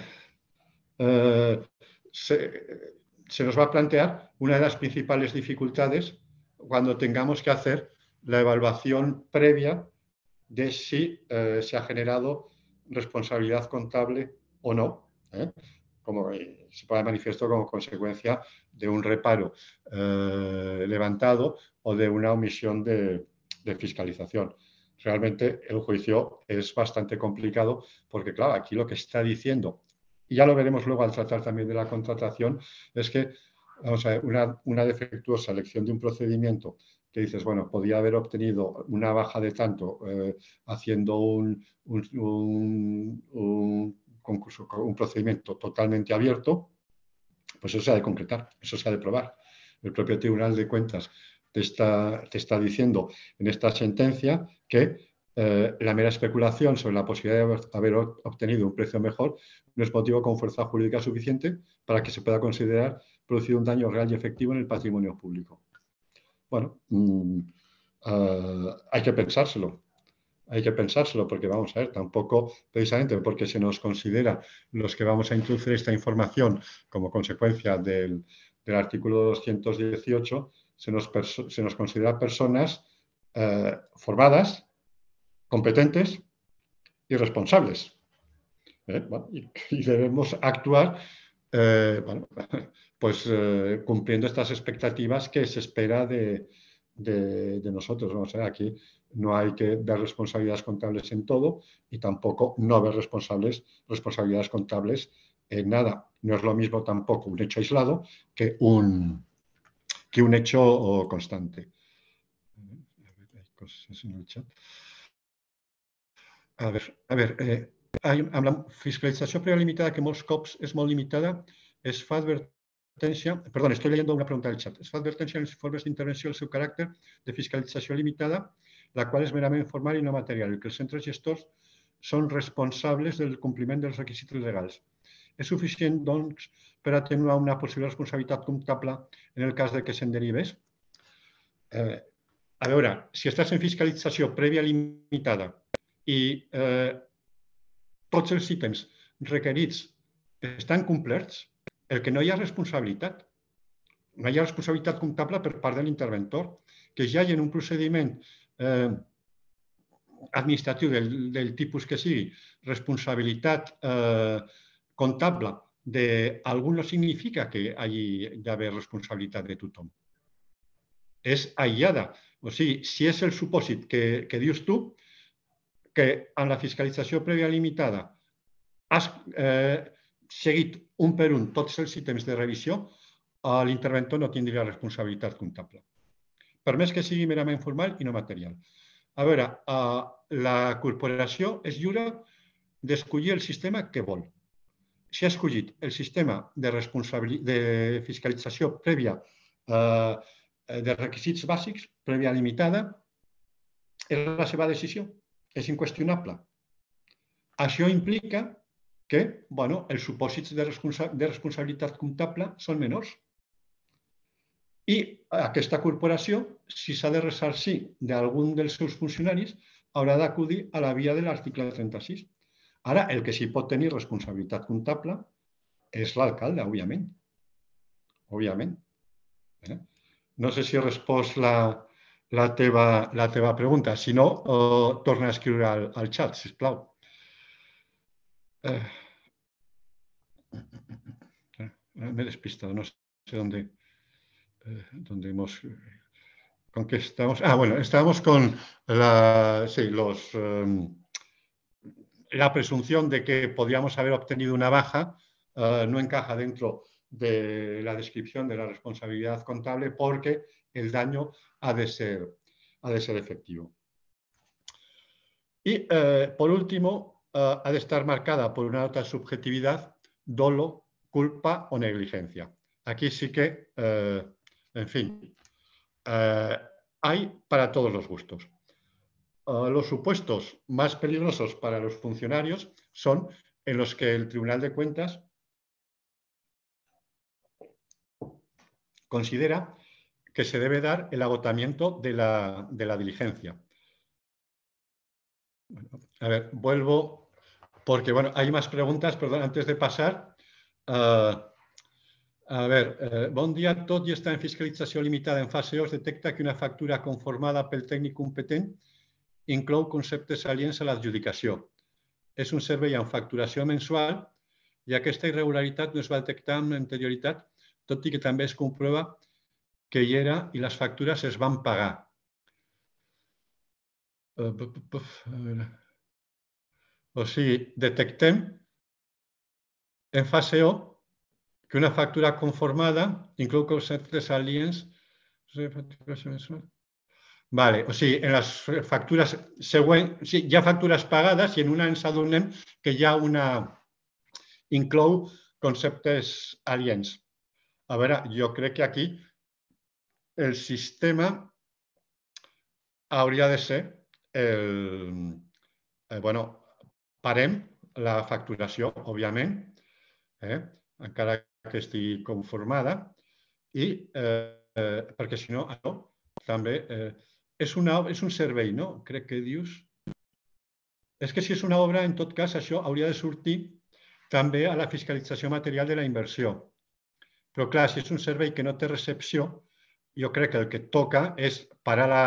eh, se, nos va a plantear una de las principales dificultades cuando tengamos que hacer la evaluación previa de si eh, se ha generado responsabilidad contable o no, ¿eh? como se puede manifiesto como consecuencia de un reparo levantado o de una omisión de fiscalización realmente el juicio es bastante complicado porque, claro, aquí lo que está diciendo, y ya lo veremos luego al tratar también de la contratación, es que, vamos a una, defectuosa elección de un procedimiento que dices, bueno, podía haber obtenido una baja de tanto eh, haciendo un, un procedimiento totalmente abierto, pues eso se ha de concretar, eso se ha de probar. El propio Tribunal de Cuentas te está, diciendo en esta sentencia que eh, la mera especulación sobre la posibilidad de haber obtenido un precio mejor no es motivo con fuerza jurídica suficiente para que se pueda considerar producido un daño real y efectivo en el patrimonio público. Bueno, mm, ah, hay que pensárselo, hay que pensárselo porque vamos a ver, tampoco precisamente porque se nos considera los que vamos a introducir esta información como consecuencia del, del artículo 218, se nos, considera personas eh, formadas, competentes y responsables. Eh, y, debemos actuar eh, pues, cumpliendo estas expectativas que se espera de, nosotros. ¿no? aquí no hay que ver responsabilidades contables en todo y tampoco no ver responsables, responsabilidades contables en nada. No es lo mismo tampoco un hecho aislado que un, que un hecho constante. Hay cosas en el chat. A ver, a ver eh, amb la fiscalització prelimitada, que molts cops és molt limitada, es fa advertència... Perdó, estoy leyendo una pregunta del chat. Es fa advertència en els informes d'intervenció del seu caràcter de fiscalització limitada, la qual és merament formal i no material, i que els centres gestors són responsables del compliment dels requisits legals. És suficient, doncs, per atenuar una possible responsabilitat comptable en el cas de que se'n derives. Eh, a veure, si estàs en fiscalització prèvia limitada i eh, tots els ítems requerits estan complerts, el que no hi ha responsabilitat. No hi ha responsabilitat comptable per part de l'interventor, que ja hi ha un procediment eh, administratiu del, tipus que sigui, responsabilitat eh, comptable de alguno significa que hi de d'haver responsabilitat de tothom. És aïllada. O sigui, si és el supòsit que, que dius tu, que en la fiscalització prèvia limitada has eh, seguit un per un tots els ítems de revisió, l'interventor no tindria responsabilitat comptable. Per més que sigui merament formal i no material. A veure, eh, la corporació és lliure d'escollir el sistema que vol s'ha escollit el sistema de, de fiscalització prèvia eh, de requisits bàsics, prèvia limitada, és la seva decisió. És inqüestionable. Això implica que bueno, els supòsits de, responsa de responsabilitat comptable són menors. I aquesta corporació, si s'ha de ressarcir d'algun dels seus funcionaris, haurà d'acudir a la via de l'article 36. Ahora, el que sí tener responsabilidad con comptable es la òbviament. obviamente. Obviamente. ¿Eh? No sé si he la, la, teva, la pregunta. Si no, eh, torna a escribir al, chat, si es plau. Eh. me he despistado, no sé dónde, hemos... ¿Con qué estamos? Ah, bueno, estábamos con la, los la presunción de que podríamos haber obtenido una baja eh, no encaja dentro de la descripción de la responsabilidad contable porque el daño ha de ser, ha de ser efectivo. Y eh, por último, eh, ha de estar marcada por una alta subjetividad, dolo, culpa o negligencia. Aquí sí que, en fin, hay para todos los gustos. Ah, los supuestos más peligrosos para los funcionarios son en los que el Tribunal de Cuentas considera que se debe dar el agotamiento de la, diligencia. a ver, vuelvo porque bueno, hay más preguntas, perdón, antes de pasar. Ah, a ver, eh, bon dia. todo y está en fiscalización limitada en fase 2, detecta que una factura conformada pel técnico competente. inclou conceptes aliens a l'adjudicació. És un servei amb facturació mensual i aquesta irregularitat no es va detectar amb anterioritat, tot i que també es comprova que hi era i les factures es van pagar. Eh, o sigui, detectem en fase O que una factura conformada inclou conceptes aliens de Vale, o sigui, en les factures següents, o sigui, hi ha factures pagades i en una ens adonem que hi ha una... inclou conceptes aliens. A veure, jo crec que aquí el sistema hauria de ser el... Eh, bueno, parem la facturació, òbviament, eh? encara que estigui conformada, i eh, eh, perquè si no, no també eh, és, una, és un servei, no? Crec que dius. És que si és una obra, en tot cas, això hauria de sortir també a la fiscalització material de la inversió. Però clar, si és un servei que no té recepció, jo crec que el que toca és parar la,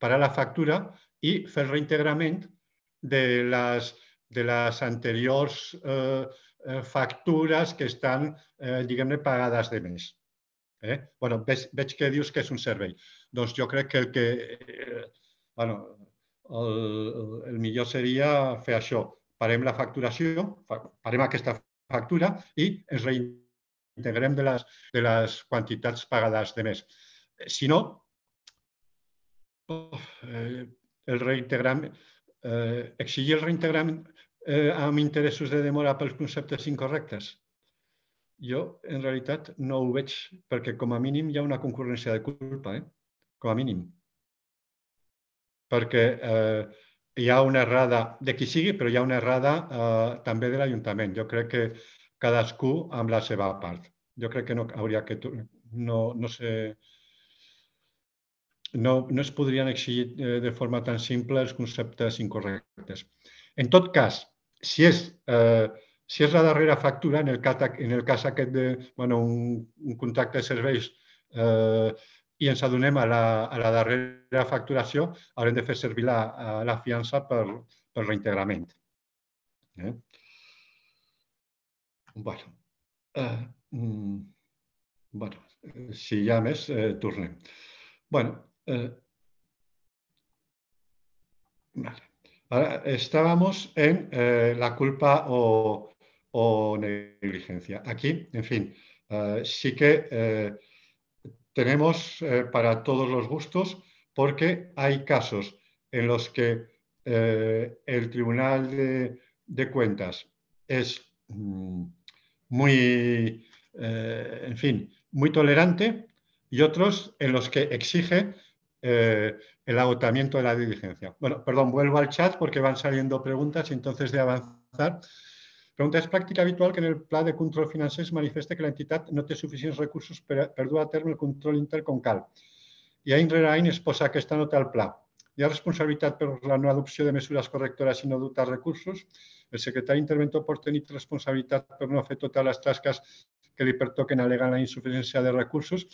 parar la factura i fer el reintegrament de les, de les anteriors eh, eh factures que estan, eh, diguem-ne, pagades de més. Eh? bueno, veig, veig que dius que és un servei. Doncs jo crec que el que... Eh, bueno, el, el millor seria fer això. Parem la facturació, parem aquesta factura i ens reintegrem de les, de les quantitats pagades de més. Si no, eh, el reintegrament, eh, exigir el reintegrament eh, amb interessos de demora pels conceptes incorrectes? Jo, en realitat, no ho veig, perquè com a mínim hi ha una concurrència de culpa. Eh? com a mínim. Perquè eh, hi ha una errada de qui sigui, però hi ha una errada eh, també de l'Ajuntament. Jo crec que cadascú amb la seva part. Jo crec que no hauria que... No, no sé... No, no es podrien exigir eh, de forma tan simple els conceptes incorrectes. En tot cas, si és, eh, si és la darrera factura, en el cas, en el cas aquest de bueno, un, un contracte de serveis eh, Y en Sadunema a la, a la darrera facturació haurem de fer servir la, a la fianza per, eh? Bueno. Eh, mm, bueno, si llames, ha eh, bueno, Ahora, estábamos en la culpa o, o, negligencia. Aquí, en fin, sí que tenemos eh, para todos los gustos porque hay casos en los que eh, el Tribunal de, Cuentas es mm, muy, eh, en fin, muy tolerante y otros en los que exige el agotamiento de la diligencia. Bueno, perdón, vuelvo al chat porque van saliendo preguntas y entonces de avanzar Pregunta, és pràctica habitual que en el pla de control financer es manifesta que l'entitat no té suficients recursos per, per dur a terme el control intern com cal. I any rere any es posa aquesta nota al pla. Hi ha responsabilitat per la no adopció de mesures correctores i no dotar recursos. El secretari interventor pot tenir responsabilitat per no fer totes les tasques que li pertoquen alegant la insuficiència de recursos.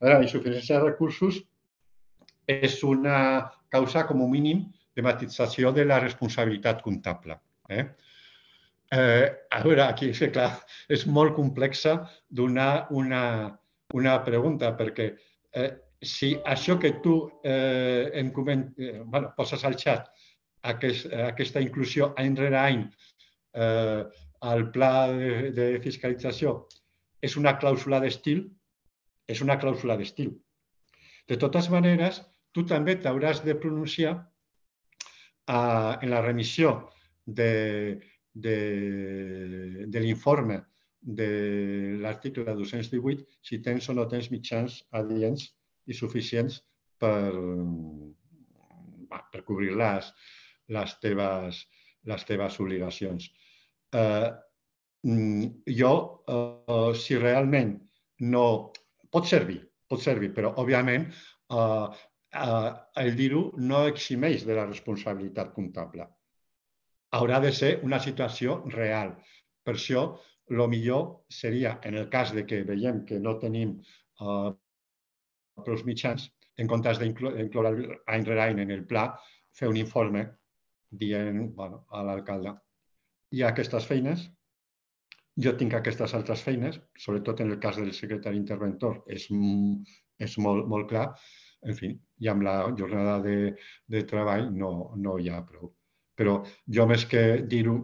Ara, la insuficiència de recursos és una causa, com a mínim, de matització de la responsabilitat comptable. Eh? Eh, a veure, aquí és que clar, és molt complexa donar una, una pregunta, perquè eh, si això que tu eh, em coment... Eh, bueno, poses al xat, aquest, aquesta inclusió any rere any eh, al pla de, de fiscalització, és una clàusula d'estil, és una clàusula d'estil. De totes maneres, tu també t'hauràs de pronunciar eh, en la remissió de, de, de l'informe de l'article 218 si tens o no tens mitjans adients i suficients per, per cobrir les, les, teves, les teves obligacions. Eh, mm, jo, eh, si realment no... Pot servir, pot servir, però, òbviament, eh, eh, el dir-ho no eximeix de la responsabilitat comptable haurà de ser una situació real. Per això, el millor seria, en el cas de que veiem que no tenim eh, prou mitjans, en comptes d'incloure any rere any en el pla, fer un informe dient bueno, a l'alcalde hi ha aquestes feines, jo tinc aquestes altres feines, sobretot en el cas del secretari interventor, és, és molt, molt clar. En fi, i amb la jornada de, de treball no, no hi ha prou. Però jo més que dir-ho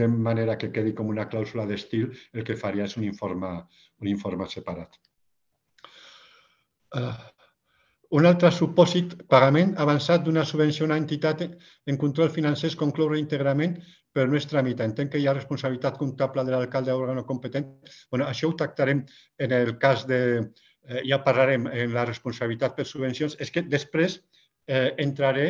de manera que quedi com una clàusula d'estil, el que faria és un informe, un informe separat. Uh, un altre supòsit, pagament avançat d'una subvenció a una entitat en control financer es conclou íntegrament però no es tramita. Entenc que hi ha responsabilitat comptable de l'alcalde o òrgano competent. Bueno, això ho tractarem en el cas de... Eh, ja parlarem en la responsabilitat per subvencions. És que després eh, entraré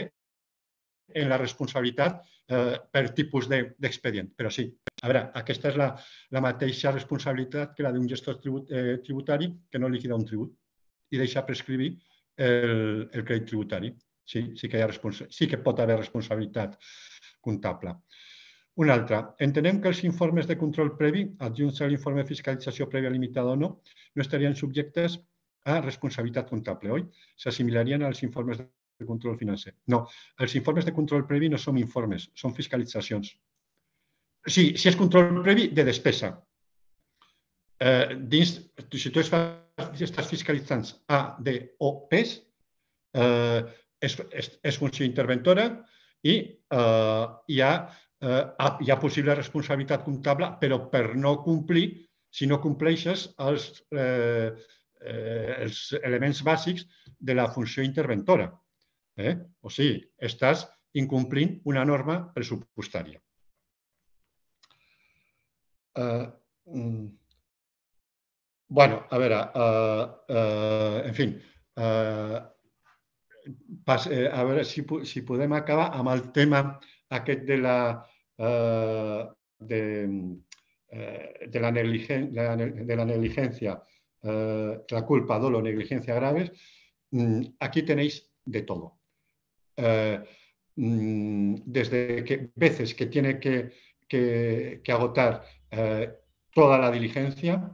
en la responsabilitat eh, per tipus d'expedient. De, Però sí, a veure, aquesta és la, la mateixa responsabilitat que la d'un gestor tribut, eh, tributari que no liquida un tribut i deixa prescribir el, el crèdit tributari. Sí, sí, que hi ha sí que pot haver responsabilitat comptable. Un altre. Entenem que els informes de control previ, adjunts a l'informe de fiscalització prèvia limitada o no, no estarien subjectes a responsabilitat comptable, oi? S'assimilarien als informes de control financer. No, els informes de control previ no són informes, són fiscalitzacions. Sí, si és control previ, de despesa. Eh, dins, si tu estàs fiscalitzant A, D o P, eh, és, és, és funció interventora i eh, hi, ha, eh, hi ha possible responsabilitat comptable, però per no complir, si no compleixes els, eh, eh, els elements bàsics de la funció interventora. ¿eh? O sí, estás incumpliendo una norma presupuestaria eh, mm, bueno, a ver eh, en fin a ver si, si podemos acabar a mal tema aquel de la, de, la de, la, negligencia, la culpa, dolo, negligencia graves, mm, aquí tenéis de todo. Eh, mm, desde que, veces que tiene que, agotar eh, toda la diligencia,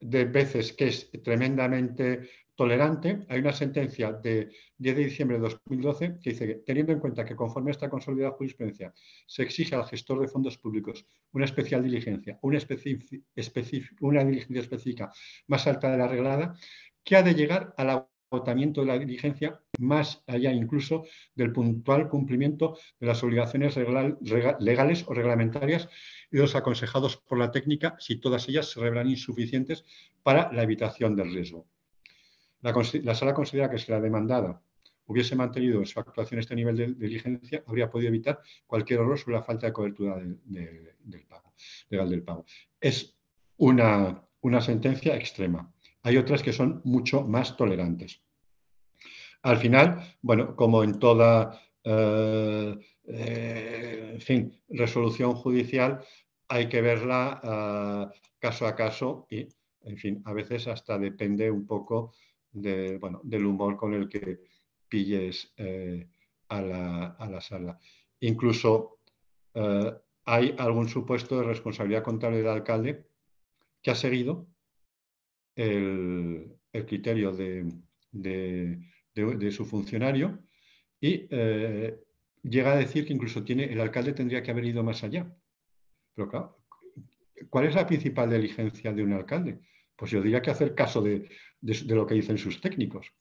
de veces que es tremendamente tolerante. Hay una sentencia de 10 de diciembre de 2012 que dice que, teniendo en cuenta que conforme a esta consolidada jurisprudencia se exige al gestor de fondos públicos una especial diligencia, una, diligencia específica más alta de la reglada, que ha de llegar a la agotamiento de la diligencia, más allá incluso del puntual cumplimiento de las obligaciones legales o reglamentarias y los aconsejados por la técnica si todas ellas se revelan insuficientes para la evitación del riesgo. La, sala considera que si la demandada hubiese mantenido en su actuación este nivel de, diligencia, habría podido evitar cualquier error sobre la falta de cobertura del pago, legal del pago. Es una, una sentencia extrema. Hay otras que son mucho más tolerantes. Al final, bueno, como en toda, eh, eh, resolución judicial, hay que verla eh, caso a caso y, en fin, a veces hasta depende un poco del humor con el que pilles a la, a, la, sala. Incluso hay algún supuesto de responsabilidad contable del alcalde que ha seguido el, criterio de, su funcionario y eh, llega a decir que incluso tiene, el alcalde tendría que haber ido más allá. Pero ¿cuál es la principal diligencia de un alcalde? Pues yo diría que hacer caso de, lo que dicen sus técnicos.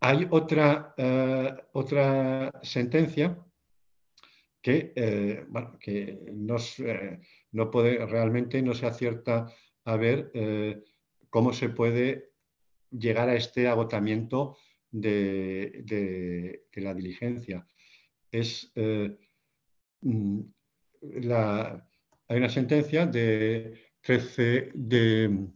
Hay otra, eh, otra sentencia que, eh, no puede, realmente no se acierta a ver eh, cómo se puede llegar a este agotamiento de, la diligencia. Es eh, mm, hay una sentencia de 13 de,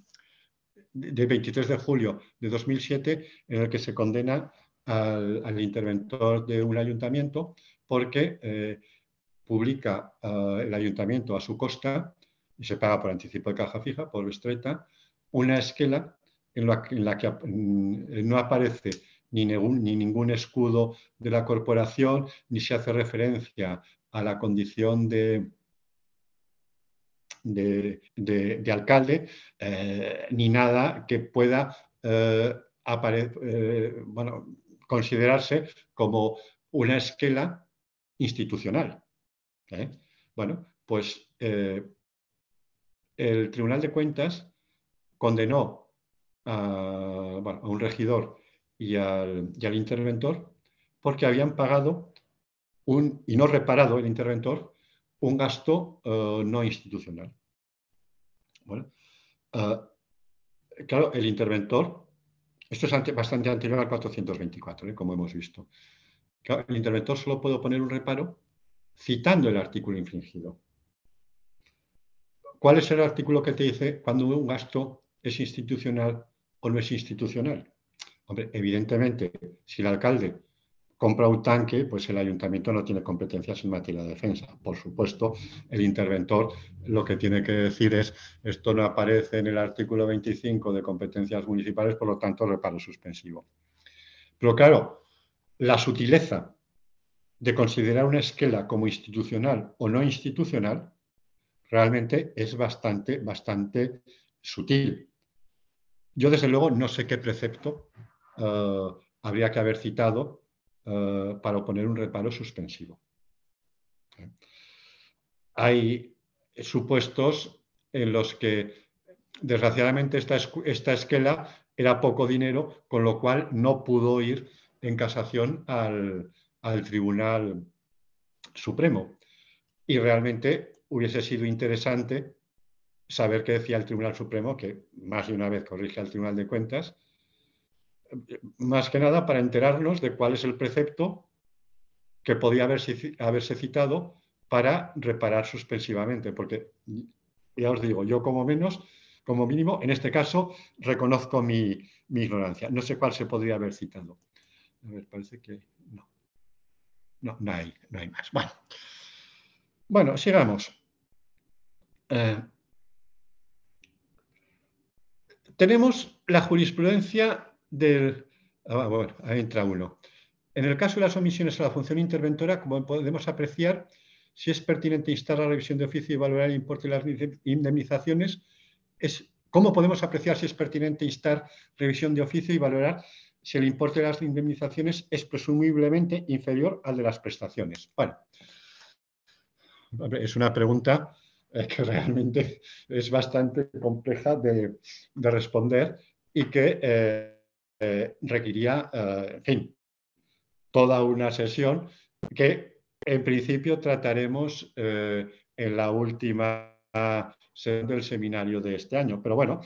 de, 23 de julio de 2007 en la que se condena al, interventor de un ayuntamiento porque eh, publica ah, el ayuntamiento a su costa y se paga por anticipo de caja fija, por estreta, una esquela en la, que mm, no aparece ni ningún, escudo de la corporación, ni se hace referencia a la condición de, de, alcalde, eh, ni nada que pueda eh, eh, bueno, considerarse como una esquela institucional. Bueno, pues el Tribunal de Cuentas condenó a, un regidor y al, interventor porque habían pagado y no reparado el interventor un gasto eh, no institucional. Eh, claro, el interventor, esto es bastante anterior al 424, ¿eh? como hemos visto. el interventor solo puede poner un reparo citando el artículo infringido. ¿Cuál es el artículo que te dice cuando un gasto es institucional o no es institucional? Hombre, evidentemente, si el alcalde compra un tanque, pues el ayuntamiento no tiene competencias en materia de defensa. Por supuesto, el interventor lo que tiene que decir es esto no aparece en el artículo 25 de competencias municipales, por lo tanto, reparo suspensivo. Pero claro, la sutileza de considerar una esquela como institucional o no institucional realmente es bastante, bastante sutil. Yo, desde luego, no sé qué precepto eh, habría que haber citado eh, para oponer un reparo suspensivo. Hay supuestos en los que, desgraciadamente, esta, esta esquela era poco dinero, con lo cual no pudo ir en casación al, al Tribunal Supremo. Y realmente hubiese sido interesante saber qué decía el Tribunal Supremo, que más de una vez corrige al Tribunal de Cuentas, más que nada para enterarnos de cuál es el precepto que podía haberse, haberse citado para reparar suspensivamente, porque ya os digo, yo como menos, como mínimo, en este caso, reconozco mi, ignorancia. No sé cuál se podría haber citado. A ver, parece que no. No, no hay, más. bueno, sigamos. Eh, tenemos la jurisprudencia del... Ah, ahí entra uno. En el caso de las omisiones a la función interventora, como podemos apreciar, si es pertinente instar la revisión de oficio y valorar el importe de las indemnizaciones, es, ¿cómo podemos apreciar si es pertinente instar revisión de oficio y valorar si el importe de las indemnizaciones es presumiblemente inferior al de las prestaciones? Bueno, es una pregunta que realmente es bastante compleja de, responder y que eh, eh requería, eh, en fin, toda una sesión que en principio trataremos eh, en la última sesión del seminario de este año. Pero bueno,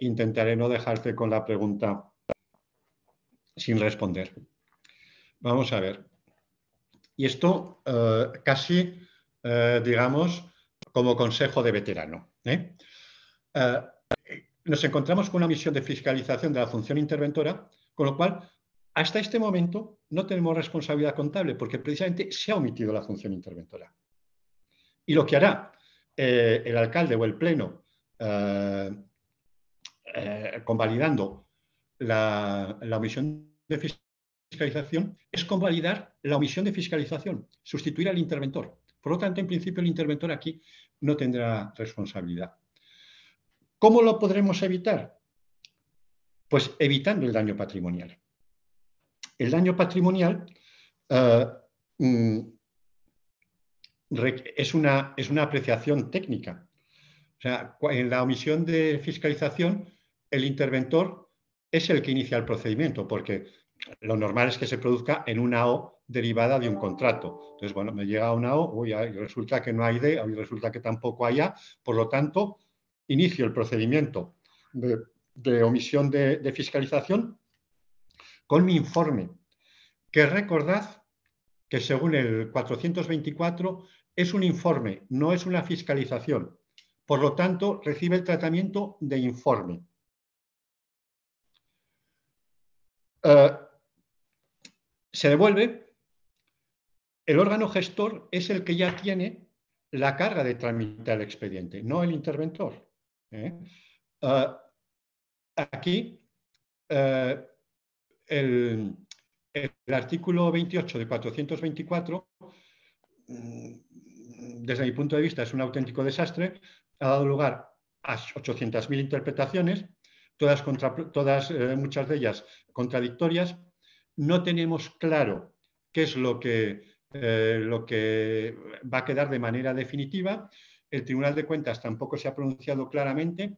intentaré no dejarte con la pregunta sin responder. Vamos a ver. Y esto casi, digamos, como consejo de veterano. ¿eh? Eh, nos encontramos con una misión de fiscalización de la función interventora, con lo cual, hasta este momento no tenemos responsabilidad contable porque precisamente se ha omitido la función interventora. Y lo que hará eh, el alcalde o el pleno, convalidando la, la omisión de fiscalización, es convalidar la omisión de fiscalización, sustituir al interventor. Por lo tanto, en principio, el interventor aquí no tendrá responsabilidad. ¿Cómo lo podremos evitar? Pues evitando el daño patrimonial. El daño patrimonial eh, mm, es, una, es una apreciación técnica. en la omisión de fiscalización, el interventor es el que inicia el procedimiento, porque lo normal es que se produzca en una O derivada de un contrato. Entonces, bueno, me llega una O, y resulta que no hay D, hoy resulta que tampoco hay A, por lo tanto, inicio el procedimiento de, omisión de, fiscalización con mi informe, que recordad que según el 424 es un informe, no es una fiscalización. Por lo tanto, recibe el tratamiento de informe. Eh, se devuelve el órgano gestor es el que ya tiene la carga de tramitar el expediente, no el interventor. ¿eh? Ah, aquí, ah, el, artículo 28 de 424, mm, desde mi punto de vista, es un auténtico desastre, ha dado lugar a 800.000 interpretaciones, todas, eh, muchas de ellas contradictorias. No tenemos claro qué es lo que eh, lo que va a quedar de manera definitiva. El Tribunal de Cuentas tampoco se ha pronunciado claramente.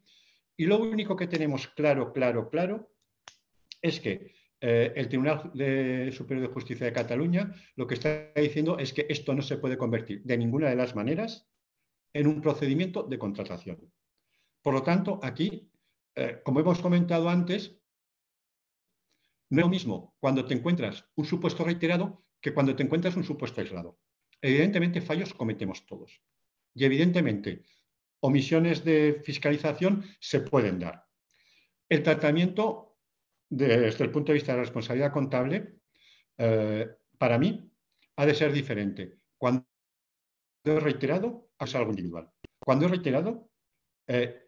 Y lo único que tenemos claro, claro, claro, es que eh, el Tribunal Superior de Justicia de Cataluña lo que está diciendo es que esto no se puede convertir de ninguna de las maneras en un procedimiento de contratación. Por lo tanto, aquí, eh, como hemos comentado antes, no es lo mismo cuando te encuentras un supuesto reiterado que cuando te encuentras un supuesto aislado. Evidentemente, fallos cometemos todos. Y evidentemente, omisiones de fiscalización se pueden dar. El tratamiento, desde el punto de vista de la responsabilidad contable, eh, para mí, ha de ser diferente. Cuando es reiterado, hace algo individual. Cuando es reiterado, eh,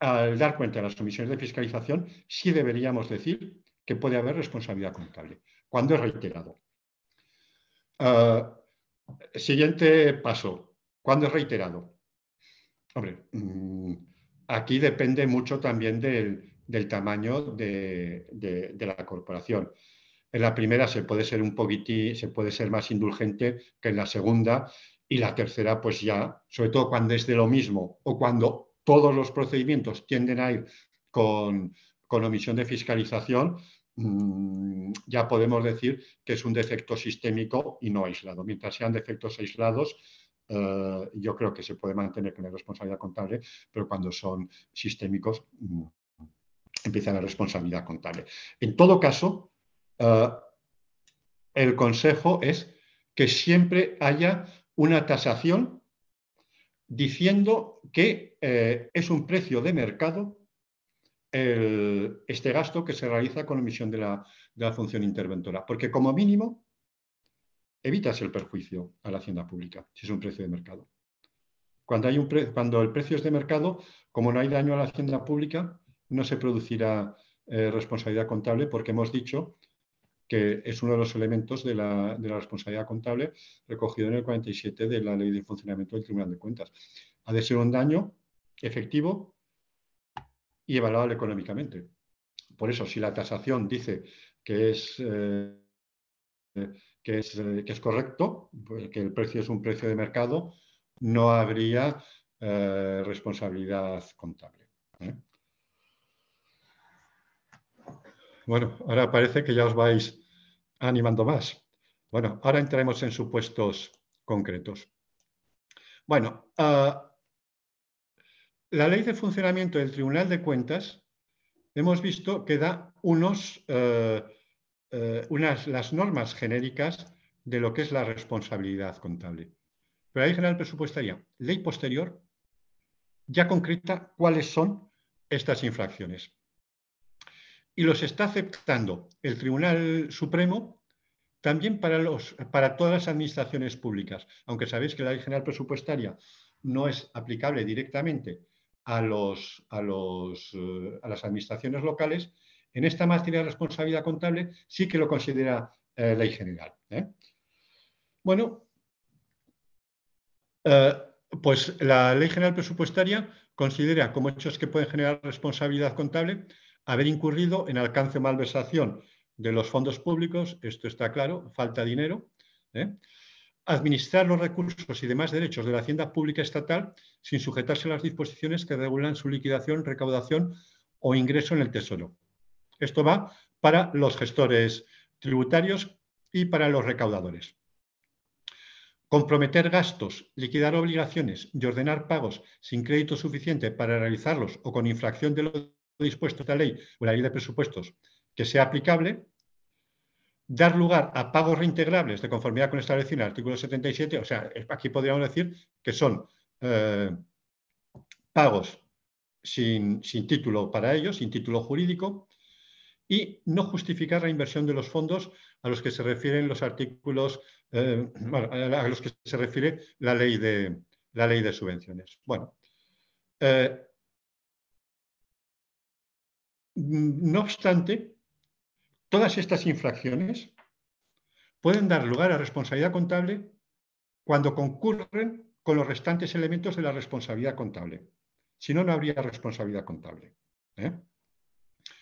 al dar cuenta de las omisiones de fiscalización, sí deberíamos decir que puede haber responsabilidad contable, cuando es reiterado. Ah, siguiente paso, ¿cuándo es reiterado? Hombre, mm, aquí depende mucho también del, tamaño de, la corporación. En la primera se puede ser un poquitín, se puede ser más indulgente que en la segunda y la tercera pues ya, sobre todo cuando es de lo mismo o cuando todos los procedimientos tienden a ir con omisión de fiscalización, Mm, ya podemos decir que es un defecto sistémico y no aislado. Mientras sean defectos aislados, eh, yo creo que se puede mantener con la responsabilidad contable, pero cuando son sistémicos, mm, empieza la responsabilidad contable. En todo caso, eh, el consejo es que siempre haya una tasación diciendo que eh, es un precio de mercado este gasto que se realiza con omisión de la, de la función interventora, porque como mínimo evitas el perjuicio a la hacienda pública si es un precio de mercado. Cuando, hay un cuando el precio es de mercado, como no hay daño a la hacienda pública, no se producirá eh, responsabilidad contable porque hemos dicho que es uno de los elementos de la, de la, responsabilidad contable recogido en el 47 de la Ley de Funcionamiento del Tribunal de Cuentas. Ha de ser un daño efectivo y evaluable económicamente. Por eso, si la tasación dice que es, eh, que eh, correcto, pues que el precio es un precio de mercado, no habría eh, responsabilidad contable. Bueno, ahora parece que ya os vais animando más. Bueno, ahora entraremos en supuestos concretos. Bueno, ah, la ley de funcionamiento del Tribunal de Cuentas hemos visto que da eh, eh, unas, las normas genéricas de lo que es la responsabilidad contable. Pero la ley general presupuestaria, ley posterior, ya concreta cuáles son estas infracciones. Y los está aceptando el Tribunal Supremo también para, los, para todas las administraciones públicas, aunque sabéis que la ley general presupuestaria no es aplicable directamente eh, a, las administraciones locales, en esta materia de responsabilidad contable sí que lo considera eh, ley general. ¿eh? Bueno, pues la ley general presupuestaria considera como hechos que pueden generar responsabilidad contable haber incurrido en alcance o malversación de los fondos públicos, esto está claro, falta dinero, administrar los recursos y demás derechos de la hacienda pública estatal sin sujetarse a las disposiciones que regulan su liquidación, recaudación o ingreso en el Tesoro. Esto va para los gestores tributarios y para los recaudadores. Comprometer gastos, liquidar obligaciones y ordenar pagos sin crédito suficiente para realizarlos o con infracción de lo dispuesto en la ley o la ley de presupuestos que sea aplicable dar lugar a pagos reintegrables de conformidad con establecido en el artículo 77, o sea, aquí podríamos decir que son eh, pagos sin, sin, título para ellos, sin título jurídico, y no justificar la inversión de los fondos a los que se refieren los artículos, eh, a los que se refiere la ley de, la ley de subvenciones. Bueno, eh, mm, no obstante, Todas estas infracciones pueden dar lugar a responsabilidad contable cuando concurren con los restantes elementos de la responsabilidad contable. Si no, no habría responsabilidad contable. ¿eh?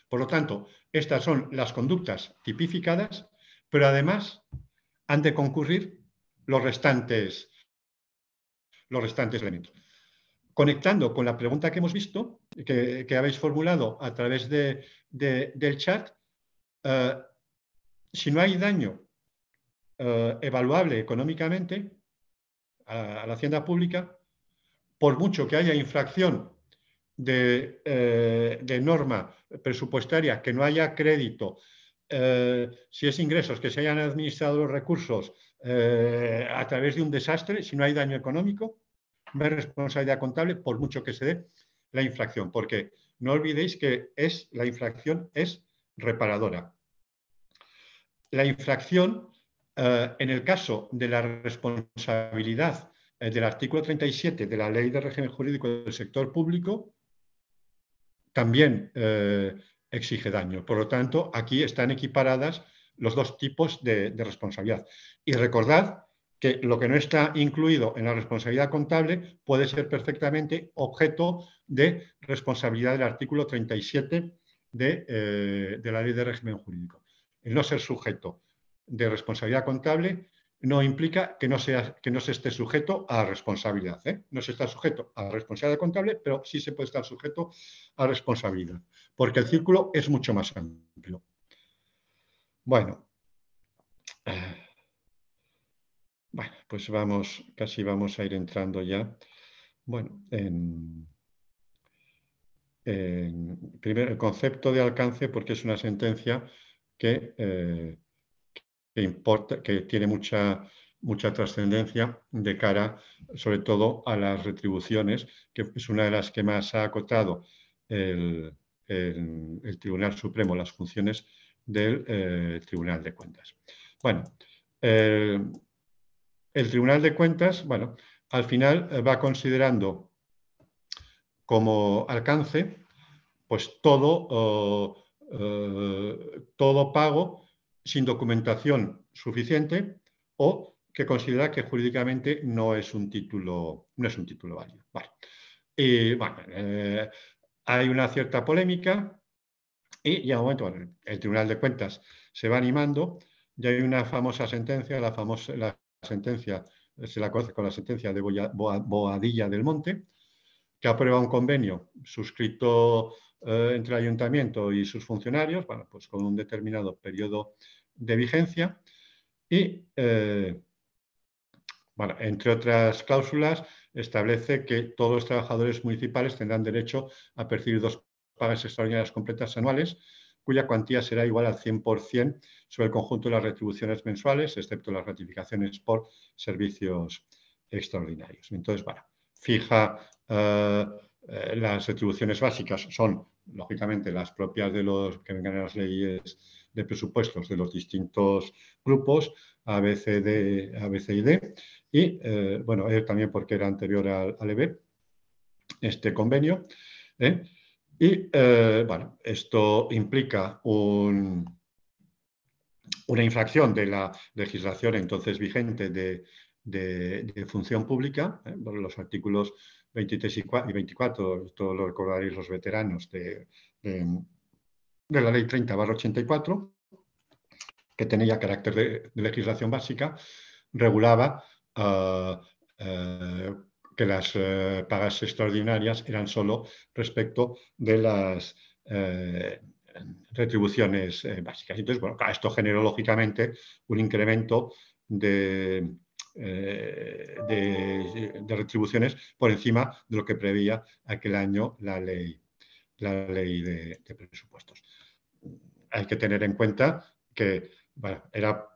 Por lo tanto, estas son las conductas tipificadas, pero además han de concurrir los restantes, los restantes elementos. Conectando con la pregunta que hemos visto, que, habéis formulado a través del chat, eh, si no hay daño eh, evaluable económicamente a, la hacienda pública, por mucho que haya infracción de, eh, norma presupuestaria, que no haya crédito, si es ingresos, que se hayan administrado los recursos a través de un desastre, si no hay daño económico, no hay responsabilidad contable, por mucho que se dé la infracción, porque no olvidéis que es, la infracción es reparadora. La infracción, eh, en el caso de la responsabilidad eh, del artículo 37 de la Ley de Régimen Jurídico del Sector Público, también eh, exige daño. Por lo tanto, aquí están equiparadas los dos tipos de, de responsabilidad. Y recordad que lo que no está incluido en la responsabilidad contable puede ser perfectamente objeto de responsabilidad del artículo 37 eh, de, la ley de régimen jurídico. El no ser sujeto de responsabilidad contable no implica que no, sea, que no se esté sujeto a responsabilidad. ¿eh? No se está sujeto a responsabilidad contable, pero sí se puede estar sujeto a responsabilidad, porque el círculo es mucho más amplio. Bueno, bueno pues vamos, casi vamos a ir entrando ya bueno, en, el concepto de alcance porque es una sentencia eh, que, importa, que tiene mucha, mucha trascendencia de cara, sobre todo, a las retribuciones, que es una de las que más ha acotado el, Tribunal Supremo, las funciones del eh, Tribunal de Cuentas. Bueno, el, eh, el Tribunal de Cuentas, bueno, al final va considerando como alcance pues todo, eh, eh, todo pago sin documentación suficiente o que considera que jurídicamente no es un título, no es un válido. Eh, hay una cierta polémica y ya un momento el Tribunal de Cuentas se va animando. Ya hay una famosa sentencia, la famosa la sentencia, se la conoce con la sentencia de Boadilla del Monte, que aprueba un convenio suscrito eh, entre el ayuntamiento y sus funcionarios, bueno, pues con un determinado periodo de vigencia y, eh, bueno, entre otras cláusulas, establece que todos los trabajadores municipales tendrán derecho a percibir dos pagas extraordinarias completas anuales, cuya cuantía será igual al 100% sobre el conjunto de las retribuciones mensuales, excepto las ratificaciones por servicios extraordinarios. Entonces, bueno, fija eh, las retribuciones básicas, son lógicamente las propias de los que vengan las leyes de presupuestos de los distintos grupos ABCD, ABCD y eh, bueno, también porque era anterior al, EBE, este convenio. ¿eh? Y eh, bueno, esto implica una infracción de la legislación entonces vigente de, de, función pública, ¿eh? los artículos 23 y 24, todos lo recordaréis los veteranos de, la ley 30 84, que tenía carácter de, legislación básica, regulaba ah, ah, que las eh, pagas extraordinarias eran solo respecto de las eh, retribuciones básicas. Entonces, bueno, esto generó lógicamente un incremento de, eh, de, retribuciones por encima de lo que preveía aquel año la ley, la ley de, presupuestos. Hay que tener en cuenta que era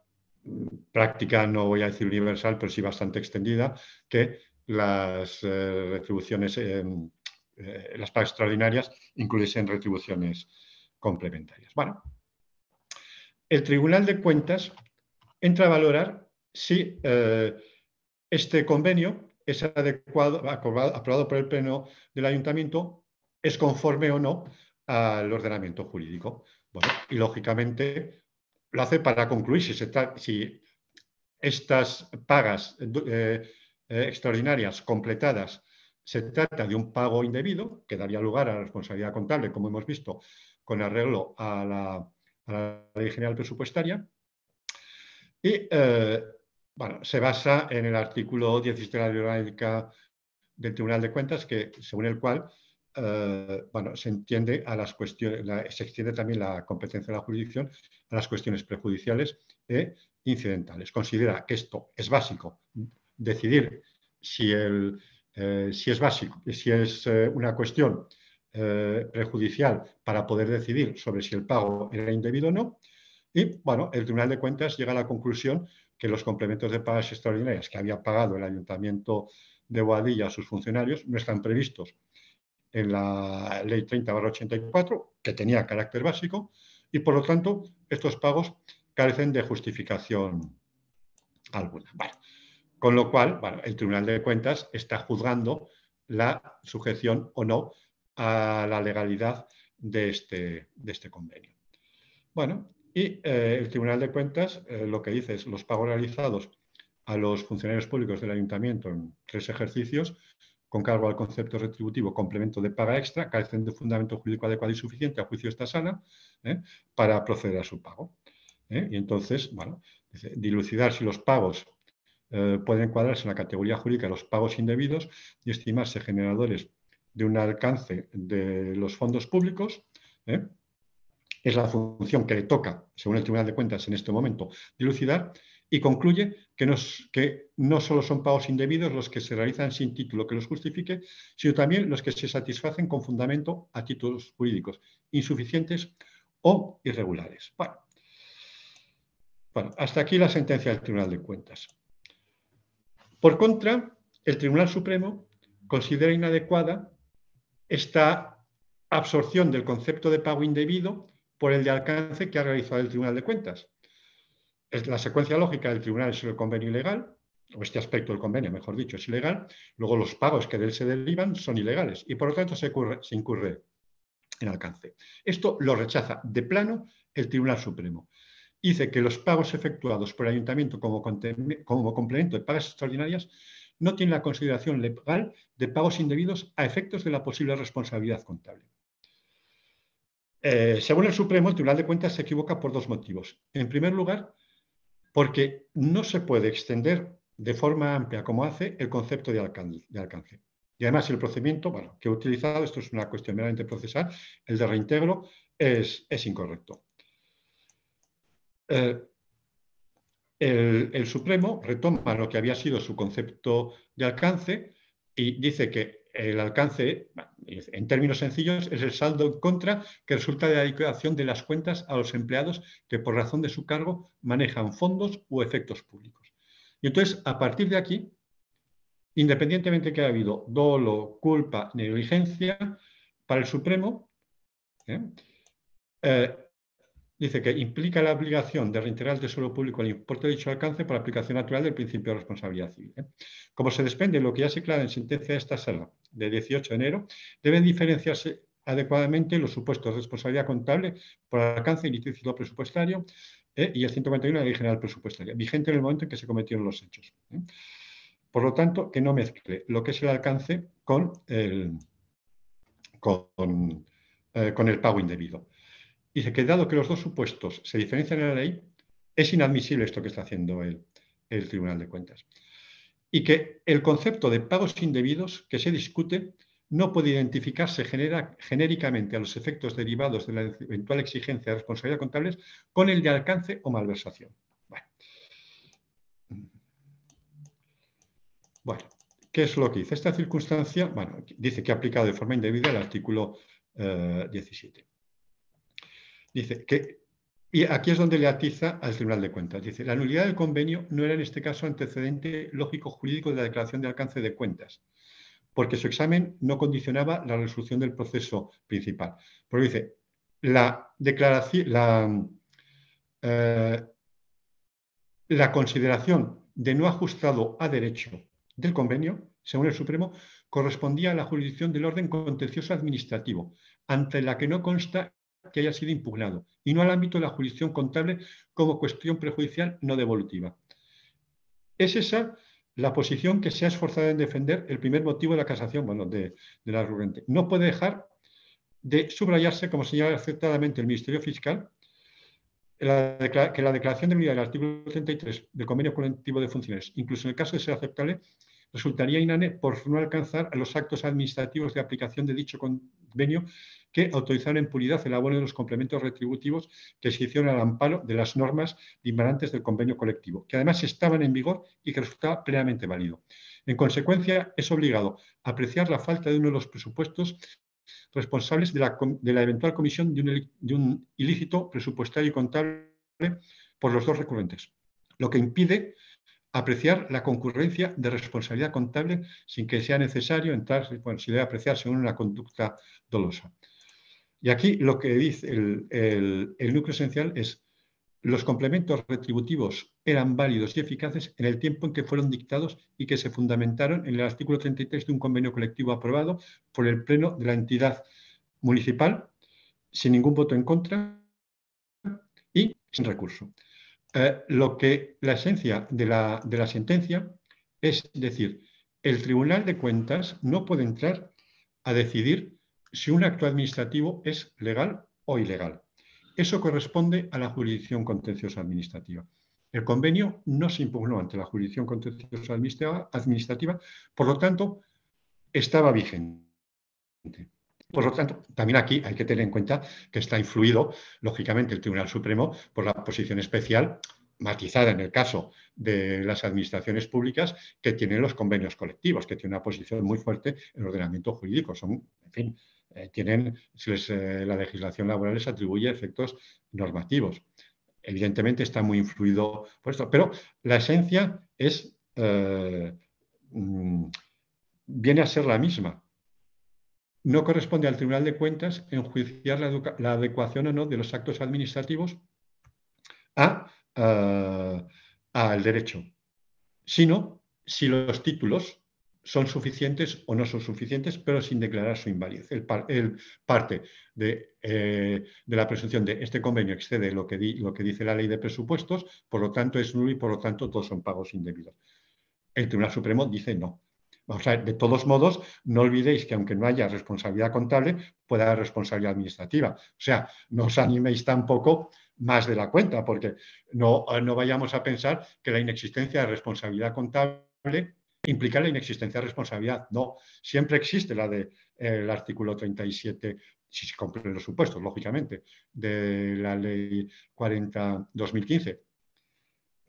práctica, no voy a decir universal, pero sí bastante extendida, que las eh, retribuciones, eh, las pagas extraordinarias, incluyesen retribuciones complementarias. Bueno, el Tribunal de Cuentas entra a valorar si eh, este convenio es adecuado, aprobado por el Pleno del Ayuntamiento, es conforme o no al ordenamiento jurídico. Bueno, y lógicamente lo hace para concluir si, estas pagas eh, eh, extraordinarias completadas se trata de un pago indebido, que daría lugar a la responsabilidad contable, como hemos visto, con arreglo a la, ley general presupuestaria. Y bueno, se basa en el artículo 10 de la Ley del Tribunal de Cuentas, que, según el cual eh, bueno, se entiende a las cuestiones, se extiende también la competencia de la jurisdicción a las cuestiones prejudiciales e incidentales. Considera que esto es básico, decidir si, el, eh, si es básico, si es eh, una cuestión prejudicial para poder decidir sobre si el pago era indebido o no. Y bueno, el Tribunal de Cuentas llega a la conclusión que los complementos de pagas extraordinarias que había pagado el Ayuntamiento de Boadilla a sus funcionarios no están previstos en la Ley 30-84, que tenía carácter básico, y por lo tanto estos pagos carecen de justificación alguna. con lo cual, el Tribunal de Cuentas está juzgando la sujeción o no a la legalidad de este, de este convenio. Bueno, y eh, el Tribunal de Cuentas eh, lo que dice es los pagos realizados a los funcionarios públicos del ayuntamiento en tres ejercicios con cargo al concepto retributivo complemento de paga extra, carecen de fundamento jurídico adecuado y suficiente a juicio esta sala ¿eh? para proceder a su pago. Y entonces, bueno, dilucidar si los pagos pueden cuadrarse en la categoría jurídica de los pagos indebidos y estimarse generadores de un alcance de los fondos públicos es la función que le toca, según el Tribunal de Cuentas en este momento, dilucidar, y concluye que, no solo son pagos indebidos los que se realizan sin título que los justifique, sino también los que se satisfacen con fundamento a títulos jurídicos insuficientes o irregulares. bueno hasta aquí la sentencia del Tribunal de Cuentas. Por contra, el Tribunal Supremo considera inadecuada esta absorción del concepto de pago indebido por el de alcance que ha realizado el Tribunal de Cuentas. Es la secuencia lógica del Tribunal es el convenio ilegal, o este aspecto del convenio, mejor dicho, es ilegal, luego los pagos que de él se derivan son ilegales y por lo tanto se, incurre en alcance. Esto lo rechaza de plano el Tribunal Supremo. Dice que los pagos efectuados por el ayuntamiento como, como complemento de pagas extraordinarias no tienen la consideración legal de pagos indebidos a efectos de la posible responsabilidad contable. Eh, según el Supremo, el Tribunal de Cuentas se equivoca por dos motivos. En primer lugar, porque no se puede extender de forma amplia, como hace, el concepto de alcance. Y además el procedimiento que he utilizado, esto es una cuestión meramente procesal, el de reintegro es, incorrecto. Eh, el, Supremo retoma lo que había sido su concepto de alcance y dice que el alcance, en términos sencillos, es el saldo en contra que resulta de la liquidación de las cuentas a los empleados que por razón de su cargo manejan fondos o efectos públicos. Y entonces, a partir de aquí, independientemente que haya habido dolo, culpa, negligencia, para el Supremo, ¿eh? Eh, dice que implica la obligación de reintegrar al Tesoro Público el importe de dicho alcance por aplicación natural del principio de responsabilidad civil. ¿eh? Como se desprende lo que ya se aclara en sentencia de esta sala, de 18 de enero, deben diferenciarse adecuadamente los supuestos de responsabilidad contable por alcance ilícito presupuestario eh, y el 141 de ley general presupuestaria, vigente en el momento en que se cometieron los hechos. Eh. Por lo tanto, que no mezcle lo que es el alcance con el, con, eh, el pago indebido. Y que dado que los dos supuestos se diferencian en la ley, es inadmisible esto que está haciendo el Tribunal de Cuentas y que el concepto de pagos indebidos que se discute no puede identificarse genéricamente a los efectos derivados de la eventual exigencia de responsabilidad contables con el de alcance o malversación. Bueno. ¿qué es lo que dice esta circunstancia? Bueno, dice que ha aplicado de forma indebida el artículo 17. Eh, dice que y aquí es donde le atiza al Tribunal de Cuentas. Dice, la nulidad del convenio no era en este caso antecedente lógico-jurídico de la declaración de alcance de cuentas, porque su examen no condicionaba la resolución del proceso principal. Porque dice, la eh, la consideración de no ajustado a derecho del convenio, según el Supremo, correspondía a la jurisdicción del orden contencioso administrativo, ante la que no consta que haya sido impugnado y no al ámbito de la jurisdicción contable como cuestión prejudicial no devolutiva. Es esa la posición que se ha esforzado en defender el primer motivo de la casación, bueno, de, la recurrente. No puede dejar de subrayarse, como señala aceptadamente el Ministerio Fiscal, que la declaración de unidad del artículo 33 del convenio colectivo de funciones, incluso en el caso de ser aceptable, resultaría inane por no alcanzar a los actos administrativos de aplicación de dicho convenio que autorizaron en puridad el abono de los complementos retributivos que se hicieron al amparo de las normas dimarantes del convenio colectivo, que además estaban en vigor y que resultaba plenamente válido. En consecuencia, es obligado a apreciar la falta de uno de los presupuestos responsables de la, eventual comisión de un ilícito presupuestario y contable por los dos recurrentes, lo que impide apreciar la concurrencia de responsabilidad contable sin que sea necesario entrar, si debe apreciar según una conducta dolosa. Y aquí lo que dice el, núcleo esencial es los complementos retributivos eran válidos y eficaces en el tiempo en que fueron dictados y que se fundamentaron en el artículo 33 de un convenio colectivo aprobado por el Pleno de la entidad municipal, sin ningún voto en contra y sin recurso. Eh, lo que la esencia de la, de la sentencia es decir, el Tribunal de Cuentas no puede entrar a decidir si un acto administrativo es legal o ilegal. Eso corresponde a la jurisdicción contenciosa administrativa. El convenio no se impugnó ante la jurisdicción contenciosa administrativa, por lo tanto, estaba vigente. Por lo tanto, también aquí hay que tener en cuenta que está influido, lógicamente, el Tribunal Supremo por la posición especial matizada en el caso de las administraciones públicas que tienen los convenios colectivos, que tienen una posición muy fuerte en ordenamiento jurídico. Son, en fin, eh, tienen, si eh, la legislación laboral les atribuye efectos normativos. Evidentemente está muy influido por esto, pero la esencia es, eh, mm, viene a ser la misma no corresponde al Tribunal de Cuentas enjuiciar la, adecuación o no de los actos administrativos a, al derecho, sino si los títulos son suficientes o no son suficientes, pero sin declarar su invalidez. El, parte eh, de, la presunción de este convenio excede lo que, lo que dice la ley de presupuestos, por lo tanto es nulo y por lo tanto todos son pagos indebidos. El Tribunal Supremo dice no de todos modos, no olvidéis que aunque no haya responsabilidad contable, puede haber responsabilidad administrativa. O sea, no os animéis tampoco más de la cuenta, porque no, eh, vayamos a pensar que la inexistencia de responsabilidad contable implica la inexistencia de responsabilidad. No, siempre existe la del de, eh, artículo 37, si se cumplen los supuestos, lógicamente, de la ley 40-2015.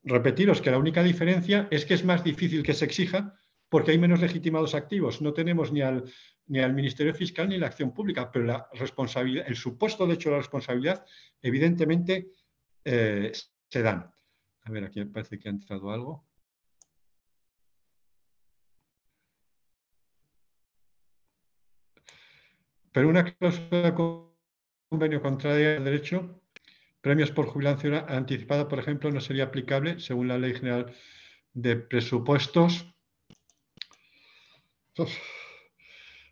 Repetiros que la única diferencia es que es más difícil que se exija porque hay menos legitimados activos. No tenemos ni al, ni al Ministerio Fiscal ni la Acción Pública, pero la responsabilidad, el supuesto de hecho la responsabilidad, evidentemente eh, se dan. A ver, aquí parece que ha entrado algo. Pero una cláusula de convenio contraria al derecho, premios por jubilación anticipada, por ejemplo, no sería aplicable según la Ley General de Presupuestos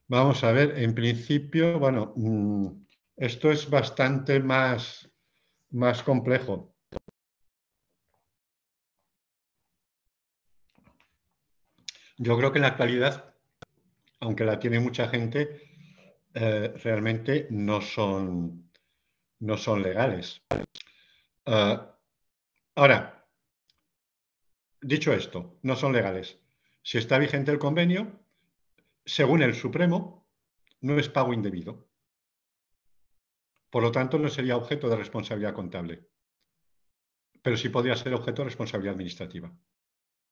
Vamos a ver, en principio, bueno, mm, esto es bastante más, más complejo. Yo creo que en la actualidad, aunque la tiene mucha gente, eh, realmente no son, no son legales. Eh, ahora, dicho esto, no son legales. Si está vigente el convenio, según el Supremo, no es pago indebido. Por lo tanto, no sería objeto de responsabilidad contable, pero sí podría ser objeto de responsabilidad administrativa,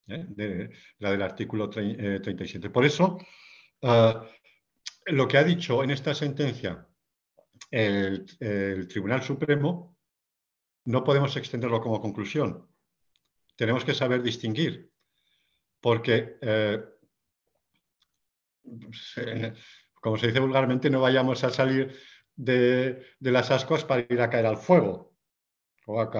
¿eh? de, la del artículo 37. Eh, Por eso, eh, lo que ha dicho en esta sentencia el Tribunal Supremo, no podemos extenderlo como conclusión. Tenemos que saber distinguir, porque pues, eh, como se dice vulgarmente, no vayamos a salir de, las ascuas para ir a caer al fuego, o a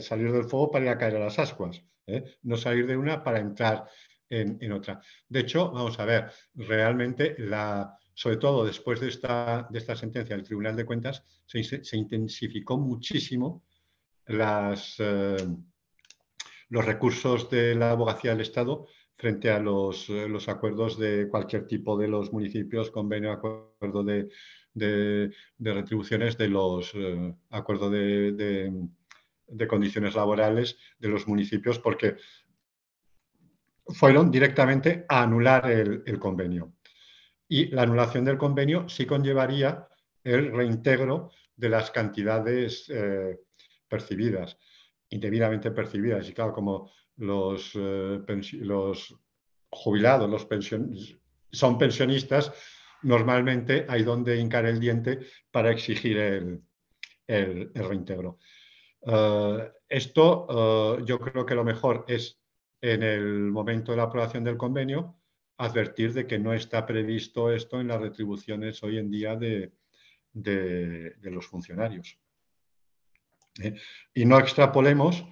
salir del fuego para ir a caer a las ascuas, ¿eh? no salir de una para entrar en, otra. De hecho, vamos a ver, realmente, la, sobre todo después de esta, sentencia del Tribunal de Cuentas, se, intensificó muchísimo eh, los recursos de la abogacía del Estado frente a eh, los, acuerdos de cualquier tipo de los municipios, convenio, acuerdo de, retribuciones, de los eh, acuerdos de, condiciones laborales de los municipios, porque fueron directamente a anular el, convenio. Y la anulación del convenio sí conllevaría el reintegro de las cantidades eh, percibidas, indebidamente percibidas. Y claro, como eh, los, jubilados, los pension son pensionistas, normalmente hay donde hincar el diente para exigir el, reintegro. Eh, esto eh, yo creo que lo mejor es en el momento de la aprobación del convenio advertir de que no está previsto esto en las retribuciones hoy en día de, los funcionarios. Y no extrapolemos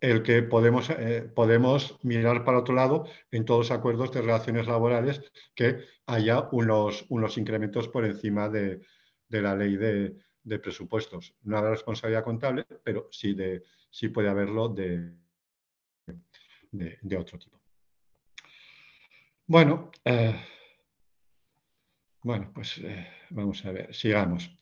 el que podemos, eh, podemos mirar para otro lado en todos los acuerdos de relaciones laborales que haya unos, incrementos por encima de, la ley de, presupuestos. No habrá responsabilidad contable, pero sí, de, puede haberlo de, de otro tipo. Bueno, eh, bueno, pues eh, vamos a ver, sigamos.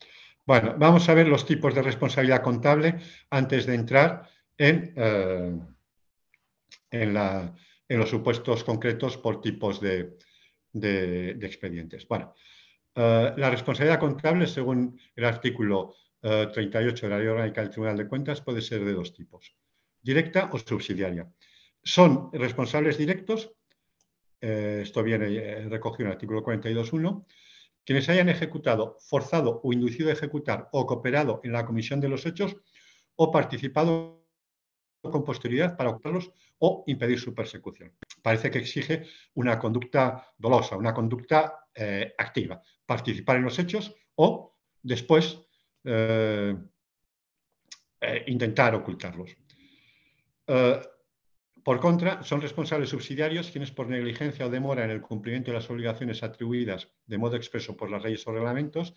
Bueno, vamos a ver los tipos de responsabilidad contable antes de entrar eh, en, los supuestos concretos por tipos de, expedientes. Bueno, eh, la responsabilidad contable, según el artículo 38 eh, de la Ley Orgánica del Tribunal de Cuentas, puede ser de dos tipos, directa o subsidiaria. Son responsables directos, esto viene recogido en el artículo 42.1, quienes hayan ejecutado, forzado o inducido a ejecutar o cooperado en la comisión de los hechos o participado con posterioridad para ocultarlos o impedir su persecución. Parece que exige una conducta dolosa, una conducta eh, activa, participar en los hechos o después eh, eh, intentar ocultarlos. por contra, son responsables subsidiarios quienes por negligencia o demora en el cumplimiento de las obligaciones atribuidas de modo expreso por las leyes o reglamentos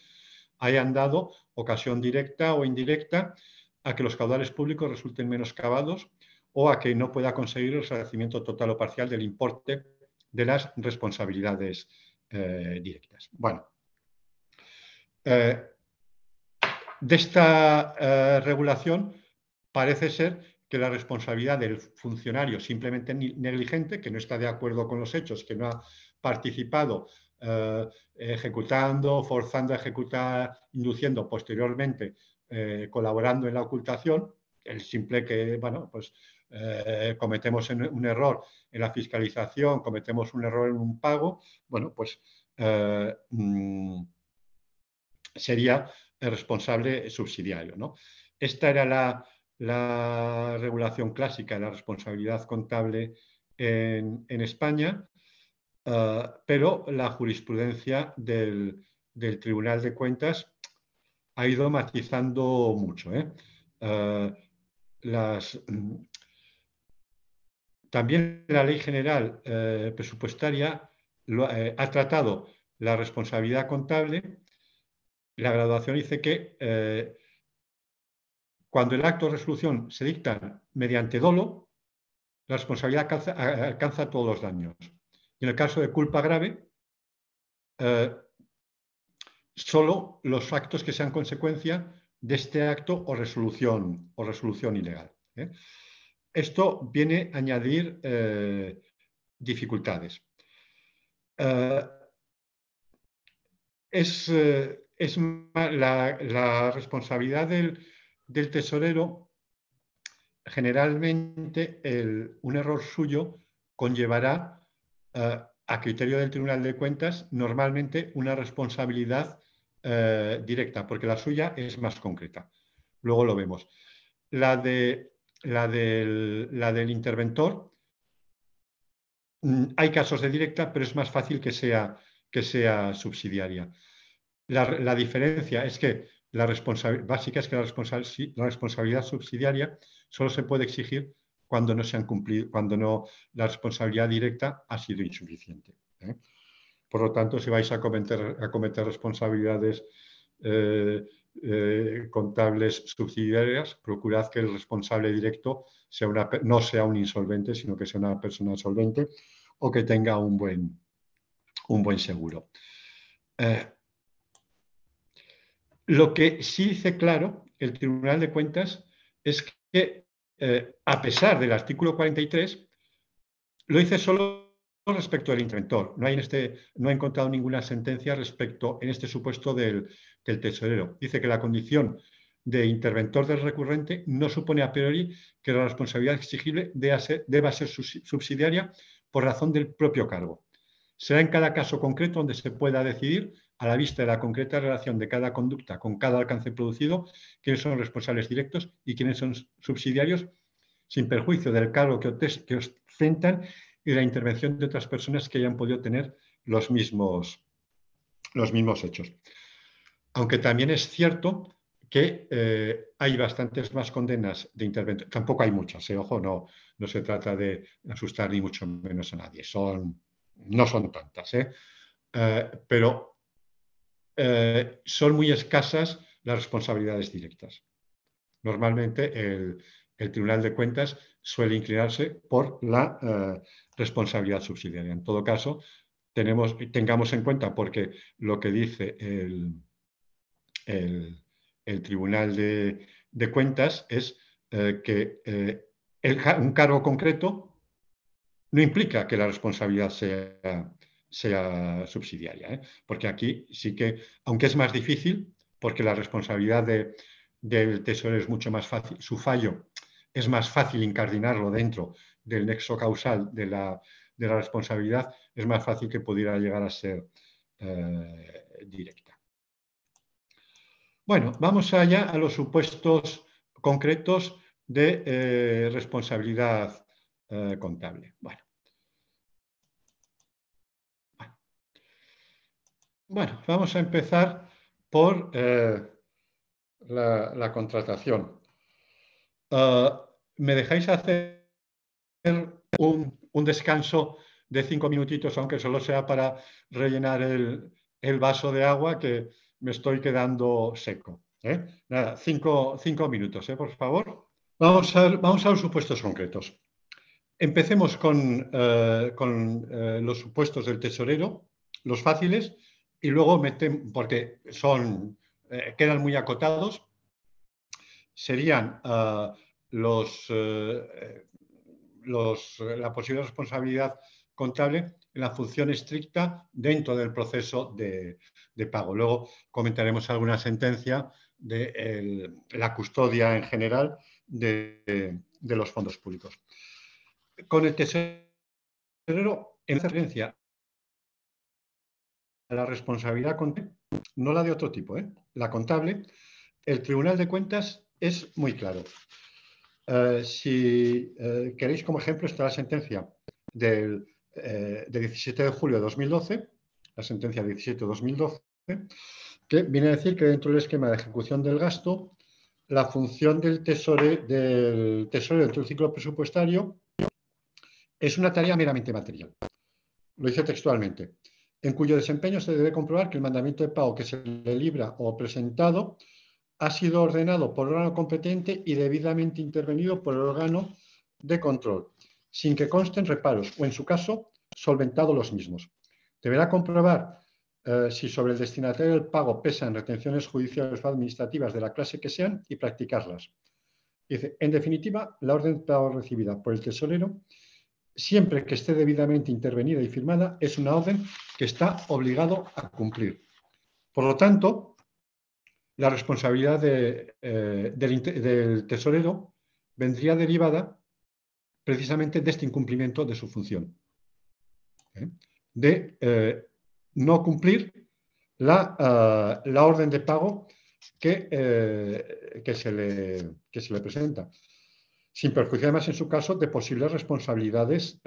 hayan dado ocasión directa o indirecta a que los caudales públicos resulten menos cavados o a que no pueda conseguir el resarcimiento total o parcial del importe de las responsabilidades eh, directas. Bueno, eh, de esta eh, regulación parece ser que la responsabilidad del funcionario simplemente negligente, que no está de acuerdo con los hechos, que no ha participado ejecutando, forzando a ejecutar, induciendo posteriormente eh, colaborando en la ocultación, el simple que, bueno, pues eh, cometemos un error en la fiscalización, cometemos un error en un pago, bueno, pues eh, mm, sería el responsable subsidiario. Esta era la, regulación clásica de la responsabilidad contable en, España, pero la jurisprudencia del Tribunal de Cuentas ha ido matizando mucho. ¿eh? Eh, mm, también la ley general eh, presupuestaria ha tratado la responsabilidad contable. La graduación dice que cuando el acto de resolución se dicta mediante dolo, la responsabilidad alcanza, alcanza todos los daños. Y en el caso de culpa grave, solo los factos que sean consecuencia de este acto o resolución, o resolución ilegal. ¿eh? Esto viene a añadir eh, dificultades. Eh, es, la, responsabilidad del, tesorero, generalmente un error suyo conllevará, a criterio del Tribunal de Cuentas, normalmente una responsabilidad eh, directa, porque la suya es más concreta. Luego lo vemos. La, de, la, del, la del interventor, mm, hay casos de directa, pero es más fácil que sea, que sea subsidiaria. La, diferencia es que la responsabilidad básica es que la, responsabilidad subsidiaria solo se puede exigir cuando no se han cumplido, cuando no la responsabilidad directa ha sido insuficiente. ¿eh? Por lo tanto, si vais a cometer, responsabilidades eh, eh, contables subsidiarias, procurad que el responsable directo no sea un insolvente, sino que sea una persona solvente o que tenga un buen, un buen seguro. Eh, lo que sí dice claro el Tribunal de Cuentas es que, a pesar del artículo 43, lo dice solo respecto del interventor. No, hay en este, no he encontrado ninguna sentencia respecto en este supuesto del, tesorero. Dice que la condición de interventor del recurrente no supone a priori que la responsabilidad exigible deba ser, deba ser subsidiaria por razón del propio cargo. Será en cada caso concreto donde se pueda decidir, a la vista de la concreta relación de cada conducta con cada alcance producido, quiénes son responsables directos y quiénes son subsidiarios, sin perjuicio del cargo que, ostentan y la intervención de otras personas que hayan podido tener los mismos, los mismos hechos. Aunque también es cierto que eh, hay bastantes más condenas de intervención. Tampoco hay muchas, eh, ojo, no, no se trata de asustar ni mucho menos a nadie. Son, no son tantas, eh. pero son muy escasas las responsabilidades directas. Normalmente el, el Tribunal de Cuentas suele inclinarse por la eh, responsabilidad subsidiaria. En todo caso, tengamos en cuenta, porque lo que dice el, Tribunal de, Cuentas es eh, que eh, un cargo concreto no implica que la responsabilidad sea, subsidiaria, porque aquí sí que, aunque es más difícil, porque la responsabilidad del tesoro es mucho más fácil, su fallo es más fácil incardinarlo dentro del nexo causal de la, responsabilidad, es más fácil que pudiera llegar a ser eh, directa. Bueno, vamos allá a los supuestos concretos de eh, responsabilidad eh, contable. Bueno. bueno. vamos a empezar por la contratación. Ah, ¿Me dejáis hacer un, descanso de cinco minutitos, aunque solo sea para rellenar el, vaso de agua que me estoy quedando seco? Eh? Nada, cinco, minutos, eh, por favor. Vamos a, vamos a los supuestos concretos. Empecemos con, eh, los supuestos del tesorero, los fáciles, y luego metemos, porque son, quedan muy acotados, serían eh, eh, los, la posible responsabilidad contable en la función estricta dentro del proceso de, pago. Luego comentaremos alguna sentencia de la custodia en general de, los fondos públicos. Con el tesorero, en referencia a la responsabilidad contable, no la de otro tipo, ¿eh? la contable, el Tribunal de Cuentas es muy claro. Eh, si eh, queréis como ejemplo está la sentencia del, 17 eh, de julio de 2012, la sentencia 17-2012, que viene a decir que dentro del esquema de ejecución del gasto, la función del tesoro, del tesoro dentro del ciclo presupuestario es una tarea meramente material. Lo dice textualmente, en cuyo desempeño se debe comprobar que el mandamiento de pago que se le libra o presentado ha sido ordenado por el órgano competente y debidamente intervenido por el órgano de control, sin que consten reparos o, en su caso, solventados los mismos. Deberá comprobar eh, si sobre el destinatario del pago pesan retenciones judiciales o administrativas de la clase que sean y practicarlas. Dice, en definitiva, la orden de pago recibida por el tesorero, siempre que esté debidamente intervenida y firmada, es una orden que está obligado a cumplir. Por lo tanto, la responsabilidad eh, del, tesorero vendría derivada precisamente de este incumplimiento de su función, ¿eh? de eh, no cumplir la, orden de pago que, que, se le, se le, presenta, sin perjuicio además en su caso de posibles responsabilidades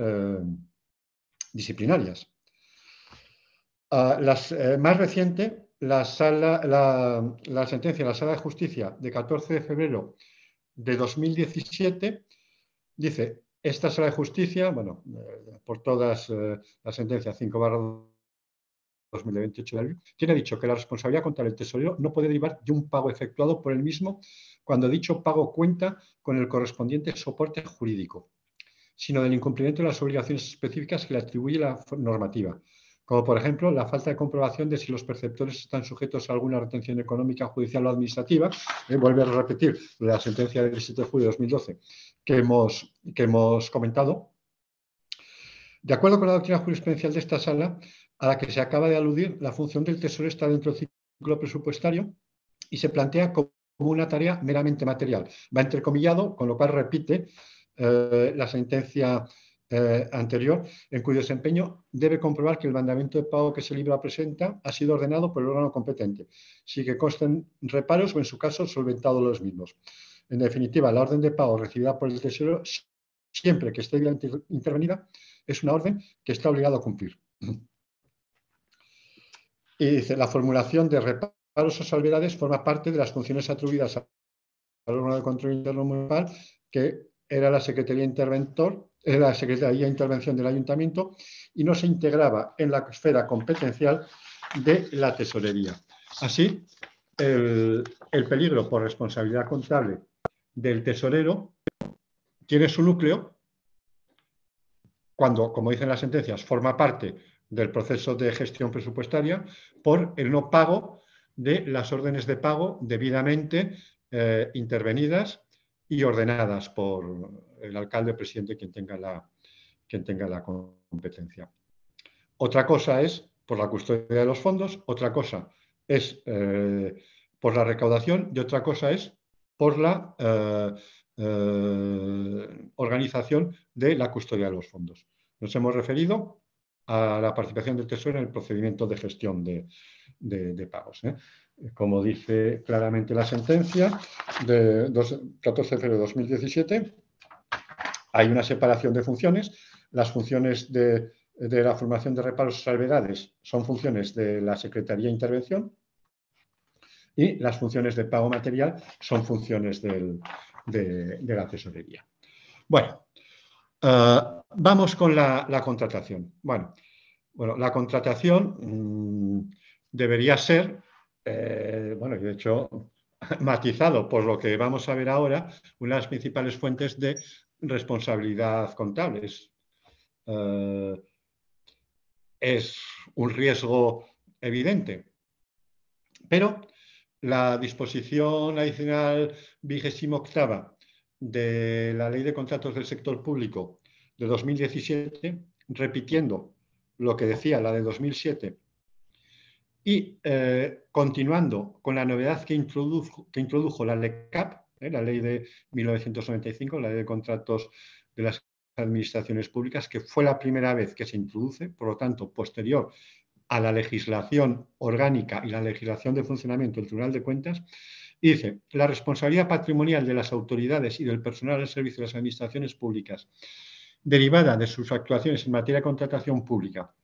disciplinarias. Ah, las, más reciente la, sentencia de la Sala de Justicia de 14 de febrero de 2017 dice, esta Sala de Justicia, bueno, eh, por todas eh, las sentencias 5 barra 2028 de abril, tiene dicho que la responsabilidad contra el tesorero no puede derivar de un pago efectuado por el mismo cuando dicho pago cuenta con el correspondiente soporte jurídico, sino del incumplimiento de las obligaciones específicas que le atribuye la normativa, como por ejemplo la falta de comprobación de si los perceptores están sujetos a alguna retención económica, judicial o administrativa. Eh, vuelve a repetir la sentencia del 17 de julio de 2012 que hemos, que hemos comentado. De acuerdo con la doctrina jurisprudencial de esta sala, a la que se acaba de aludir, la función del Tesoro está dentro del ciclo presupuestario y se plantea como una tarea meramente material. Va entrecomillado, con lo cual repite eh, la sentencia eh, anterior, en cuyo desempeño debe comprobar que el mandamiento de pago que se libra presenta ha sido ordenado por el órgano competente, si que consten reparos o, en su caso, solventados los mismos. En definitiva, la orden de pago recibida por el Tesoro, siempre que esté intervenida, es una orden que está obligado a cumplir. Y dice, la formulación de reparos o salvedades forma parte de las funciones atribuidas al órgano de control interno municipal que era la Secretaría Interventor, era la Secretaría de Intervención del Ayuntamiento y no se integraba en la esfera competencial de la tesorería. Así, el, peligro por responsabilidad contable del tesorero tiene su núcleo cuando, como dicen las sentencias, forma parte del proceso de gestión presupuestaria por el no pago de las órdenes de pago debidamente eh, intervenidas y ordenadas por el alcalde presidente, quien tenga la, quien tenga la competencia. Otra cosa es por la custodia de los fondos, otra cosa es eh, por la recaudación y otra cosa es por la eh, eh, organización de la custodia de los fondos. Nos hemos referido a la participación del Tesoro en el procedimiento de gestión de pagos como dice claramente la sentencia de 14 de febrero de 2017, hay una separación de funciones. Las funciones de, la formación de reparos salvedades son funciones de la Secretaría de Intervención y las funciones de pago material son funciones de, la tesorería. Bueno, ah, vamos con la, contratación. Bueno, la contratación mm, debería ser eh, bueno, y de hecho matizado por lo que vamos a ver ahora, una de las principales fuentes de responsabilidad contable. Es, eh, es un riesgo evidente. Pero la disposición adicional vigésimo octava de la Ley de Contratos del Sector Público de 2017, repitiendo lo que decía la de 2007 y eh, continuando con la novedad que introdujo, la LECAP, eh, la ley de 1995, la ley de contratos de las administraciones públicas, que fue la primera vez que se introduce, por lo tanto, posterior a la legislación orgánica y la legislación de funcionamiento del Tribunal de Cuentas, dice, la responsabilidad patrimonial de las autoridades y del personal del servicio de las administraciones públicas, derivada de sus actuaciones en materia de contratación pública,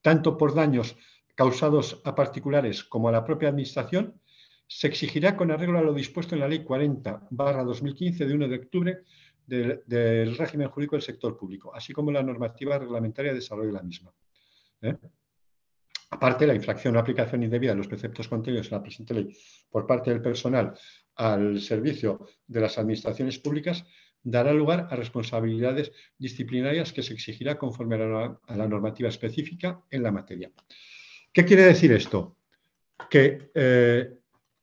tanto por daños causados a particulares como a la propia Administración, se exigirá con arreglo a lo dispuesto en la Ley 40-2015 de 1 de octubre del, régimen jurídico del sector público, así como la normativa reglamentaria de desarrollo de la misma. ¿eh? Aparte, la infracción o aplicación indebida de los preceptos contenidos en la presente ley por parte del personal al servicio de las administraciones públicas dará lugar a responsabilidades disciplinarias que se exigirá conforme a la normativa específica en la materia. ¿Qué quiere decir esto? Que eh,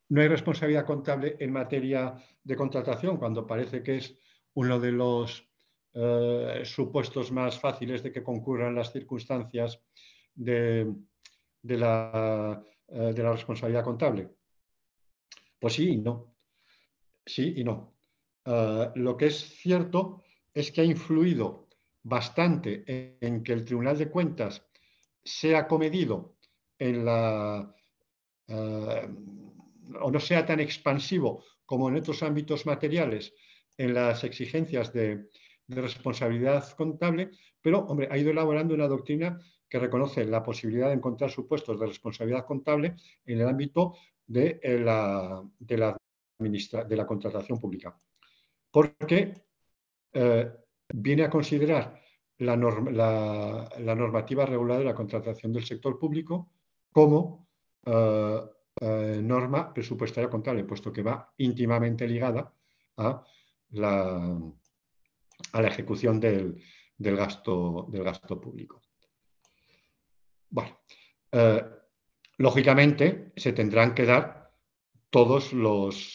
no hay responsabilidad contable en materia de contratación, cuando parece que es uno de los eh, supuestos más fáciles de que concurran las circunstancias eh, de, la, responsabilidad contable. Pues sí y no. Sí y no. lo que es cierto es que ha influido bastante en que el Tribunal de Cuentas sea comedido en la, eh, o no sea tan expansivo como en otros ámbitos materiales en las exigencias de, responsabilidad contable, pero, hombre, ha ido elaborando una doctrina que reconoce la posibilidad de encontrar supuestos de responsabilidad contable en el ámbito de eh, la, de de la contratación pública. Porque eh, viene a considerar la, normativa regulada de la contratación del sector público como eh, eh, norma presupuestaria contable, puesto que va íntimamente ligada a la, ejecución del, gasto, del gasto público. Bueno, eh, lógicamente se tendrán que dar todos los,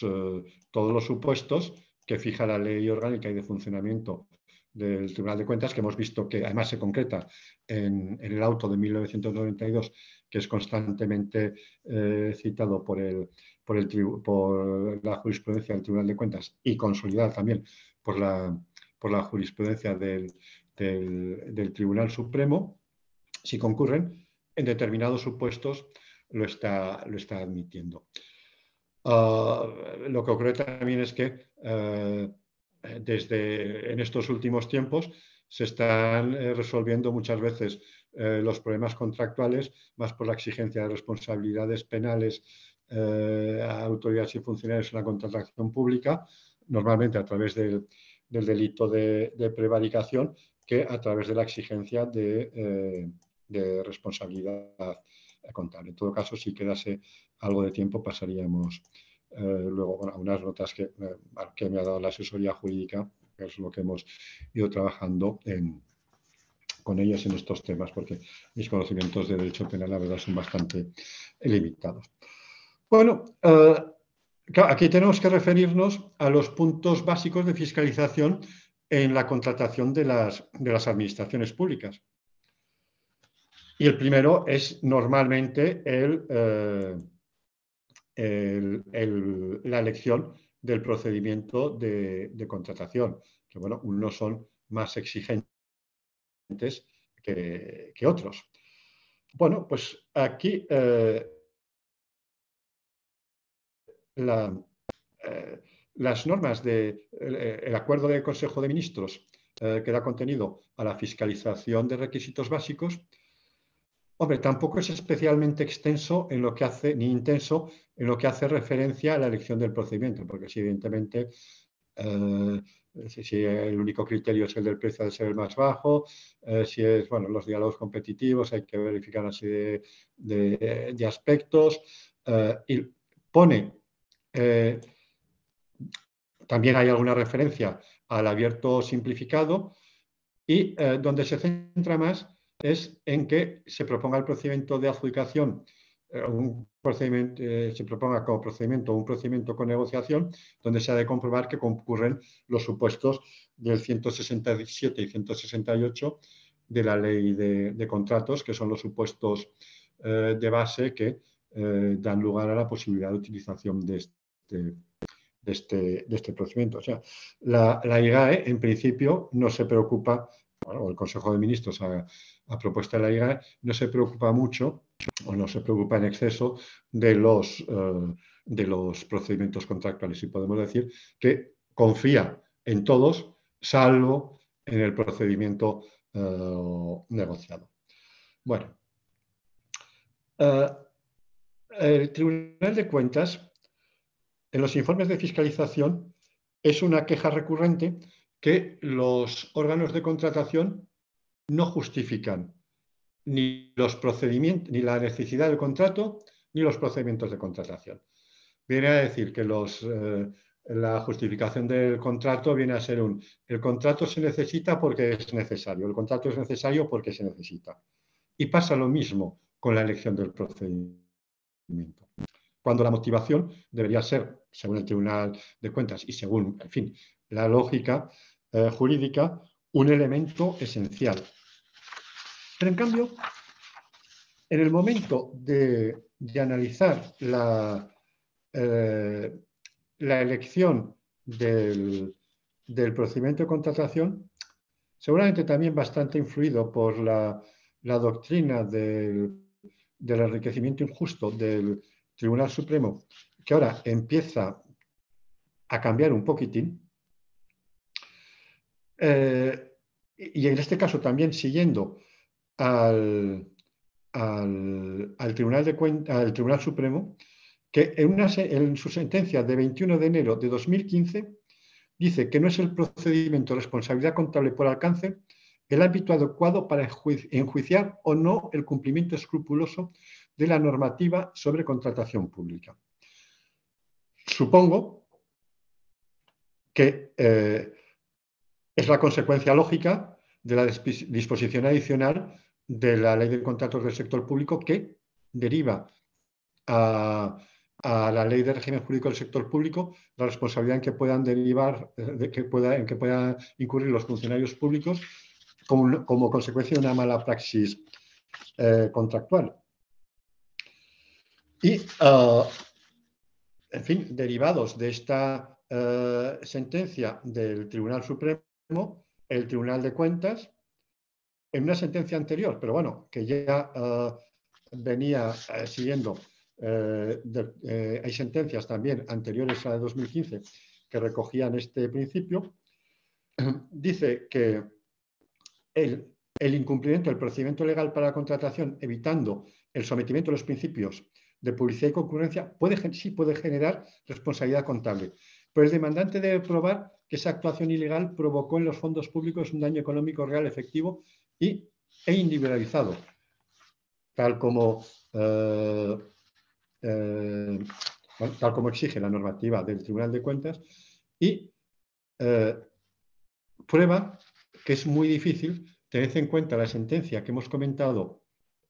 todos los supuestos que fija la ley orgánica y de funcionamiento del Tribunal de Cuentas, que hemos visto que además se concreta en el auto de 1992 que es constantemente eh, citado por, por, el por la jurisprudencia del Tribunal de Cuentas y consolidada también por la, por la jurisprudencia del, Tribunal Supremo, si concurren, en determinados supuestos lo está, lo está admitiendo. Ah, lo que ocurre también es que eh, desde en estos últimos tiempos se están eh, resolviendo muchas veces eh, los problemas contractuales, más por la exigencia de responsabilidades penales eh, a autoridades y funcionarios en la contratación pública, normalmente a través del, delito de, prevaricación, que a través de la exigencia eh, de, responsabilidad contable. En todo caso, si quedase algo de tiempo, pasaríamos luego a unas notas que, que me ha dado la asesoría jurídica, que es lo que hemos ido trabajando en, con ellas en estos temas, porque mis conocimientos de derecho penal, la verdad, son bastante limitados. Bueno, eh, aquí tenemos que referirnos a los puntos básicos de fiscalización en la contratación de las, de las administraciones públicas. Y el primero es normalmente el, eh, la elección del procedimiento de, contratación, que bueno, no son más exigentes que, otros. Bueno, pues aquí eh, eh, las normas del de, el acuerdo del Consejo de Ministros eh, que da contenido a la fiscalización de requisitos básicos, hombre, tampoco es especialmente extenso en lo que hace, ni intenso en lo que hace referencia a la elección del procedimiento, porque si evidentemente eh, si el único criterio es el del precio de ser el más bajo, eh, si es, bueno, los diálogos competitivos, hay que verificar así de, de, aspectos. Eh, y pone, también hay alguna referencia al abierto simplificado y donde se centra más es en que se proponga el procedimiento de adjudicación un eh, procedimiento, eh, se proponga como procedimiento un procedimiento con negociación donde se ha de comprobar que concurren los supuestos del 167 y 168 de la ley de, contratos, que son los supuestos eh, de base que dan lugar a la posibilidad de utilización este, este, de este, procedimiento. O sea, la, la IGAE, en principio, no se preocupa o el Consejo de Ministros a, propuesta de la IGA, e, no se preocupa mucho o no se preocupa en exceso de los, eh, de los procedimientos contractuales. Y podemos decir que confía en todos, salvo en el procedimiento eh, negociado. Bueno, eh, el Tribunal de Cuentas, en los informes de fiscalización, es una queja recurrente que los órganos de contratación no justifican ni los procedimientos, ni la necesidad del contrato, ni los procedimientos de contratación. Viene a decir que los, eh, la justificación del contrato viene a ser un, el contrato se necesita porque es necesario, el contrato es necesario porque se necesita. Y pasa lo mismo con la elección del procedimiento. Cuando la motivación debería ser, según el Tribunal de Cuentas y según, en fin, la lógica, eh, jurídica un elemento esencial. Pero en cambio, en el momento de, analizar la, eh, elección del, procedimiento de contratación, seguramente también bastante influido por la, doctrina del enriquecimiento injusto del Tribunal Supremo, que ahora empieza a cambiar un poquitín, eh, y en este caso también siguiendo al, Tribunal, Supremo, que en, su sentencia de 21 de enero de 2015 dice que no es el procedimiento de responsabilidad contable por alcance el hábito adecuado para enjuiciar o no el cumplimiento escrupuloso de la normativa sobre contratación pública. Supongo que eh, es la consecuencia lógica de la disposición adicional de la ley de contratos del sector público que deriva a, la ley de régimen jurídico del sector público la responsabilidad en que puedan derivar, eh, que en que puedan incurrir los funcionarios públicos como, consecuencia de una mala praxis eh, contractual. Y, ah, en fin, derivados de esta eh, sentencia del Tribunal Supremo, el Tribunal de Cuentas, en una sentencia anterior, pero bueno, que ya eh, venía eh, siguiendo. Eh, hay sentencias también anteriores a 2015 que recogían este principio. Dice que el, incumplimiento del procedimiento legal para la contratación, evitando el sometimiento a los principios de publicidad y concurrencia puede, sí puede generar responsabilidad contable. Pero el demandante debe probar que esa actuación ilegal provocó en los fondos públicos un daño económico real efectivo y, e individualizado, tal como, eh, eh, tal como exige la normativa del Tribunal de Cuentas y eh, prueba que es muy difícil tener en cuenta la sentencia que hemos comentado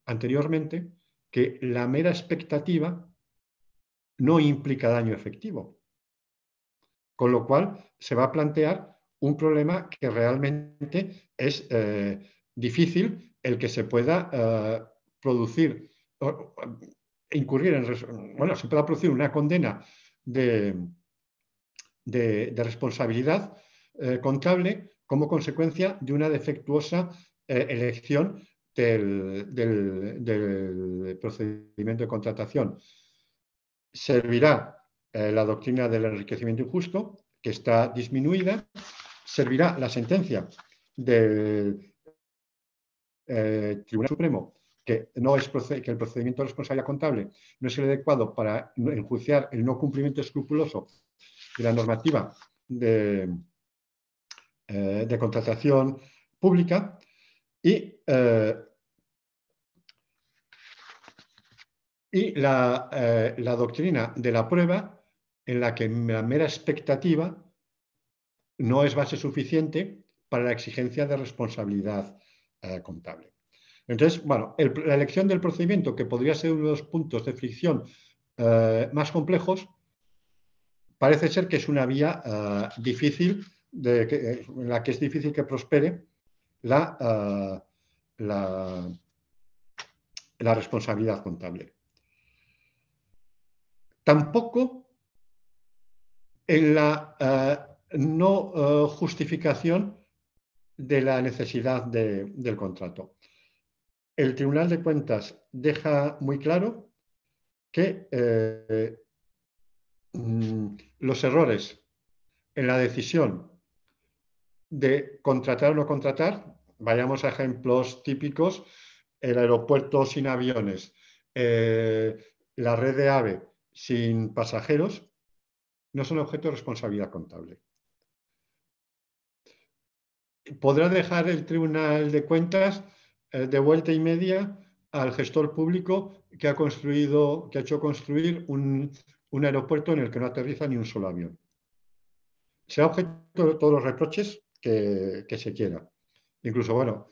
anteriormente, que la mera expectativa no implica daño efectivo. Con lo cual, se va a plantear un problema que realmente es eh, difícil el que se pueda eh, producir, incurrir en, bueno, se pueda producir una condena de, de, responsabilidad eh, contable como consecuencia de una defectuosa elección del, del procedimiento de contratación. Servirá eh, la doctrina del enriquecimiento injusto, que está disminuida, servirá la sentencia del eh, Tribunal Supremo, que, no es que el procedimiento de responsabilidad contable no es el adecuado para enjuiciar el no cumplimiento escrupuloso de la normativa de, eh, contratación pública y, y la doctrina de la prueba en la que la mera expectativa no es base suficiente para la exigencia de responsabilidad eh, contable. Entonces, bueno, la elección del procedimiento, que podría ser uno de los puntos de fricción eh, más complejos, parece ser que es una vía eh, difícil, de, en la que es difícil que prospere la, la, la responsabilidad contable. Tampoco en la eh, no eh, justificación de la necesidad del contrato. El Tribunal de Cuentas deja muy claro que eh, mm, los errores en la decisión de contratar o no contratar, vayamos a ejemplos típicos, el aeropuerto sin aviones, la red de AVE sin pasajeros, no son objeto de responsabilidad contable. Podrá dejar el Tribunal de Cuentas eh, de vuelta y media al gestor público que ha, construido, que ha hecho construir un, aeropuerto en el que no aterriza ni un solo avión. Sea objeto de todos los reproches que, se quiera. Incluso, bueno,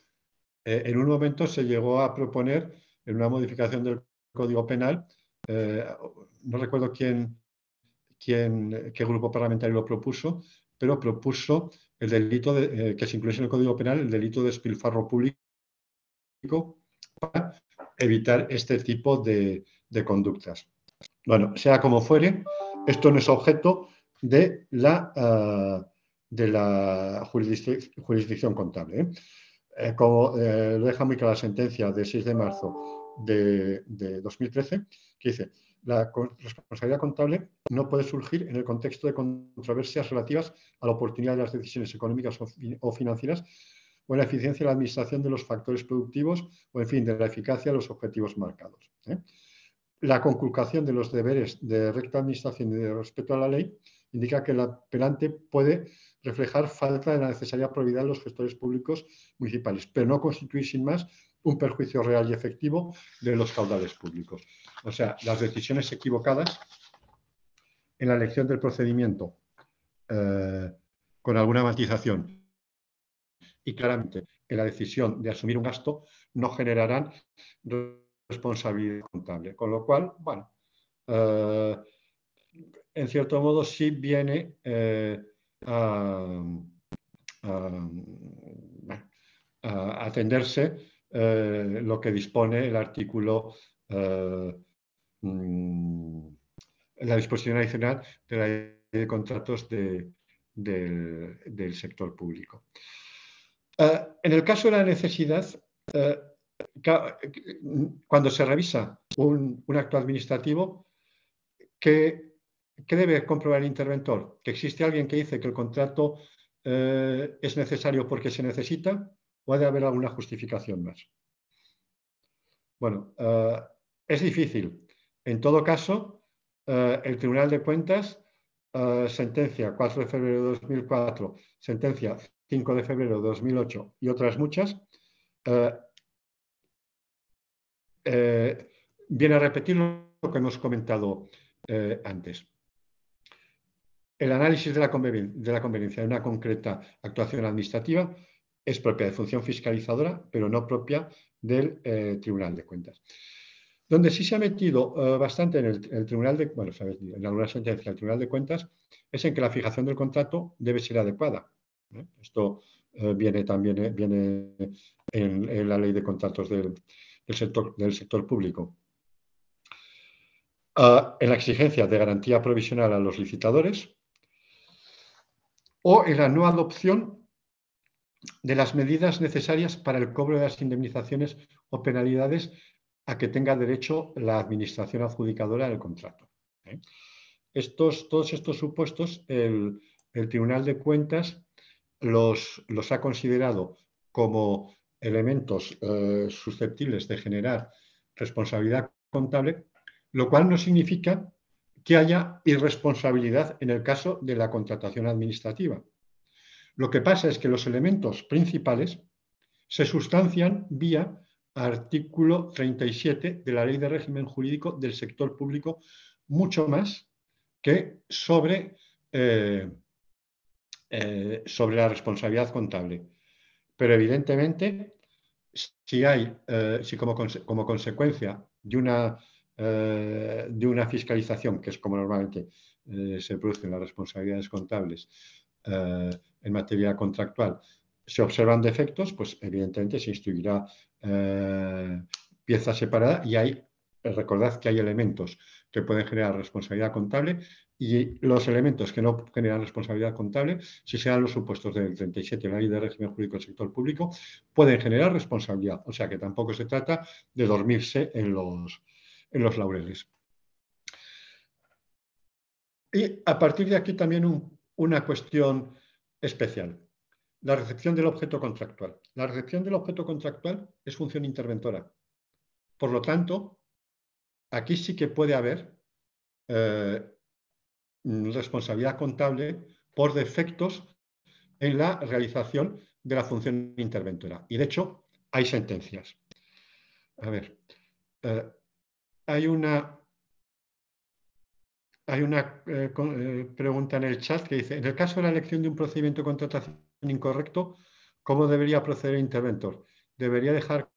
eh, en un momento se llegó a proponer en una modificación del Código Penal, eh, no recuerdo quién, qué grupo parlamentario lo propuso, pero propuso el delito eh, que se incluyese en el Código Penal el delito de espilfarro público para evitar este tipo de, conductas. Bueno, sea como fuere, esto no es objeto de la, ah, de la jurisdicción contable. ¿eh? Eh, como lo deja muy clara la sentencia de 6 de marzo de, de, 2013, que dice, la responsabilidad contable no puede surgir en el contexto de controversias relativas a la oportunidad de las decisiones económicas o, financieras o en la eficiencia de la administración de los factores productivos o, en fin, de la eficacia de los objetivos marcados. ¿eh? La conculcación de los deberes de recta administración y de respeto a la ley indica que el apelante puede reflejar falta de la necesaria probidad de los gestores públicos municipales, pero no constituir sin más un perjuicio real y efectivo de los caudales públicos. O sea, las decisiones equivocadas en la elección del procedimiento, eh, con alguna matización, y claramente en la decisión de asumir un gasto, no generarán responsabilidad contable. Con lo cual, bueno, eh, en cierto modo sí viene eh, a, a atenderse eh, lo que dispone el artículo, eh, mm, la disposición adicional de la de contratos del, sector público. Eh, en el caso de la necesidad, cuando se revisa un, acto administrativo, ¿qué, ¿qué, debe comprobar el interventor? ¿Que existe alguien que dice que el contrato es necesario porque se necesita? puede haber alguna justificación más. Bueno, eh, es difícil. En todo caso, eh, el Tribunal de Cuentas, eh, sentencia 4 de febrero de 2004, sentencia 5 de febrero de 2008 y otras muchas, viene a repetir lo que hemos comentado antes. El análisis de la conveniencia de una concreta actuación administrativa es propia de función fiscalizadora, pero no propia del eh, Tribunal de Cuentas. Donde sí se ha metido eh, bastante en el, Tribunal de bueno, en alguna sentencia del Tribunal de Cuentas es en que la fijación del contrato debe ser adecuada. Esto eh, viene también viene en, la ley de contratos del, sector, del sector público. Ah, en la exigencia de garantía provisional a los licitadores o en la no adopción de las medidas necesarias para el cobro de las indemnizaciones o penalidades a que tenga derecho la administración adjudicadora del contrato. ¿eh? Estos, todos estos supuestos, el, Tribunal de Cuentas los, ha considerado como elementos eh, susceptibles de generar responsabilidad contable, lo cual no significa que haya irresponsabilidad en el caso de la contratación administrativa. Lo que pasa es que los elementos principales se sustancian vía artículo 37 de la Ley de Régimen Jurídico del Sector Público, mucho más que sobre, eh, eh, sobre la responsabilidad contable. Pero evidentemente, si hay, eh, como, consecuencia de una, de una fiscalización, que es como normalmente se producen las responsabilidades contables, eh, en materia contractual. Se observan defectos, pues evidentemente se instruirá eh, pieza separada y hay, recordad que hay elementos que pueden generar responsabilidad contable y los elementos que no generan responsabilidad contable, si sean los supuestos del 37 de la ley de régimen jurídico del sector público, pueden generar responsabilidad. O sea que tampoco se trata de dormirse en los, en los laureles. Y a partir de aquí también un una cuestión especial. La recepción del objeto contractual. La recepción del objeto contractual es función interventora. Por lo tanto, aquí sí que puede haber eh, responsabilidad contable por defectos en la realización de la función interventora. Y de hecho, hay sentencias. A ver, eh, hay una hay una eh, eh, pregunta en el chat que dice, en el caso de la elección de un procedimiento de contratación incorrecto, ¿cómo debería proceder el interventor? ¿Debería dejar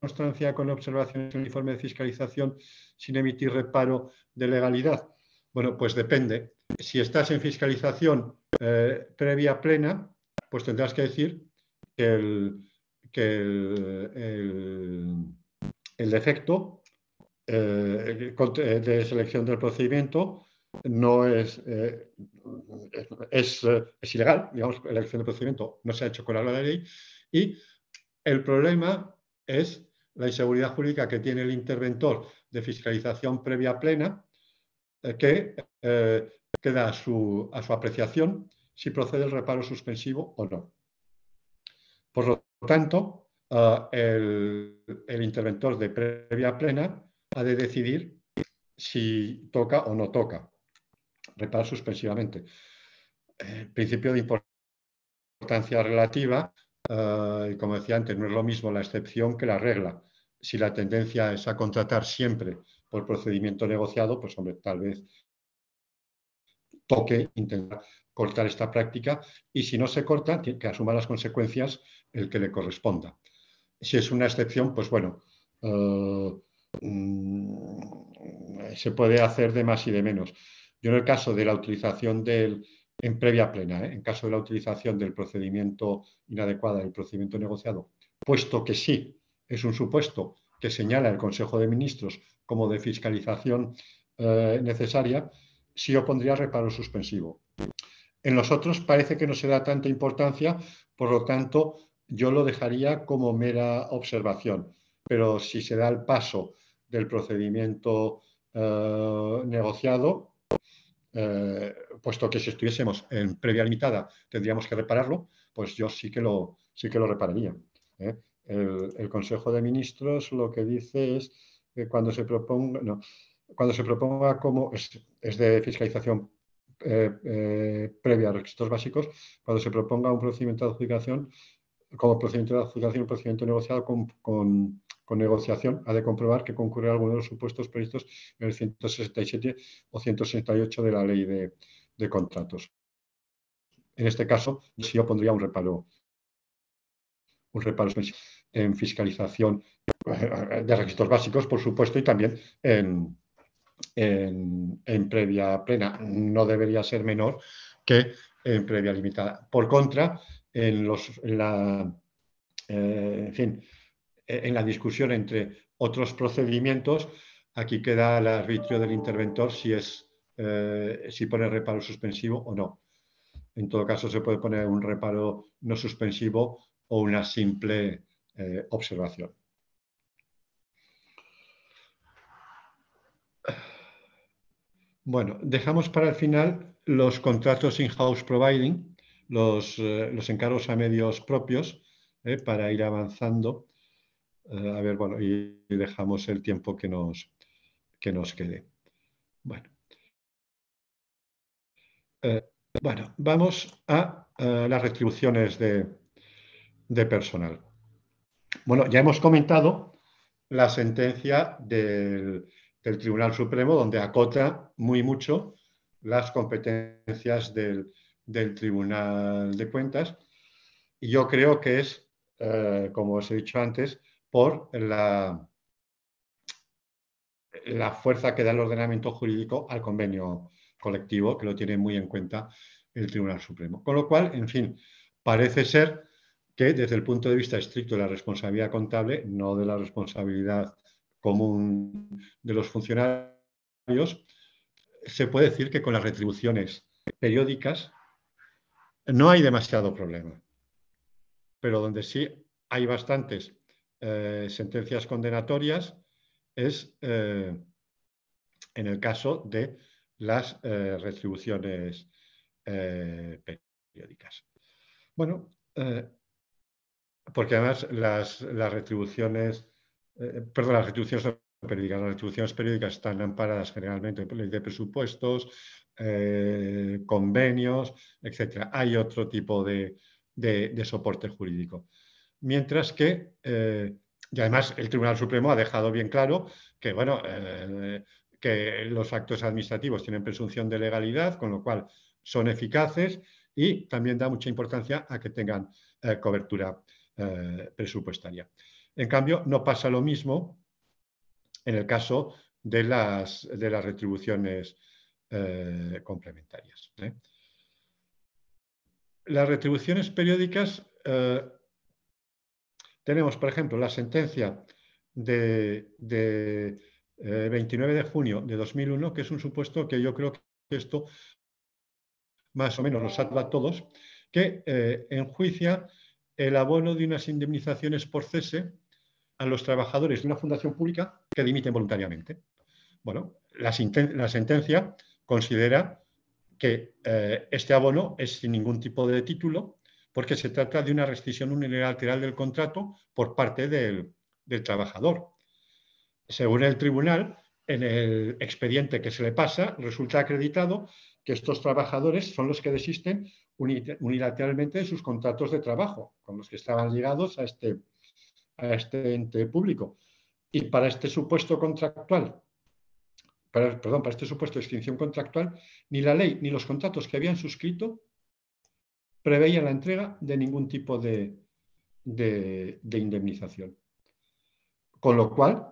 constancia con observaciones en el informe de fiscalización sin emitir reparo de legalidad? Bueno, pues depende. Si estás en fiscalización eh, previa plena, pues tendrás que decir que el defecto eh, eh, de selección del procedimiento no eh, es, es, ilegal, digamos, la elección del procedimiento no se ha hecho con la ley y el problema es la inseguridad jurídica que tiene el interventor de fiscalización previa plena, que queda a su, apreciación si procede el reparo suspensivo o no. Por lo tanto, ah, el, el interventor de previa plena ha de decidir si toca o no toca. Repara suspensivamente. El eh, principio de importancia relativa, eh, y como decía antes, no es lo mismo la excepción que la regla. Si la tendencia es a contratar siempre por procedimiento negociado, pues hombre, tal vez toque intentar cortar esta práctica y si no se corta, tiene que asuma las consecuencias el que le corresponda. Si es una excepción, pues bueno, eh, Mm, se puede hacer de más y de menos. Yo en el caso de la utilización del, en previa plena, ¿eh? en caso de la utilización del procedimiento inadecuado, del procedimiento negociado, puesto que sí es un supuesto que señala el Consejo de Ministros como de fiscalización eh, necesaria, sí opondría reparo suspensivo. En los otros parece que no se da tanta importancia, por lo tanto, yo lo dejaría como mera observación. Pero si se da el paso del procedimiento eh, negociado, eh, puesto que si estuviésemos en previa limitada tendríamos que repararlo, pues yo sí que lo, sí que lo repararía. ¿eh? El, Consejo de Ministros lo que dice es que cuando se proponga, no, cuando se proponga como es, de fiscalización previa a requisitos básicos, cuando se proponga un procedimiento de adjudicación, como procedimiento de adjudicación, un procedimiento negociado con con negociación ha de comprobar que concurre alguno de los supuestos previstos en el 167 o 168 de la ley de, contratos. En este caso, yo sí un reparo, un en fiscalización de registros básicos, por supuesto, y también en, en, previa plena. No debería ser menor que en previa limitada. Por contra, en los, la, eh, en fin, eh, en la discusión entre otros procedimientos, aquí queda el arbitrio del interventor si, es, eh, si pone reparo suspensivo o no. En todo caso, se puede poner un reparo no suspensivo o una simple eh, observación. Bueno, dejamos para el final los contratos in-house providing, los, los, encargos a medios propios, para ir avanzando. Eh, a ver, bueno, y dejamos el tiempo que nos, quede. Bueno. Eh, bueno, vamos a, eh, las retribuciones de, personal. Bueno, ya hemos comentado la sentencia del, Tribunal Supremo, donde acota muy mucho las competencias del, Tribunal de Cuentas. Y yo creo que es, como os he dicho antes, por la, la fuerza que da el ordenamiento jurídico al convenio colectivo, que lo tiene muy en cuenta el Tribunal Supremo. Con lo cual, en fin, parece ser que desde el punto de vista estricto de la responsabilidad contable, no de la responsabilidad común de los funcionarios, se puede decir que con las retribuciones periódicas no hay demasiado problema. Pero donde sí hay bastantes eh, sentencias condenatorias es eh, en el caso de las eh, retribuciones periódicas. Bueno, porque además las, las retribuciones, perdón, las retribuciones periódicas, las retribuciones periódicas están amparadas generalmente de presupuestos, convenios, etcétera, Hay otro tipo de soporte jurídico mientras que, eh, y además el Tribunal Supremo ha dejado bien claro que, bueno, eh, que los actos administrativos tienen presunción de legalidad, con lo cual son eficaces y también da mucha importancia a que tengan eh, cobertura presupuestaria. En cambio, no pasa lo mismo en el caso de las, de las retribuciones complementarias. Las retribuciones periódicas tenemos, por ejemplo, la sentencia de, 29 eh, de junio de 2001, que es un supuesto que yo creo que esto más o menos nos salva a todos, que eh, enjuicia el abono de unas indemnizaciones por cese a los trabajadores de una fundación pública que dimiten voluntariamente. Bueno, la, sentencia considera que eh, este abono es sin ningún tipo de título porque se trata de una rescisión unilateral del contrato por parte del, trabajador. Según el tribunal, en el expediente que se le pasa, resulta acreditado que estos trabajadores son los que desisten unilateralmente de sus contratos de trabajo, con los que estaban ligados a este, este ente público. Y para este supuesto contractual, perdón, para este supuesto de extinción contractual, ni la ley ni los contratos que habían suscrito preveía la entrega de ningún tipo de, indemnización. Con lo cual,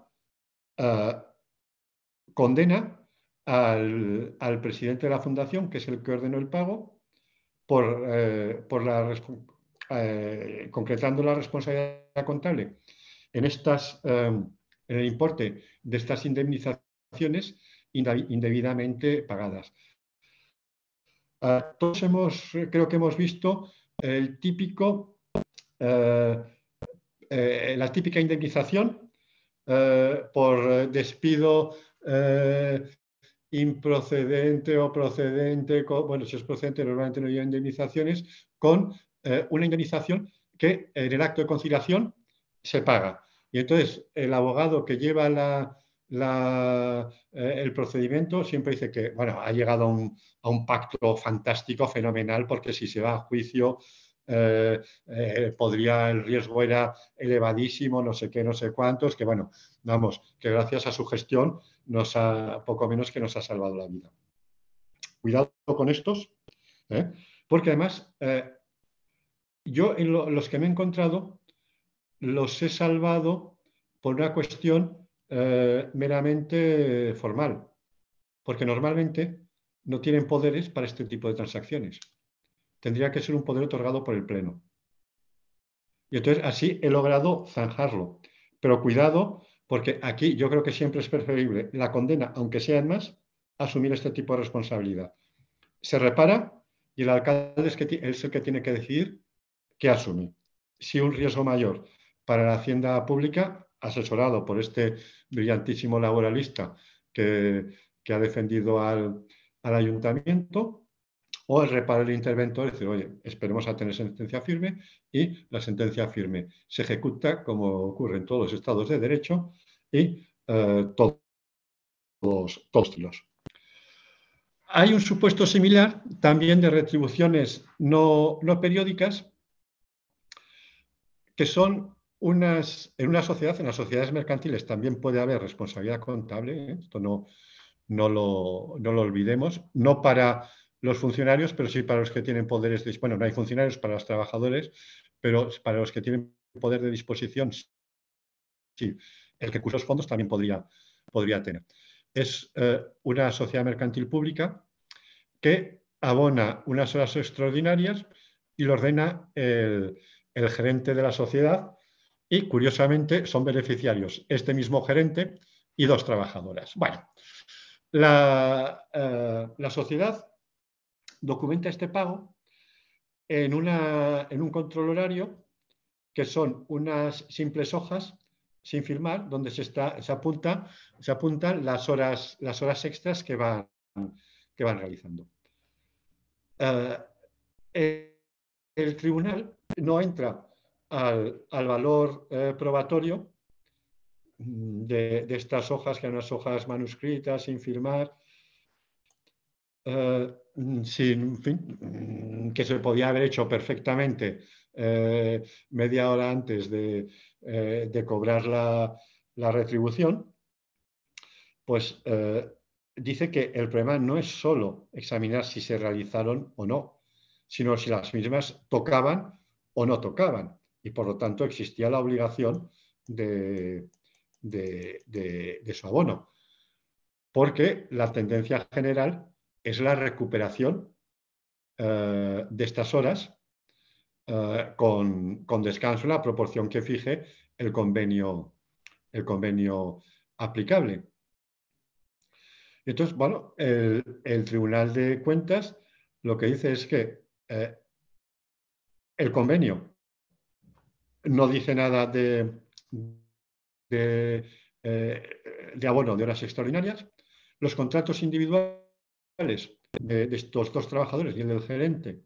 eh, condena al, presidente de la fundación, que es el que ordenó el pago, por, eh, eh, concretando la responsabilidad contable en, estas, en el importe de estas indemnizaciones indebidamente pagadas todos hemos, creo que hemos visto el típico, eh, eh, la típica indemnización eh, por despido improcedente o procedente, bueno, si es procedente normalmente no hay indemnizaciones, con una indemnización que en el acto de conciliación se paga. Y entonces el abogado que lleva la, eh, el procedimiento siempre dice que, bueno, ha llegado a un, pacto fantástico, fenomenal, porque si se va a juicio, eh, eh, podría, el riesgo era elevadísimo, no sé qué, no sé cuántos, que bueno, vamos, que gracias a su gestión nos ha, poco menos que nos ha salvado la vida. Cuidado con estos, porque además, yo los que me he encontrado, los he salvado por una cuestión eh, meramente formal, porque normalmente no tienen poderes para este tipo de transacciones. Tendría que ser un poder otorgado por el Pleno. Y entonces así he logrado zanjarlo. Pero cuidado, porque aquí yo creo que siempre es preferible la condena, aunque sea en más, asumir este tipo de responsabilidad. Se repara y el alcalde es, que es el que tiene que decidir qué asume. Si un riesgo mayor para la hacienda pública asesorado por este brillantísimo laboralista que, ha defendido al, ayuntamiento, o el reparar el interventor es decir, oye, esperemos a tener sentencia firme y la sentencia firme se ejecuta como ocurre en todos los estados de derecho y eh, todos, todos, los. Hay un supuesto similar también de retribuciones no, no periódicas que son en una sociedad, en las sociedades mercantiles también puede haber responsabilidad contable, ¿eh? esto no, lo, olvidemos, no para los funcionarios, pero sí para los que tienen poderes de bueno, no hay funcionarios para los trabajadores, pero para los que tienen poder de disposición, sí, el que cursa los fondos también podría, tener. Es eh, una sociedad mercantil pública que abona unas horas extraordinarias y lo ordena el gerente de la sociedad y curiosamente son beneficiarios este mismo gerente y dos trabajadoras. Bueno, eh, la, sociedad documenta este pago en, una, en un control horario que son unas simples hojas sin firmar donde se, está, apunta, se apuntan las horas, las horas extras que van, que van realizando. Eh, el tribunal no entra al, valor eh, probatorio mm, de, estas hojas, que eran unas hojas manuscritas, sin firmar, eh, mm, mm, que se podía haber hecho perfectamente eh, media hora antes de, cobrar la, la, retribución, pues dice que el problema no es solo examinar si se realizaron o no, sino si las mismas tocaban o no tocaban y por lo tanto existía la obligación de, su abono, porque la tendencia general es la recuperación eh, de estas horas eh, con, descanso en la proporción que fije el convenio, el convenio aplicable. Entonces, bueno, el, Tribunal de Cuentas lo que dice es que eh, el convenio no dice nada de, eh, de, abono de horas extraordinarias. Los contratos individuales de, estos dos trabajadores y el del gerente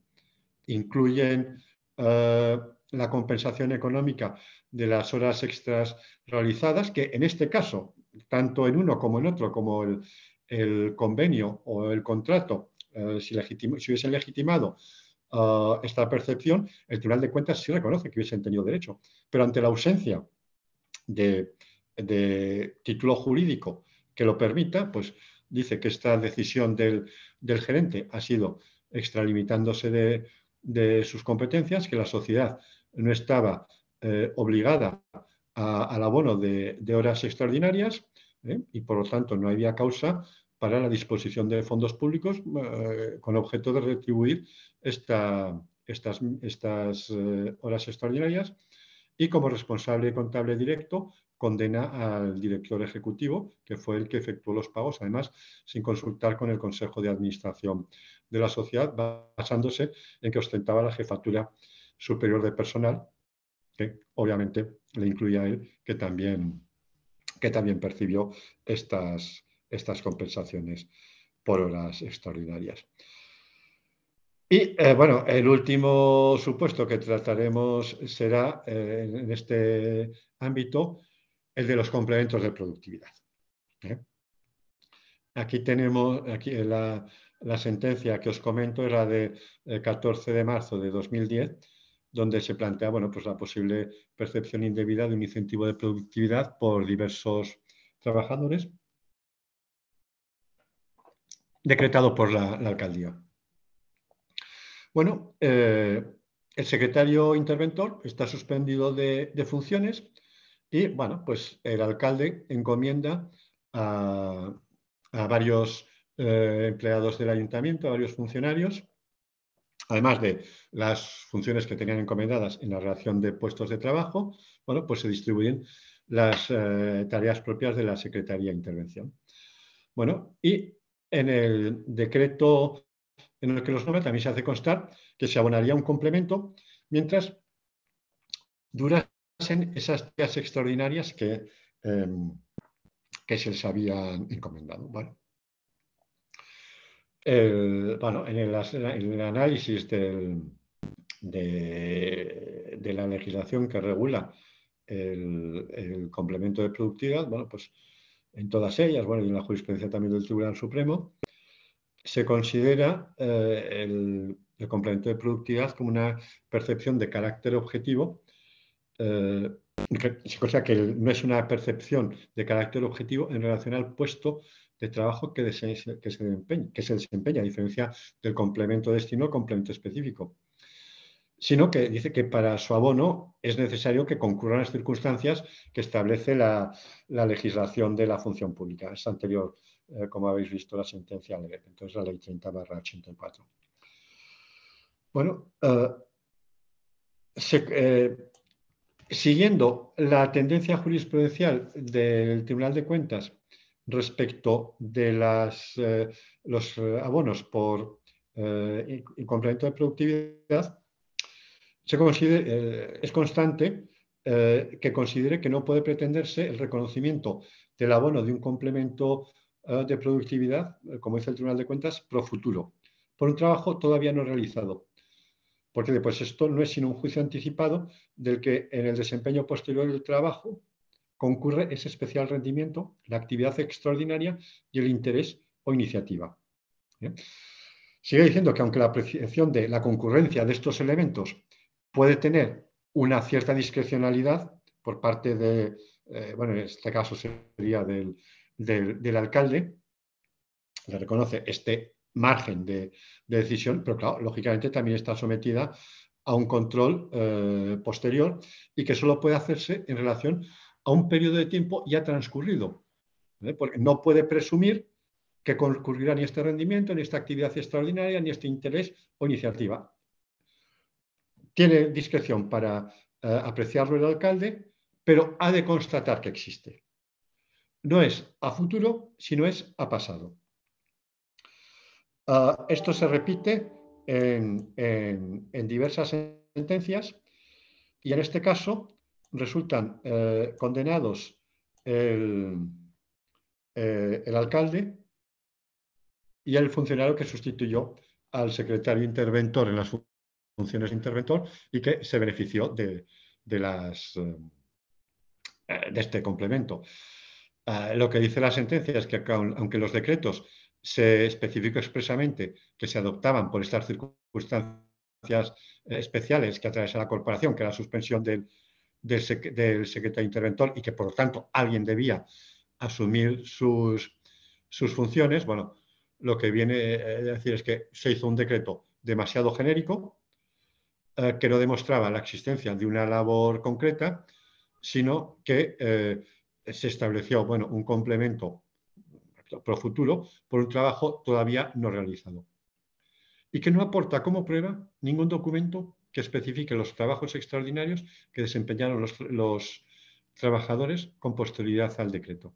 incluyen eh, la compensación económica de las horas extras realizadas, que en este caso, tanto en uno como en otro, como el, convenio o el contrato, eh, si, es si hubiesen legitimado esta percepción, el Tribunal de Cuentas sí reconoce que hubiesen tenido derecho. Pero ante la ausencia de, título jurídico que lo permita, pues dice que esta decisión del, gerente ha sido extralimitándose de, sus competencias, que la sociedad no estaba eh, obligada al abono de, horas extraordinarias ¿eh? y por lo tanto no había causa para la disposición de fondos públicos eh, con objeto de retribuir estas, eh, horas extraordinarias y como responsable contable directo condena al director ejecutivo, que fue el que efectuó los pagos, además sin consultar con el Consejo de Administración de la sociedad, basándose en que ostentaba la jefatura superior de personal, que obviamente le incluía a él, que también, que también percibió estas, estas compensaciones por horas extraordinarias. Y eh, bueno, el último supuesto que trataremos será eh, en este ámbito el de los complementos de productividad. ¿eh? Aquí tenemos, aquí la, sentencia que os comento era de 14 de marzo de 2010, donde se plantea bueno, pues la posible percepción indebida de un incentivo de productividad por diversos trabajadores decretado por la, alcaldía. Bueno, eh, el secretario interventor está suspendido de, funciones y, bueno, pues el alcalde encomienda a, varios eh, empleados del ayuntamiento, a varios funcionarios, además de las funciones que tenían encomendadas en la relación de puestos de trabajo, bueno, pues se distribuyen las eh, tareas propias de la Secretaría de Intervención. Bueno, y en el decreto en el que los nombres también se hace constar que se abonaría un complemento mientras durasen esas tareas extraordinarias que, em, que se les habían encomendado. bueno, en el, análisis de, la legislación que regula el, el complemento de productividad, bueno, pues en todas ellas, bueno, y en la jurisprudencia también del Tribunal Supremo, se considera eh, el, complemento de productividad como una percepción de carácter objetivo, cosa eh, que, no es una percepción de carácter objetivo en relación al puesto de trabajo que, se, desempeña, que se desempeña, a diferencia del complemento destino o complemento específico sino que dice que para su abono es necesario que concurran las circunstancias que establece la, legislación de la función pública. Es anterior, eh, como habéis visto, la sentencia, entonces la ley 30 84. Bueno, eh, eh, siguiendo la tendencia jurisprudencial del Tribunal de Cuentas respecto de los abonos por incumplimiento de productividad, considere, eh, es constante eh, que considere que no puede pretenderse el reconocimiento del abono de un complemento eh, de productividad, como dice el Tribunal de Cuentas, pro futuro, por un trabajo todavía no realizado. Porque después pues, esto no es sino un juicio anticipado del que en el desempeño posterior del trabajo concurre ese especial rendimiento, la actividad extraordinaria y el interés o iniciativa. Sigue diciendo que aunque la apreciación de la concurrencia de estos elementos puede tener una cierta discrecionalidad por parte de, eh, bueno, en este caso sería del, alcalde, le reconoce este margen de, decisión, pero claro, lógicamente también está sometida a un control eh, posterior y que solo puede hacerse en relación a un periodo de tiempo ya transcurrido. Porque no puede presumir que concurrirá ni este rendimiento, ni esta actividad extraordinaria, ni este interés o iniciativa tiene discreción para eh, apreciarlo el alcalde, pero ha de constatar que existe. No es a futuro, sino es a pasado. Ah, esto se repite en, diversas sentencias y en este caso resultan eh, condenados eh, el, alcalde y el funcionario que sustituyó al secretario interventor en las funciones de interventor y que se benefició de, las, eh, eh, de este complemento. Ah, lo que dice la sentencia es que aunque los decretos se especificó expresamente que se adoptaban por estas circunstancias eh, especiales que atraviesa la corporación, que era la suspensión del, del, de secretario interventor y que por lo tanto alguien debía asumir sus, sus funciones, bueno, lo que viene a decir es que se hizo un decreto demasiado genérico, eh, que no demostraba la existencia de una labor concreta, sino que eh, se estableció un complemento pro futuro por un trabajo todavía no realizado y que no aporta como prueba ningún documento que especifique los trabajos extraordinarios que desempeñaron los, trabajadores con posterioridad al decreto.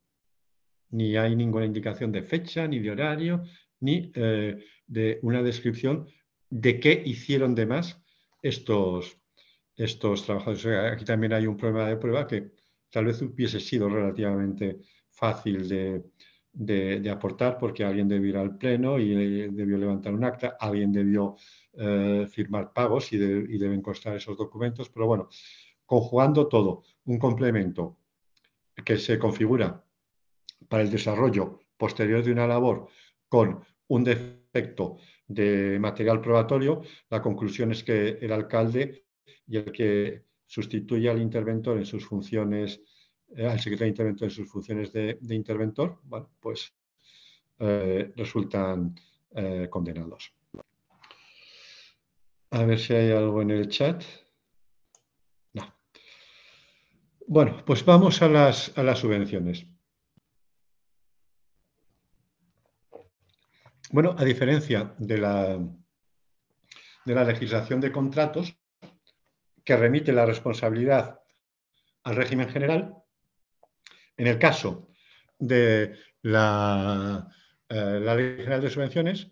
Ni hay ninguna indicación de fecha, ni de horario, ni eh, de una descripción de qué hicieron de más estos, estos trabajadores. Aquí también hay un problema de prueba que tal vez hubiese sido relativamente fácil de, aportar porque alguien debió ir al pleno y eh, debió levantar un acta, alguien debió eh, firmar pagos y, y, deben constar esos documentos, pero bueno, conjugando todo, un complemento que se configura para el desarrollo posterior de una labor con un defecto de material probatorio, la conclusión es que el alcalde y el que sustituye al interventor en sus funciones, eh, al secretario de interventor en sus funciones de, interventor, bueno, pues eh, resultan eh, condenados. A ver si hay algo en el chat. Bueno, pues vamos a las, a las subvenciones. Bueno, a diferencia de la, de la legislación de contratos, que remite la responsabilidad al régimen general, en el caso de la, eh, la Ley General de Subvenciones,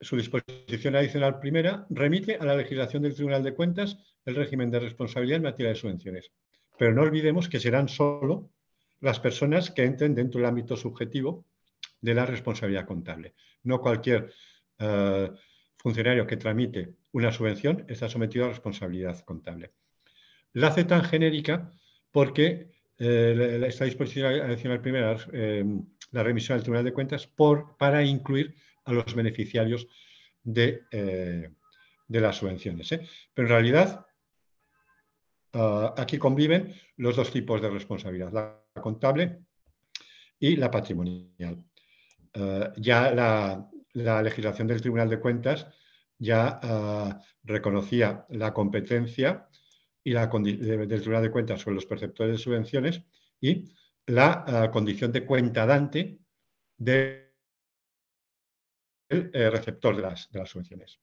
su disposición adicional primera remite a la legislación del Tribunal de Cuentas el régimen de responsabilidad en materia de subvenciones. Pero no olvidemos que serán solo las personas que entren dentro del ámbito subjetivo de la responsabilidad contable. No cualquier eh, funcionario que tramite una subvención está sometido a responsabilidad contable. La hace tan genérica porque eh, está esta disposición adicional primera, eh, la remisión al Tribunal de Cuentas, para incluir a los beneficiarios de, las subvenciones. Pero en realidad aquí conviven los dos tipos de responsabilidad, la contable y la patrimonial. Eh, ya la, legislación del Tribunal de Cuentas ya eh, reconocía la competencia y la del Tribunal de Cuentas sobre los perceptores de subvenciones y la eh, condición de cuenta dante del receptor de las, subvenciones.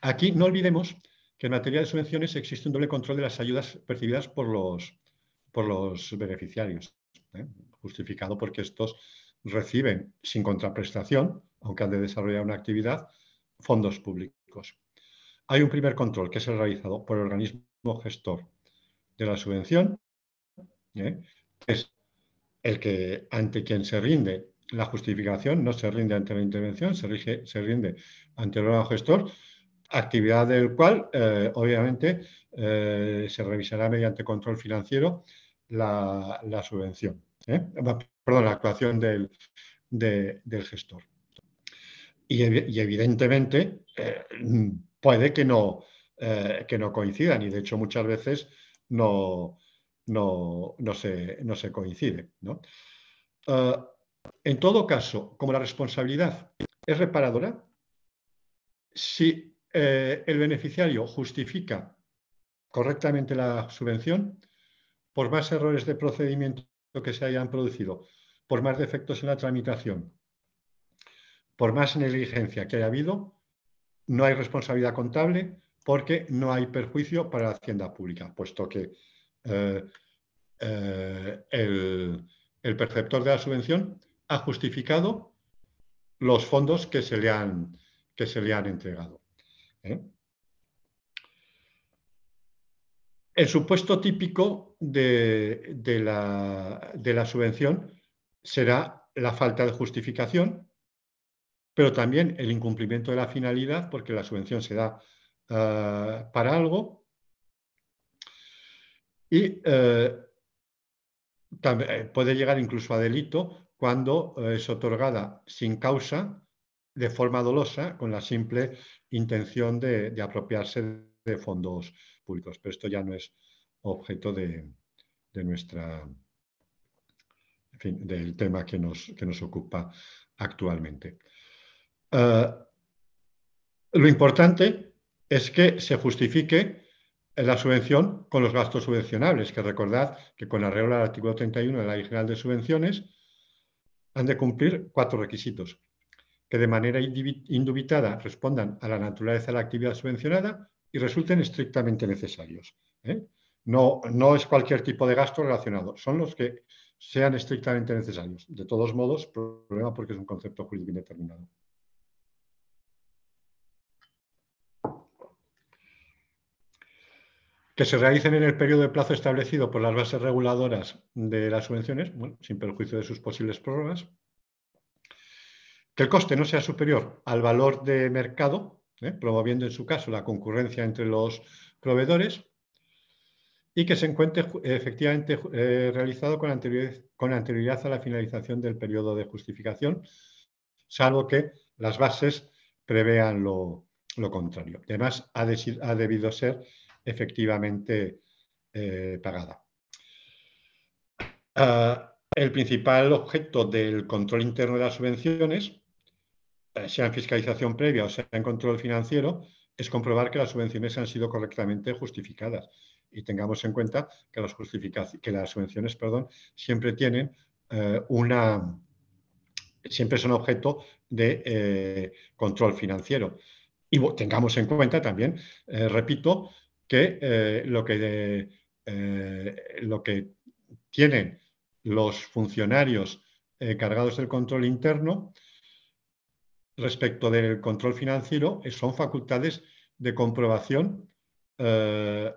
Aquí no olvidemos que en materia de subvenciones existe un doble control de las ayudas percibidas por los, por los beneficiarios, justificado porque estos reciben sin contraprestación, aunque han de desarrollar una actividad, fondos públicos. Hay un primer control que es el realizado por el organismo gestor de la subvención, ¿eh? es el que ante quien se rinde la justificación, no se rinde ante la intervención, se, rinde ante el órgano gestor, actividad del cual eh, obviamente eh, se revisará mediante control financiero la subvención. ¿eh? perdón, la actuación del, gestor. Y, evidentemente eh, puede que no, eh, no coincidan y de hecho muchas veces no, no, no se, coincide. en todo caso, como la responsabilidad es reparadora, si el beneficiario justifica correctamente la subvención, por más errores de procedimiento que se hayan producido, por más defectos en la tramitación, por más negligencia que haya habido, no hay responsabilidad contable porque no hay perjuicio para la hacienda pública, puesto que eh, eh, el, perceptor de la subvención ha justificado los fondos que se le han, que se le han entregado. ¿eh? El supuesto típico de, la, subvención será la falta de justificación, pero también el incumplimiento de la finalidad, porque la subvención se da ah, para algo. Y eh, eh, puede llegar incluso a delito cuando eh, es otorgada sin causa, de forma dolosa, con la simple intención de apropiarse de fondos públicos. Pero esto ya no es objeto de, nuestra, del tema que nos, ocupa actualmente. Eh, lo importante es que se justifique la subvención con los gastos subvencionables, que recordad que con la regla del artículo 31 de la Ley General de Subvenciones han de cumplir cuatro requisitos. Que de manera indubitada respondan a la naturaleza de la actividad subvencionada, y resulten estrictamente necesarios. ¿eh? No, no es cualquier tipo de gasto relacionado, son los que sean estrictamente necesarios. De todos modos, problema porque es un concepto jurídico indeterminado. que se realicen en el periodo de plazo establecido por las bases reguladoras de las subvenciones, sin perjuicio de sus posibles prórrogas, que el coste no sea superior al valor de mercado ¿eh? promoviendo en su caso la concurrencia entre los proveedores y que se encuentre efectivamente eh, realizado con anterioridad, a la finalización del periodo de justificación, salvo que las bases prevean lo, contrario. Además, ha, debido ser efectivamente eh, pagada. Ah, el principal objeto del control interno de las subvenciones sea en fiscalización previa o sea en control financiero, es comprobar que las subvenciones han sido correctamente justificadas. Y tengamos en cuenta que las, que las subvenciones perdón, siempre tienen eh, una siempre son objeto de eh, control financiero. Y tengamos en cuenta también, eh, repito, que lo que, lo que tienen los funcionarios cargados del control interno respecto del control financiero eh, son facultades de comprobación eh,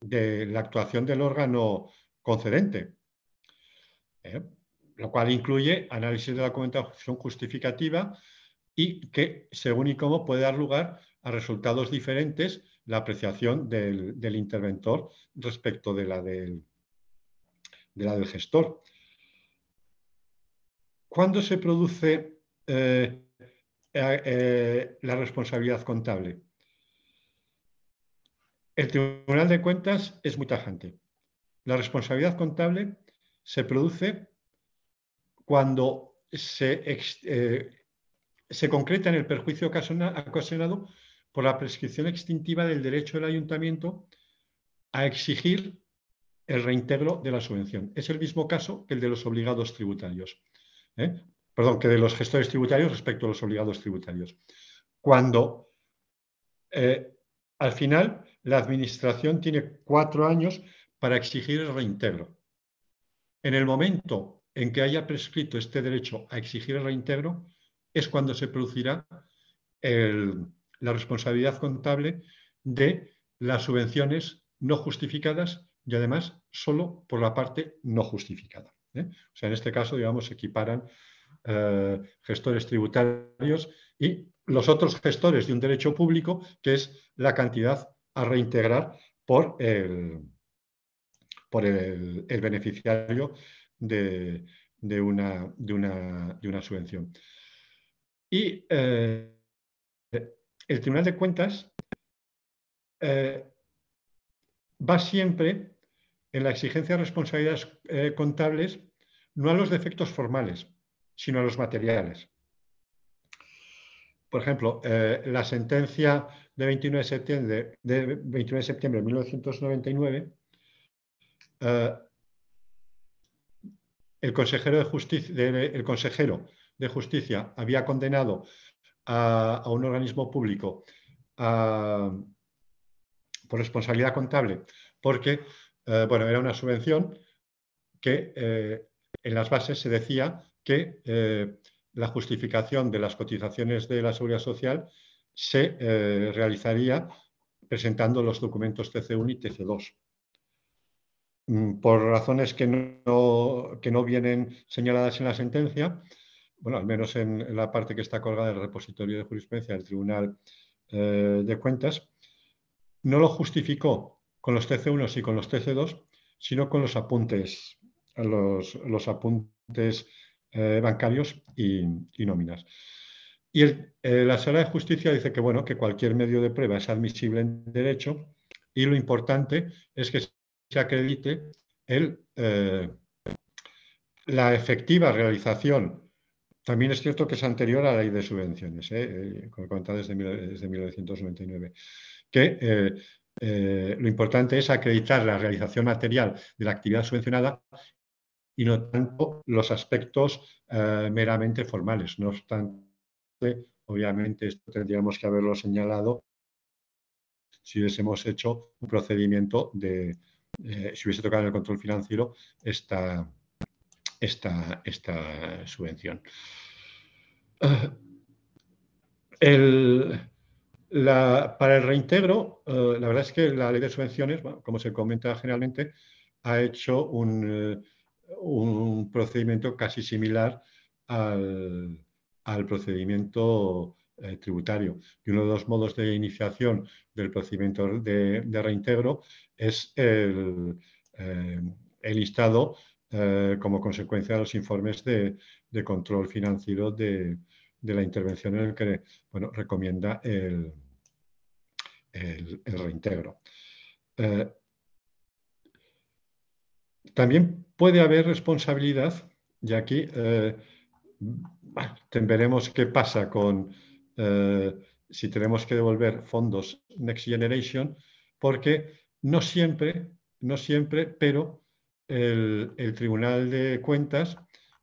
de la actuación del órgano concedente, ¿eh? lo cual incluye análisis de la documentación justificativa y que, según y cómo, puede dar lugar a resultados diferentes la apreciación del, interventor respecto de la del, de la del gestor. ¿Cuándo se produce eh, eh, la responsabilidad contable. El Tribunal de Cuentas es muy tajante. La responsabilidad contable se produce cuando se, eh, se concreta en el perjuicio ocasionado por la prescripción extintiva del derecho del ayuntamiento a exigir el reintegro de la subvención. Es el mismo caso que el de los obligados tributarios. ¿eh? perdón, que de los gestores tributarios respecto a los obligados tributarios. Cuando eh, al final la administración tiene cuatro años para exigir el reintegro. En el momento en que haya prescrito este derecho a exigir el reintegro, es cuando se producirá la responsabilidad contable de las subvenciones no justificadas y además solo por la parte no justificada. ¿eh? O sea, en este caso, digamos, se equiparan eh, gestores tributarios y los otros gestores de un derecho público, que es la cantidad a reintegrar por el, por el, beneficiario de, una, de, una, subvención. Y eh, el Tribunal de Cuentas eh, va siempre en la exigencia de responsabilidades contables no a los defectos formales, sino a los materiales. Por ejemplo, eh, la sentencia de 29 de septiembre de, septiembre de 1999, eh, el, consejero de justicia, consejero de justicia había condenado a, un organismo público por responsabilidad contable porque eh, bueno, era una subvención que en las bases se decía que eh, la justificación de las cotizaciones de la seguridad social se eh, realizaría presentando los documentos TC1 y TC2. Mm, por razones que no, que no vienen señaladas en la sentencia, bueno, al menos en la parte que está colgada del repositorio de jurisprudencia del Tribunal eh, de Cuentas, no lo justificó con los TC1 y con los TC2, sino con los apuntes, los, los apuntes eh, bancarios y, nóminas. Y eh, la sala de justicia dice que, bueno, que cualquier medio de prueba es admisible en derecho y lo importante es que se acredite eh, la efectiva realización. También es cierto que es anterior a la ley de subvenciones, como he desde, desde 1999, que lo importante es acreditar la realización material de la actividad subvencionada y no tanto los aspectos eh, meramente formales. No obstante, obviamente esto tendríamos que haberlo señalado si hubiésemos hecho un procedimiento de, eh, si hubiese tocado en el control financiero esta, esta, esta subvención. Eh, para el reintegro, la verdad es que la ley de subvenciones, como se comenta generalmente, ha hecho un, un procedimiento casi similar al, procedimiento eh, tributario. Y uno de los modos de iniciación del procedimiento de, reintegro es el, eh, el listado eh, como consecuencia de los informes de, control financiero de, la intervención en el que bueno, recomienda el, el, el reintegro. También puede haber responsabilidad, y aquí eh, veremos qué pasa con eh, si tenemos que devolver fondos Next Generation, porque no siempre, no siempre, pero el, Tribunal de Cuentas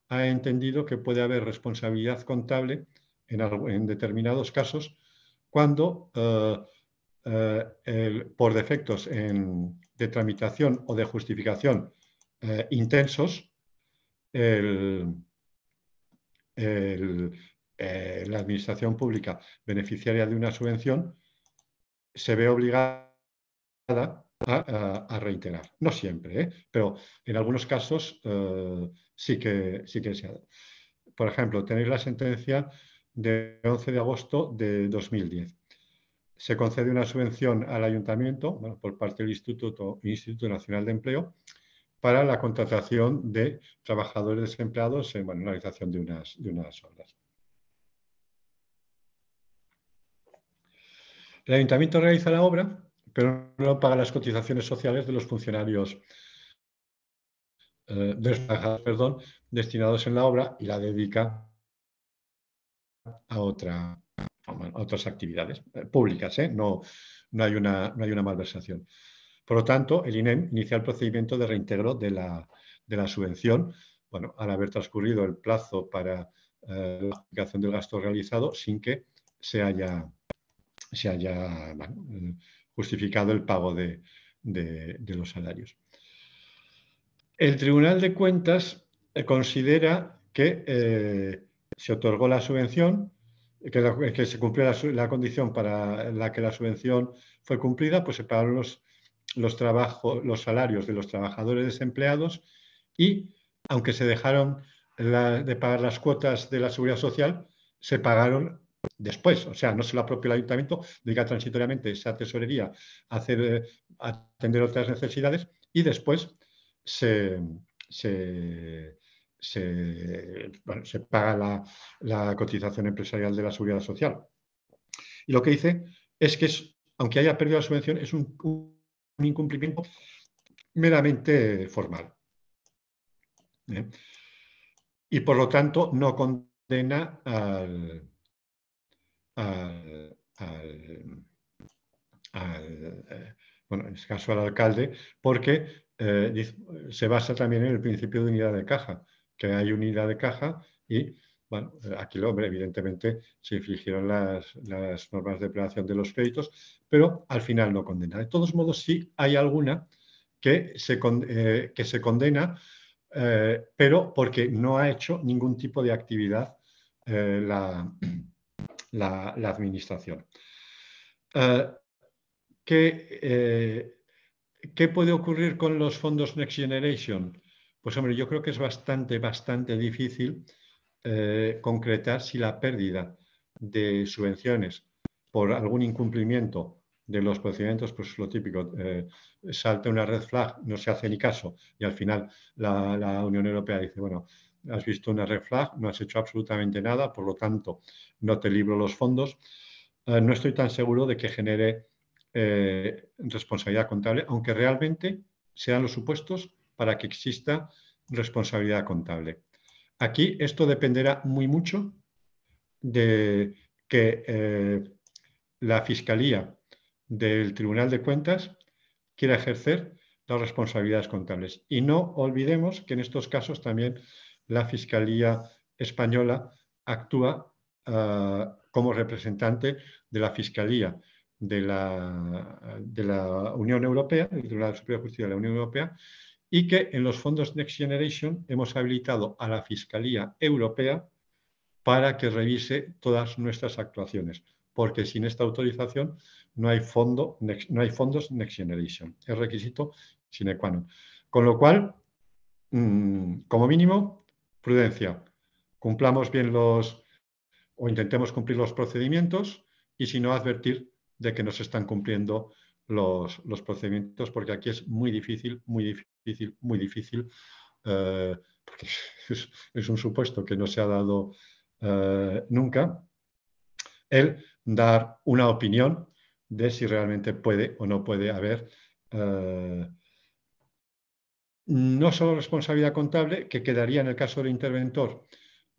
ha entendido que puede haber responsabilidad contable en, determinados casos cuando eh, por defectos de tramitación o de justificación eh, intensos, eh, la administración pública beneficiaria de una subvención se ve obligada a, reiterar. No siempre, ¿eh? pero en algunos casos sí, que, sí que se ha Por ejemplo, tenéis la sentencia de 11 de agosto de 2010 se concede una subvención al ayuntamiento por parte del Instituto, Instituto Nacional de Empleo para la contratación de trabajadores desempleados en la realización de unas, obras. El ayuntamiento realiza la obra, pero no paga las cotizaciones sociales de los funcionarios eh, perdón, destinados en la obra y la dedica a, otras actividades eh, públicas. ¿eh? no hay una malversación. Por lo tanto, el INEM inicia el procedimiento de reintegro de la, subvención, bueno, al haber transcurrido el plazo para eh, la aplicación del gasto realizado sin que se haya, justificado el pago de, los salarios. El Tribunal de Cuentas eh, considera que eh, se otorgó la subvención, que, se cumplió la, condición para la que la subvención fue cumplida, pues se pagaron los los, los salarios de los trabajadores desempleados y, aunque se dejaron de pagar las cuotas de la seguridad social, se pagaron después. O sea, no se lo apropió el ayuntamiento, dedica transitoriamente esa tesorería a, eh, atender otras necesidades y después se, paga la, cotización empresarial de la seguridad social. Y lo que dice es que, aunque haya perdido la subvención, es un, un incumplimiento meramente formal. ¿eh? Y por lo tanto no condena al, al, al, al eh, bueno, en este caso al alcalde, porque eh, se basa también en el principio de unidad de caja, que hay unidad de caja y bueno, aquí, el hombre, evidentemente se infligieron las, normas de prevención de los créditos, pero al final no condena. De todos modos, sí hay alguna que se, eh, condena, eh, pero porque no ha hecho ningún tipo de actividad eh, la, la, administración. ¿Qué puede ocurrir con los fondos Next Generation? Pues hombre, yo creo que es bastante, bastante difícil eh, concretar si la pérdida de subvenciones por algún incumplimiento de los procedimientos, pues lo típico, salte eh, salta una red flag, no se hace ni caso y al final la, Unión Europea dice, bueno, has visto una red flag, no has hecho absolutamente nada, por lo tanto, no te libro los fondos. Eh, no estoy tan seguro de que genere responsabilidad contable, aunque realmente sean los supuestos para que exista responsabilidad contable. Aquí esto dependerá muy mucho de que eh, la Fiscalía del Tribunal de Cuentas quiera ejercer las responsabilidades contables. Y no olvidemos que en estos casos también la Fiscalía española actúa ah, como representante de la Fiscalía de la, de la Unión Europea, del Tribunal Superior de Justicia de la Unión Europea, y que en los fondos Next Generation hemos habilitado a la Fiscalía Europea para que revise todas nuestras actuaciones, porque sin esta autorización no hay, fondo no hay fondos Next Generation. Es requisito sine qua non. Con lo cual, mm, como mínimo, prudencia. Cumplamos bien los o intentemos cumplir los procedimientos y si no, advertir de que no se están cumpliendo los, procedimientos, porque aquí es muy difícil, muy difícil, muy difícil, eh, porque es, un supuesto que no se ha dado eh, nunca, el dar una opinión de si realmente puede o no puede haber eh, no solo responsabilidad contable, que quedaría en el caso del interventor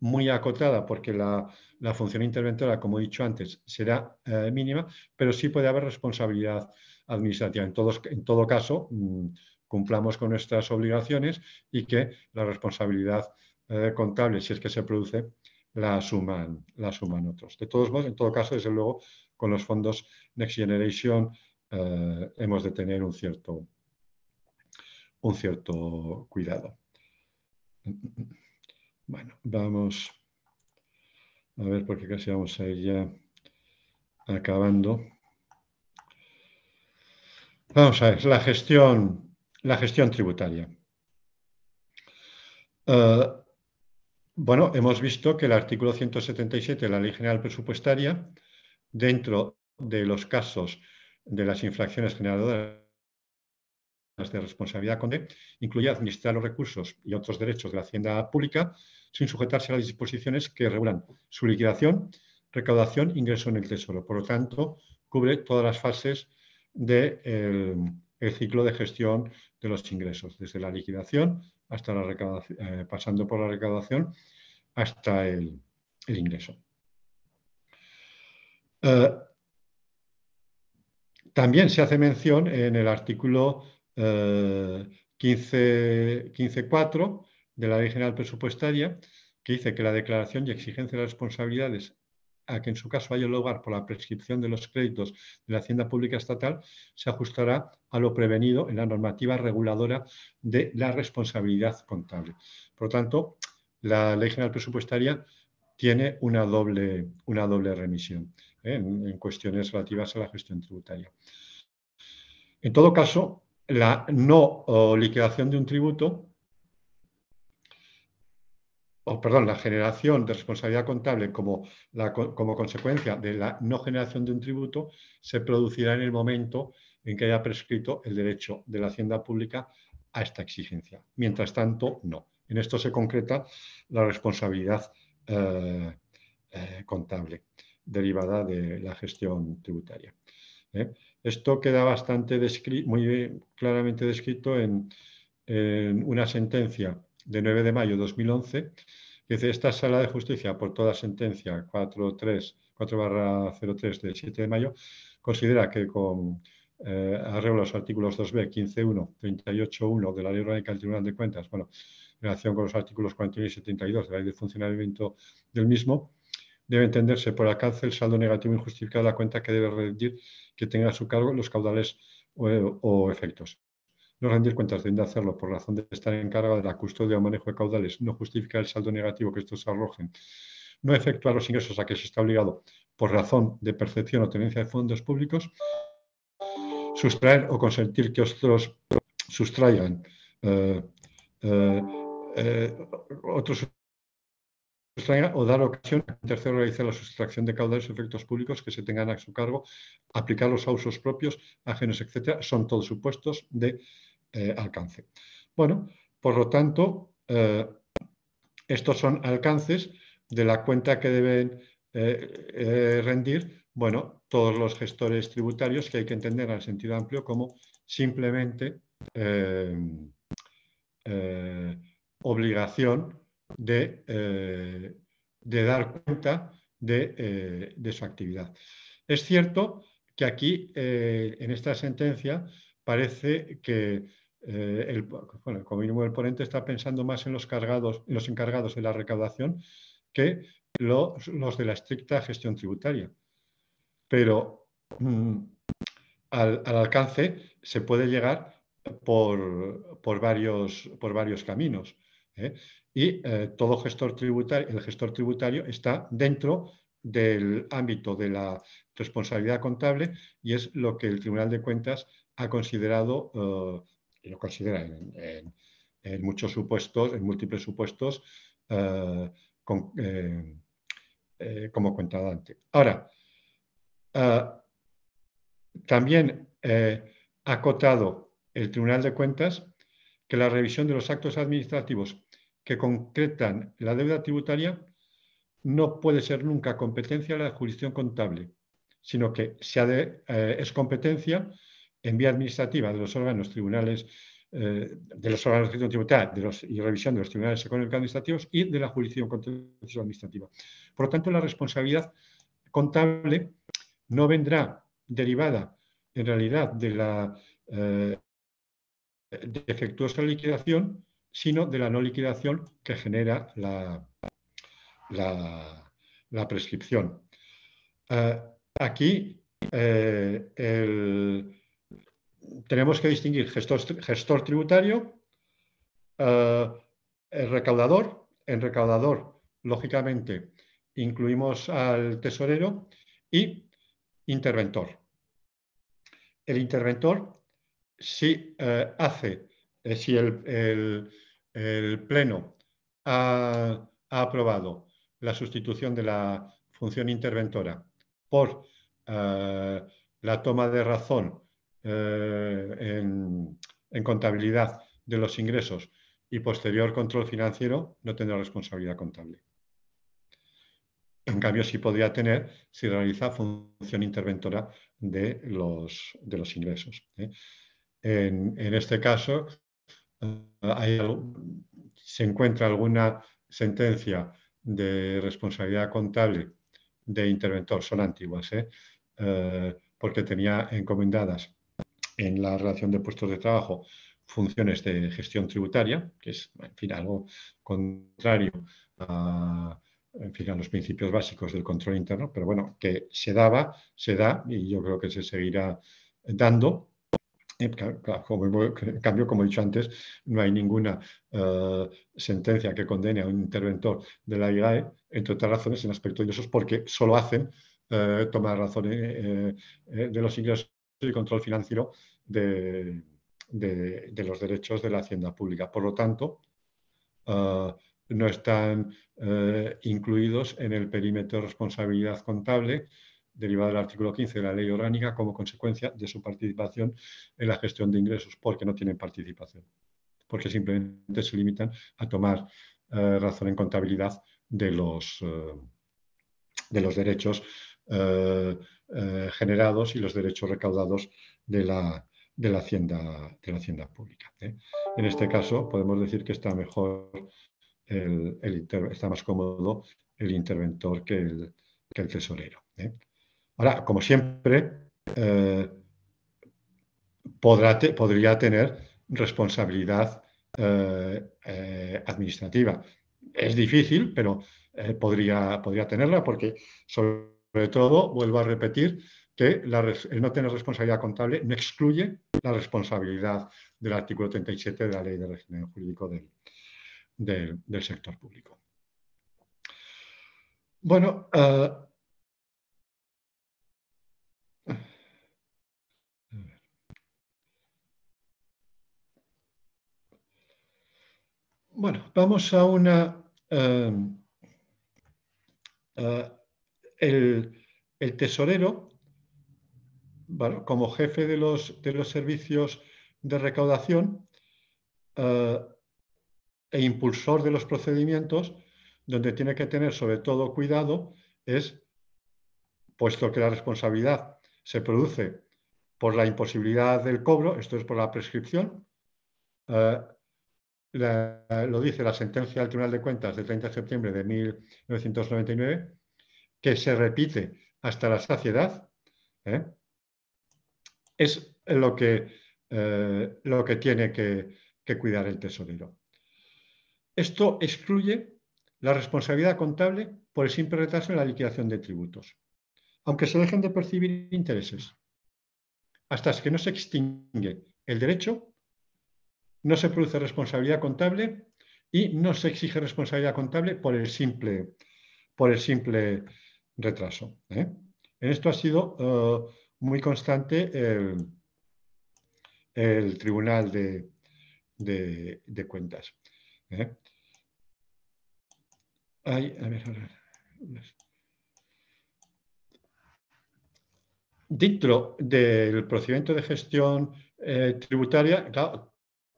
muy acotada porque la, función interventora, como he dicho antes, será eh, mínima, pero sí puede haber responsabilidad administrativa. En, todos, en todo caso, mm, cumplamos con nuestras obligaciones y que la responsabilidad eh, contable, si es que se produce, la suman la otros. De todos modos, en todo caso, desde luego, con los fondos Next Generation eh, hemos de tener un cierto, un cierto cuidado. Bueno, vamos a ver porque casi vamos a ir ya acabando. Vamos a ver, la gestión, la gestión tributaria. Eh, bueno, hemos visto que el artículo 177 de la Ley General Presupuestaria, dentro de los casos de las infracciones generadoras de responsabilidad CONDE incluye administrar los recursos y otros derechos de la hacienda pública sin sujetarse a las disposiciones que regulan su liquidación, recaudación, ingreso en el tesoro. Por lo tanto, cubre todas las fases del eh, ciclo de gestión de los ingresos, desde la liquidación hasta la recaudación, eh, pasando por la recaudación hasta el, ingreso. Eh, también se hace mención en el artículo 15.4 eh, de la Ley General Presupuestaria, que dice que la declaración y exigencia de responsabilidades a que en su caso haya lugar por la prescripción de los créditos de la Hacienda Pública Estatal se ajustará a lo prevenido en la normativa reguladora de la responsabilidad contable. Por lo tanto, la Ley General Presupuestaria tiene una doble, remisión ¿eh? en, cuestiones relativas a la gestión tributaria. En todo caso, la no liquidación de un tributo, o perdón, la generación de responsabilidad contable como, como consecuencia de la no generación de un tributo, se producirá en el momento en que haya prescrito el derecho de la hacienda pública a esta exigencia. Mientras tanto, no. En esto se concreta la responsabilidad eh, eh, contable derivada de la gestión tributaria. ¿eh? Esto queda bastante muy claramente descrito en, una sentencia de 9 de mayo de 2011, que dice, esta sala de justicia, por toda sentencia 4.3, 4-03 del 7 de mayo, considera que con eh, arreglo a los artículos 2b, 15.1, 38.1 de la Ley Orgánica del Tribunal de Cuentas, bueno, en relación con los artículos 41 y 72 de la Ley de Funcionamiento del mismo, debe entenderse por alcance el saldo negativo injustificado de la cuenta que debe rendir que tenga a su cargo los caudales o, efectos. No rendir cuentas de hacerlo por razón de estar en carga de la custodia o manejo de caudales, no justifica el saldo negativo que estos arrojen, no efectuar los ingresos a que se está obligado por razón de percepción o tenencia de fondos públicos, sustraer o consentir que otros sustraigan, eh, eh, eh, otros o dar ocasión a que tercero realice la sustracción de caudales y efectos públicos que se tengan a su cargo, aplicarlos a usos propios, ajenos, etcétera, son todos supuestos de eh, alcance. Bueno, por lo tanto, eh, estos son alcances de la cuenta que deben eh, rendir, bueno, todos los gestores tributarios que hay que entender en el sentido amplio como simplemente obligación eh, de, dar cuenta eh, de, su actividad. Es cierto que aquí, eh, en esta sentencia, parece que el, bueno, como el ponente está pensando más en los, cargados, los encargados de la recaudación que los, de la estricta gestión tributaria. Pero mm, al, alcance se puede llegar por, varios, por varios caminos y eh, todo gestor tributario, el gestor tributario está dentro del ámbito de la responsabilidad contable y es lo que el Tribunal de Cuentas ha considerado, eh, y lo considera en, muchos supuestos, en múltiples supuestos, eh, con, como contadante. Ahora, también ha acotado el Tribunal de Cuentas que la revisión de los actos administrativos que concretan la deuda tributaria no puede ser nunca competencia de la jurisdicción contable, sino que eh, es competencia en vía administrativa de los órganos tribunales, eh, de los órganos de los, y revisión de los tribunales económicos administrativos y de la jurisdicción administrativa. Por lo tanto, la responsabilidad contable no vendrá derivada en realidad de la eh, defectuosa liquidación, sino de la no liquidación que genera la, la, prescripción. Eh, aquí eh, tenemos que distinguir gestor, gestor tributario, eh, el recaudador. En recaudador, lógicamente, incluimos al tesorero y interventor. El interventor, si hace, si el el Pleno ha, aprobado la sustitución de la función interventora por eh, la toma de razón eh, en, contabilidad de los ingresos y posterior control financiero, no tendrá responsabilidad contable. En cambio, sí podría tener si realiza función interventora de los, de los ingresos. ¿eh? en, este caso, se encuentra alguna sentencia de responsabilidad contable de interventor, son antiguas, ¿eh? Eh, porque tenía encomendadas en la relación de puestos de trabajo funciones de gestión tributaria, que es, en fin, algo contrario a, a los principios básicos del control interno, pero bueno, que se daba, se da y yo creo que se seguirá dando eh, en cambio, como he dicho antes, no hay ninguna eh, sentencia que condene a un interventor de la IAE entre otras razones, en aspectos de porque solo hacen eh, tomar razones de los ingresos y control financiero de, de, los derechos de la hacienda pública. Por lo tanto, no están incluidos en el perímetro de responsabilidad contable derivada del artículo 15 de la ley orgánica como consecuencia de su participación en la gestión de ingresos, porque no tienen participación, porque simplemente se limitan a tomar eh, razón en contabilidad de los, eh, de los derechos eh, generados y los derechos recaudados de la, hacienda, de la hacienda pública. En este caso podemos decir que está mejor, el, está más cómodo el interventor que el, tesorero. Ahora, como siempre, eh, podría tener responsabilidad eh, eh, administrativa. Es difícil, pero podría, podría tenerla porque, sobre todo, vuelvo a repetir que el no tener responsabilidad contable no excluye la responsabilidad del artículo 37 de la Ley de Régimen Jurídico del, sector público. Bueno, Bueno, vamos a una... Em, el, tesorero, bueno, como jefe de los, de los servicios de recaudación eh, e impulsor de los procedimientos, donde tiene que tener sobre todo cuidado es, puesto que la responsabilidad se produce por la imposibilidad del cobro, esto es por la prescripción, eh, lo dice la sentencia del Tribunal de Cuentas del 30 de septiembre de 1999, que se repite hasta la saciedad, ¿eh? es lo que, eh, lo que tiene que, que cuidar el tesorero. Esto excluye la responsabilidad contable por el simple retraso en la liquidación de tributos, aunque se dejen de percibir intereses. Hasta que no se extingue el derecho, no se produce responsabilidad contable y no se exige responsabilidad contable por el simple, por el simple retraso. ¿eh? En esto ha sido eh, muy constante el, Tribunal de, Cuentas. Dentro del procedimiento de gestión eh, tributaria, claro,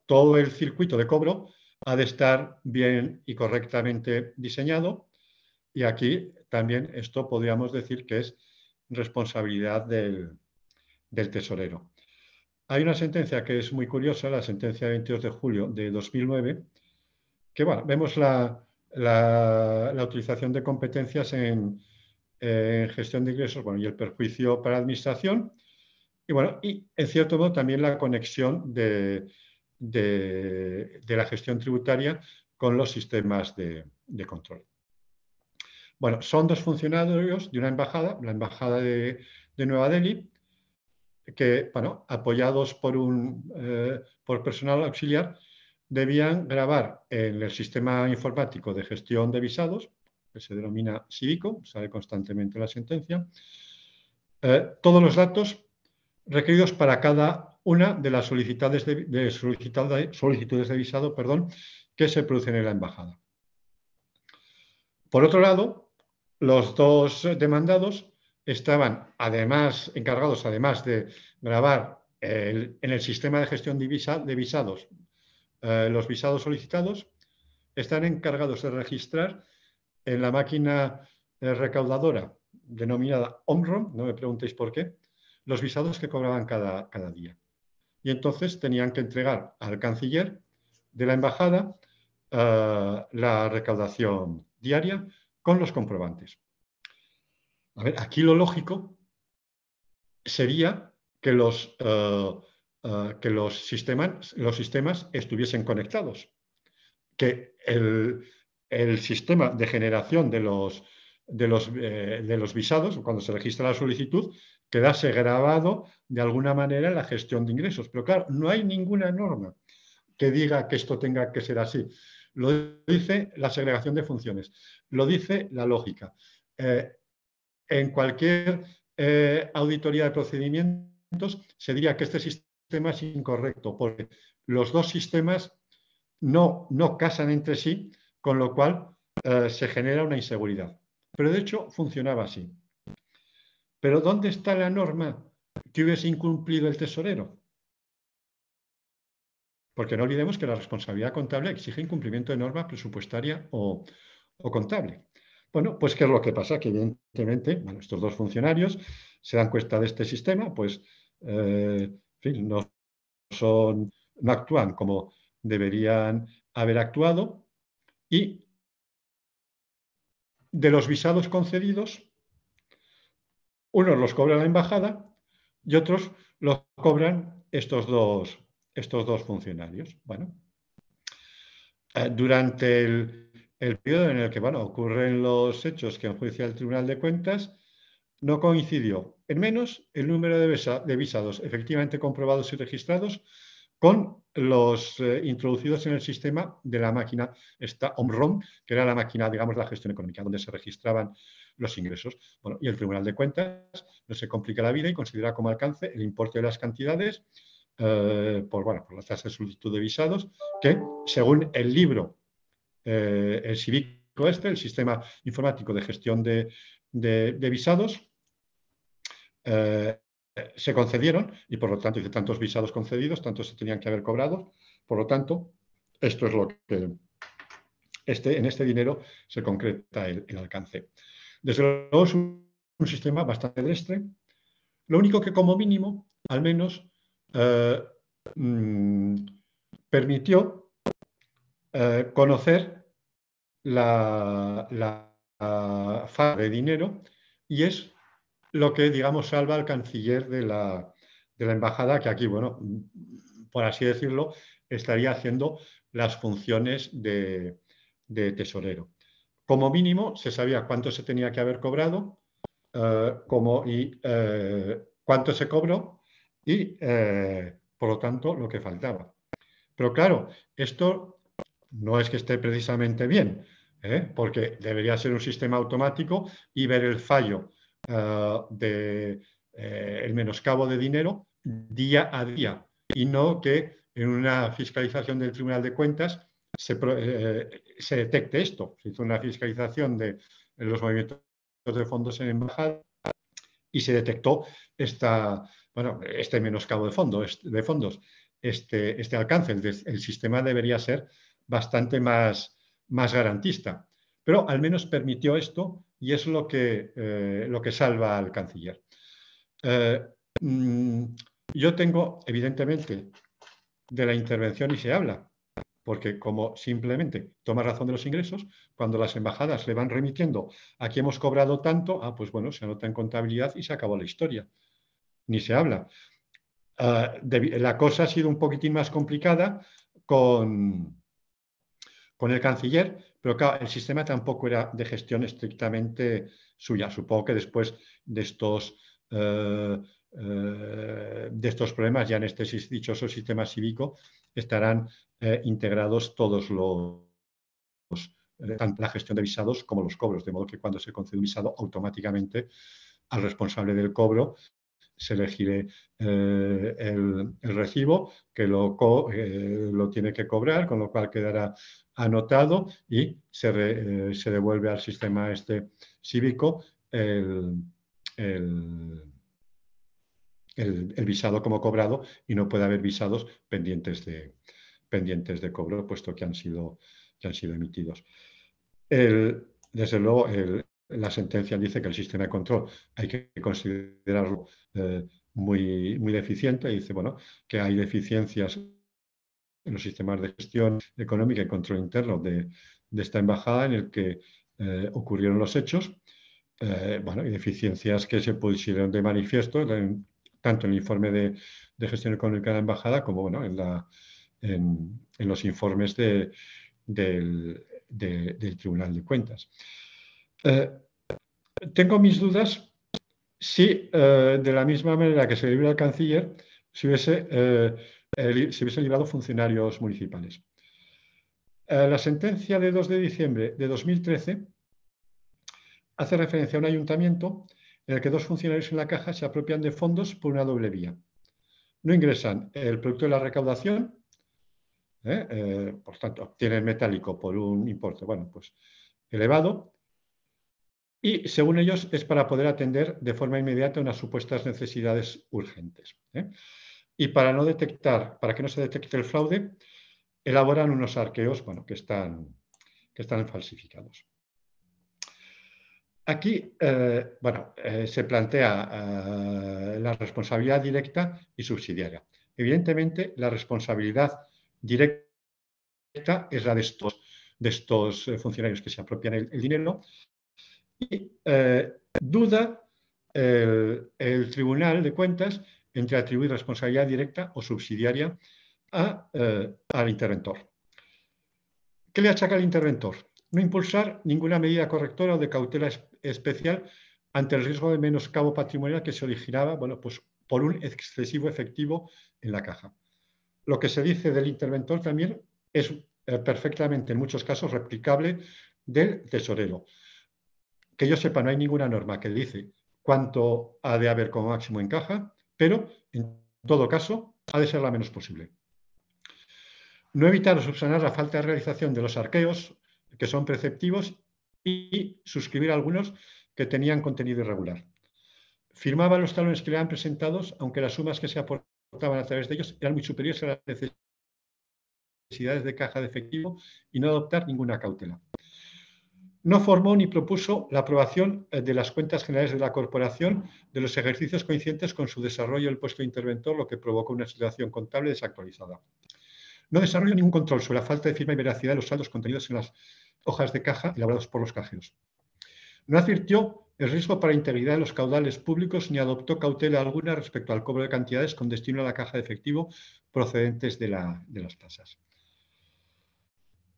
todo el circuito de cobro ha de estar bien y correctamente diseñado. Y aquí también esto podríamos decir que es responsabilidad del, tesorero. Hay una sentencia que es muy curiosa, la sentencia de 22 de julio de 2009, que vemos la, utilización de competencias en, gestión de ingresos bueno, y el perjuicio para administración. Y bueno, y en cierto modo también la conexión de, de, la gestión tributaria con los sistemas de, control. Bueno, son dos funcionarios de una embajada, la embajada de, Nueva Delhi, que, bueno, apoyados por, un, eh, por personal auxiliar, debían grabar en el sistema informático de gestión de visados, que se denomina cívico, sale constantemente la sentencia, eh, todos los datos requeridos para cada una de las solicitudes de, solicitudes de visado perdón, que se producen en la embajada. Por otro lado, los dos demandados estaban además encargados, además de grabar en el sistema de gestión de, visados eh, los visados solicitados, están encargados de registrar en la máquina eh, recaudadora denominada OMROM, no me preguntéis por qué, los visados que cobraban cada, cada día y entonces tenían que entregar al canciller de la embajada eh, la recaudación diaria con los comprobantes. A ver, aquí lo lógico sería que los, eh, eh, que los, sistemas, los sistemas estuviesen conectados, que el, sistema de generación de de los visados, cuando se registra la solicitud, quedase grabado de alguna manera en la gestión de ingresos. Pero claro, no hay ninguna norma que diga que esto tenga que ser así. Lo dice la segregación de funciones, lo dice la lógica. Eh, en cualquier eh, auditoría de procedimientos se diría que este sistema es incorrecto, porque los dos sistemas no, no casan entre sí, con lo cual eh, se genera una inseguridad. Pero de hecho funcionaba así. Pero ¿dónde está la norma que hubiese incumplido el tesorero? Porque no olvidemos que la responsabilidad contable exige incumplimiento de norma presupuestaria o, contable. Bueno, pues ¿qué es lo que pasa? Que evidentemente bueno, estos dos funcionarios se dan cuenta de este sistema, pues eh, no actúan como deberían haber actuado y de los visados concedidos unos los cobra la embajada y otros los cobran estos dos, estos dos funcionarios. Bueno, eh, durante el, periodo en el que bueno, ocurren los hechos que enjuicia el Tribunal de Cuentas, no coincidió, en menos, el número de, visados efectivamente comprobados y registrados con los eh, introducidos en el sistema de la máquina, esta OMROM, que era la máquina, digamos, la gestión económica, donde se registraban los ingresos. Bueno, y el Tribunal de Cuentas no se complica la vida y considera como alcance el importe de las cantidades eh, por, bueno, por las tasas de solicitud de visados que, según el libro, eh, el cívico Este, el Sistema Informático de Gestión de, Visados, eh, se concedieron y por lo tanto dice tantos visados concedidos, tantos se tenían que haber cobrado. Por lo tanto, esto es lo que este, en este dinero se concreta el alcance. Desde luego es un, sistema bastante destre. Lo único que como mínimo, al menos, eh, mm, permitió eh, conocer la, la, de dinero y es lo que, digamos, salva al canciller de la, embajada, que aquí, bueno, por así decirlo, estaría haciendo las funciones de tesorero. Como mínimo se sabía cuánto se tenía que haber cobrado eh, y eh, cuánto se cobró y, eh, por lo tanto, lo que faltaba. Pero claro, esto no es que esté precisamente bien, porque debería ser un sistema automático y ver el fallo del de, el menoscabo de dinero día a día y no que en una fiscalización del Tribunal de Cuentas eh, se, detecte esto. Se hizo una fiscalización de los movimientos de fondos en embajada y se detectó bueno, este menoscabo de, de fondos, este, este alcance. El, sistema debería ser bastante más, más garantista, pero al menos permitió esto y es lo que, eh, lo que salva al canciller. Eh, mm, yo tengo, evidentemente, de la intervención y se habla, porque como simplemente toma razón de los ingresos, cuando las embajadas le van remitiendo, aquí hemos cobrado tanto, ah, pues bueno, se anota en contabilidad y se acabó la historia. Ni se habla. Ah, la cosa ha sido un poquitín más complicada con, con el canciller, pero claro, el sistema tampoco era de gestión estrictamente suya. Supongo que después de estos... Eh, eh, de estos problemas ya en este dichoso sistema cívico estarán eh, integrados todos los, eh, tanto la gestión de visados como los cobros, de modo que cuando se concede un visado, automáticamente al responsable del cobro se elegirá eh, el, recibo que lo, lo, tiene que cobrar, con lo cual quedará anotado y se, devuelve al sistema este cívico el, el, visado como cobrado y no puede haber visados pendientes de, pendientes de cobro, puesto que han sido, que han sido emitidos. desde luego, la sentencia dice que el sistema de control hay que considerarlo eh, muy, muy deficiente. Y dice bueno, que hay deficiencias en los sistemas de gestión económica y control interno de, esta embajada en el que eh, ocurrieron los hechos. Eh, bueno, y deficiencias que se pusieron de manifiesto en, tanto en el informe de, gestión económica de la embajada como en, los informes del, Tribunal de Cuentas. Eh, tengo mis dudas si eh, de la misma manera que se libra el canciller, si hubiese, eh, librado funcionarios municipales. Eh, la sentencia de 2 de diciembre de 2013 hace referencia a un ayuntamiento en el que dos funcionarios en la caja se apropian de fondos por una doble vía. No ingresan el producto de la recaudación, ¿eh? Eh, por tanto, obtienen metálico por un importe, bueno, pues elevado, y según ellos es para poder atender de forma inmediata unas supuestas necesidades urgentes. ¿eh? Y para no detectar, para que no se detecte el fraude, elaboran unos arqueos, bueno, que están, que están falsificados. Aquí, eh, bueno, eh, se plantea eh, la responsabilidad directa y subsidiaria. Evidentemente, la responsabilidad directa es la de estos, funcionarios que se apropian el, dinero. Y duda el, Tribunal de Cuentas entre atribuir responsabilidad directa o subsidiaria al interventor. ¿Qué le achaca al interventor? No impulsar ninguna medida correctora o de cautela especial ante el riesgo de menoscabo patrimonial que se originaba bueno, pues, por un excesivo efectivo en la caja. Lo que se dice del interventor también es eh, perfectamente, en muchos casos, replicable del tesorero. Que yo sepa, no hay ninguna norma que dice cuánto ha de haber como máximo en caja, pero en todo caso ha de ser la menos posible. No evitar o subsanar la falta de realización de los arqueos, que son preceptivos y suscribir algunos que tenían contenido irregular. Firmaba los talones que le eran presentados, aunque las sumas que se aportaban a través de ellos eran muy superiores a las necesidades de caja de efectivo y no adoptar ninguna cautela. No formó ni propuso la aprobación eh, de las cuentas generales de la corporación de los ejercicios coincidentes con su desarrollo del puesto de interventor, lo que provocó una situación contable desactualizada. No desarrolló ningún control sobre la falta de firma y veracidad de los saldos contenidos en las hojas de caja elaborados por los cajeros. No advirtió el riesgo para integridad de los caudales públicos ni adoptó cautela alguna respecto al cobro de cantidades con destino a la caja de efectivo procedentes de, las tasas.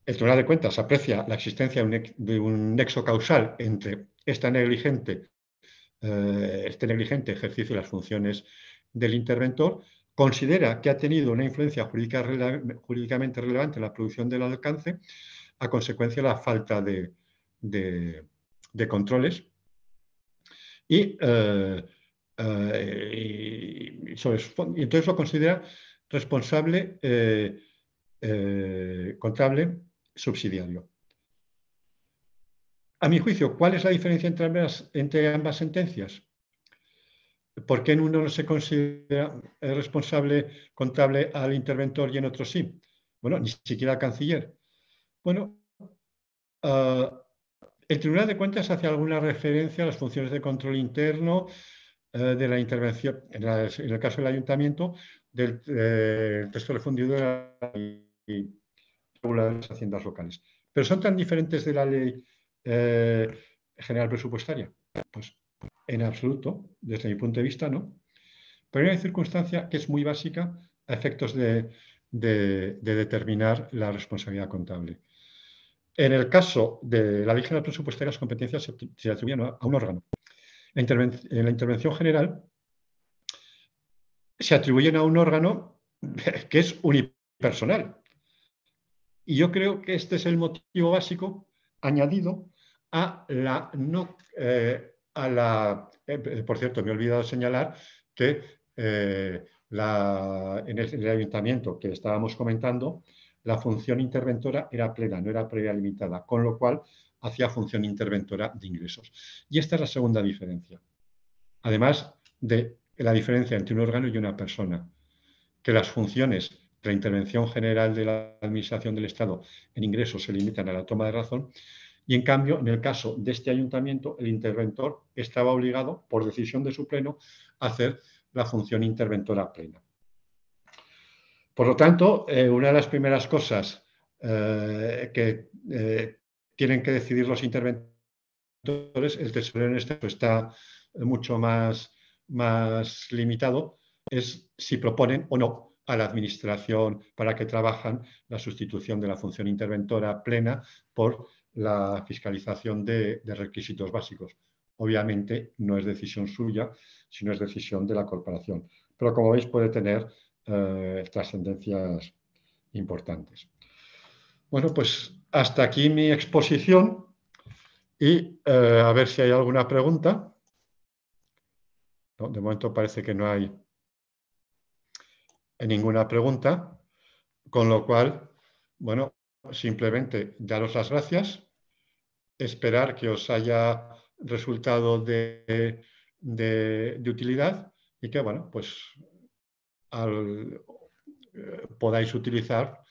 El Tribunal de Cuentas aprecia la existencia de un, nexo causal entre eh, este negligente ejercicio de las funciones del interventor, considera que ha tenido una influencia jurídicamente relevante en la producción del alcance, a consecuencia la falta de, controles. Eh, eh, y, entonces lo considera responsable eh, contable subsidiario. A mi juicio, ¿cuál es la diferencia entre ambas, entre ambas sentencias? ¿Por qué en uno no se considera responsable contable al interventor y en otro sí? Bueno, ni siquiera al canciller. Bueno, ah, el Tribunal de Cuentas hace alguna referencia a las funciones de control interno eh, de la intervención, en, el caso del ayuntamiento, del eh, texto refundido de la de las haciendas locales. Pero son tan diferentes de la ley eh, general presupuestaria. Pues en absoluto, desde mi punto de vista, no. Pero hay una circunstancia que es muy básica a efectos de determinar la responsabilidad contable. En el caso de la vigencia presupuestaria, las competencias se, atribuyen a, un órgano. en la intervención general se atribuyen a un órgano que es unipersonal. Y yo creo que este es el motivo básico añadido a la eh, eh, por cierto me he olvidado señalar que eh, en, el, ayuntamiento que estábamos comentando la función interventora era plena, no era previa limitada, con lo cual hacía función interventora de ingresos. Y esta es la segunda diferencia. Además de la diferencia entre un órgano y una persona, que las funciones la intervención general de la Administración del Estado en ingresos se limitan a la toma de razón y, en cambio, en el caso de este ayuntamiento, el interventor estaba obligado, por decisión de su pleno, a hacer la función interventora plena. Por lo tanto, eh, una de las primeras cosas eh, que eh, tienen que decidir los interventores, el tesorero en este está mucho más, más limitado, es si proponen o no a la administración para que trabajan la sustitución de la función interventora plena por la fiscalización de, requisitos básicos. Obviamente no es decisión suya, sino es decisión de la corporación. Pero como veis puede tener eh, estas sentencias importantes. Bueno, pues hasta aquí mi exposición y eh, a ver si hay alguna pregunta. de momento parece que no hay eh, ninguna pregunta, con lo cual, bueno, simplemente daros las gracias, esperar que os haya resultado de, de utilidad y que, bueno, pues eh, podáis utilizar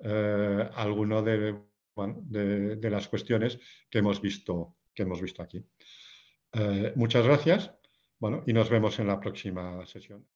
alguna eh, alguno de, de, las cuestiones que hemos visto, que hemos visto aquí. Eh, muchas gracias bueno, y nos vemos en la próxima sesión.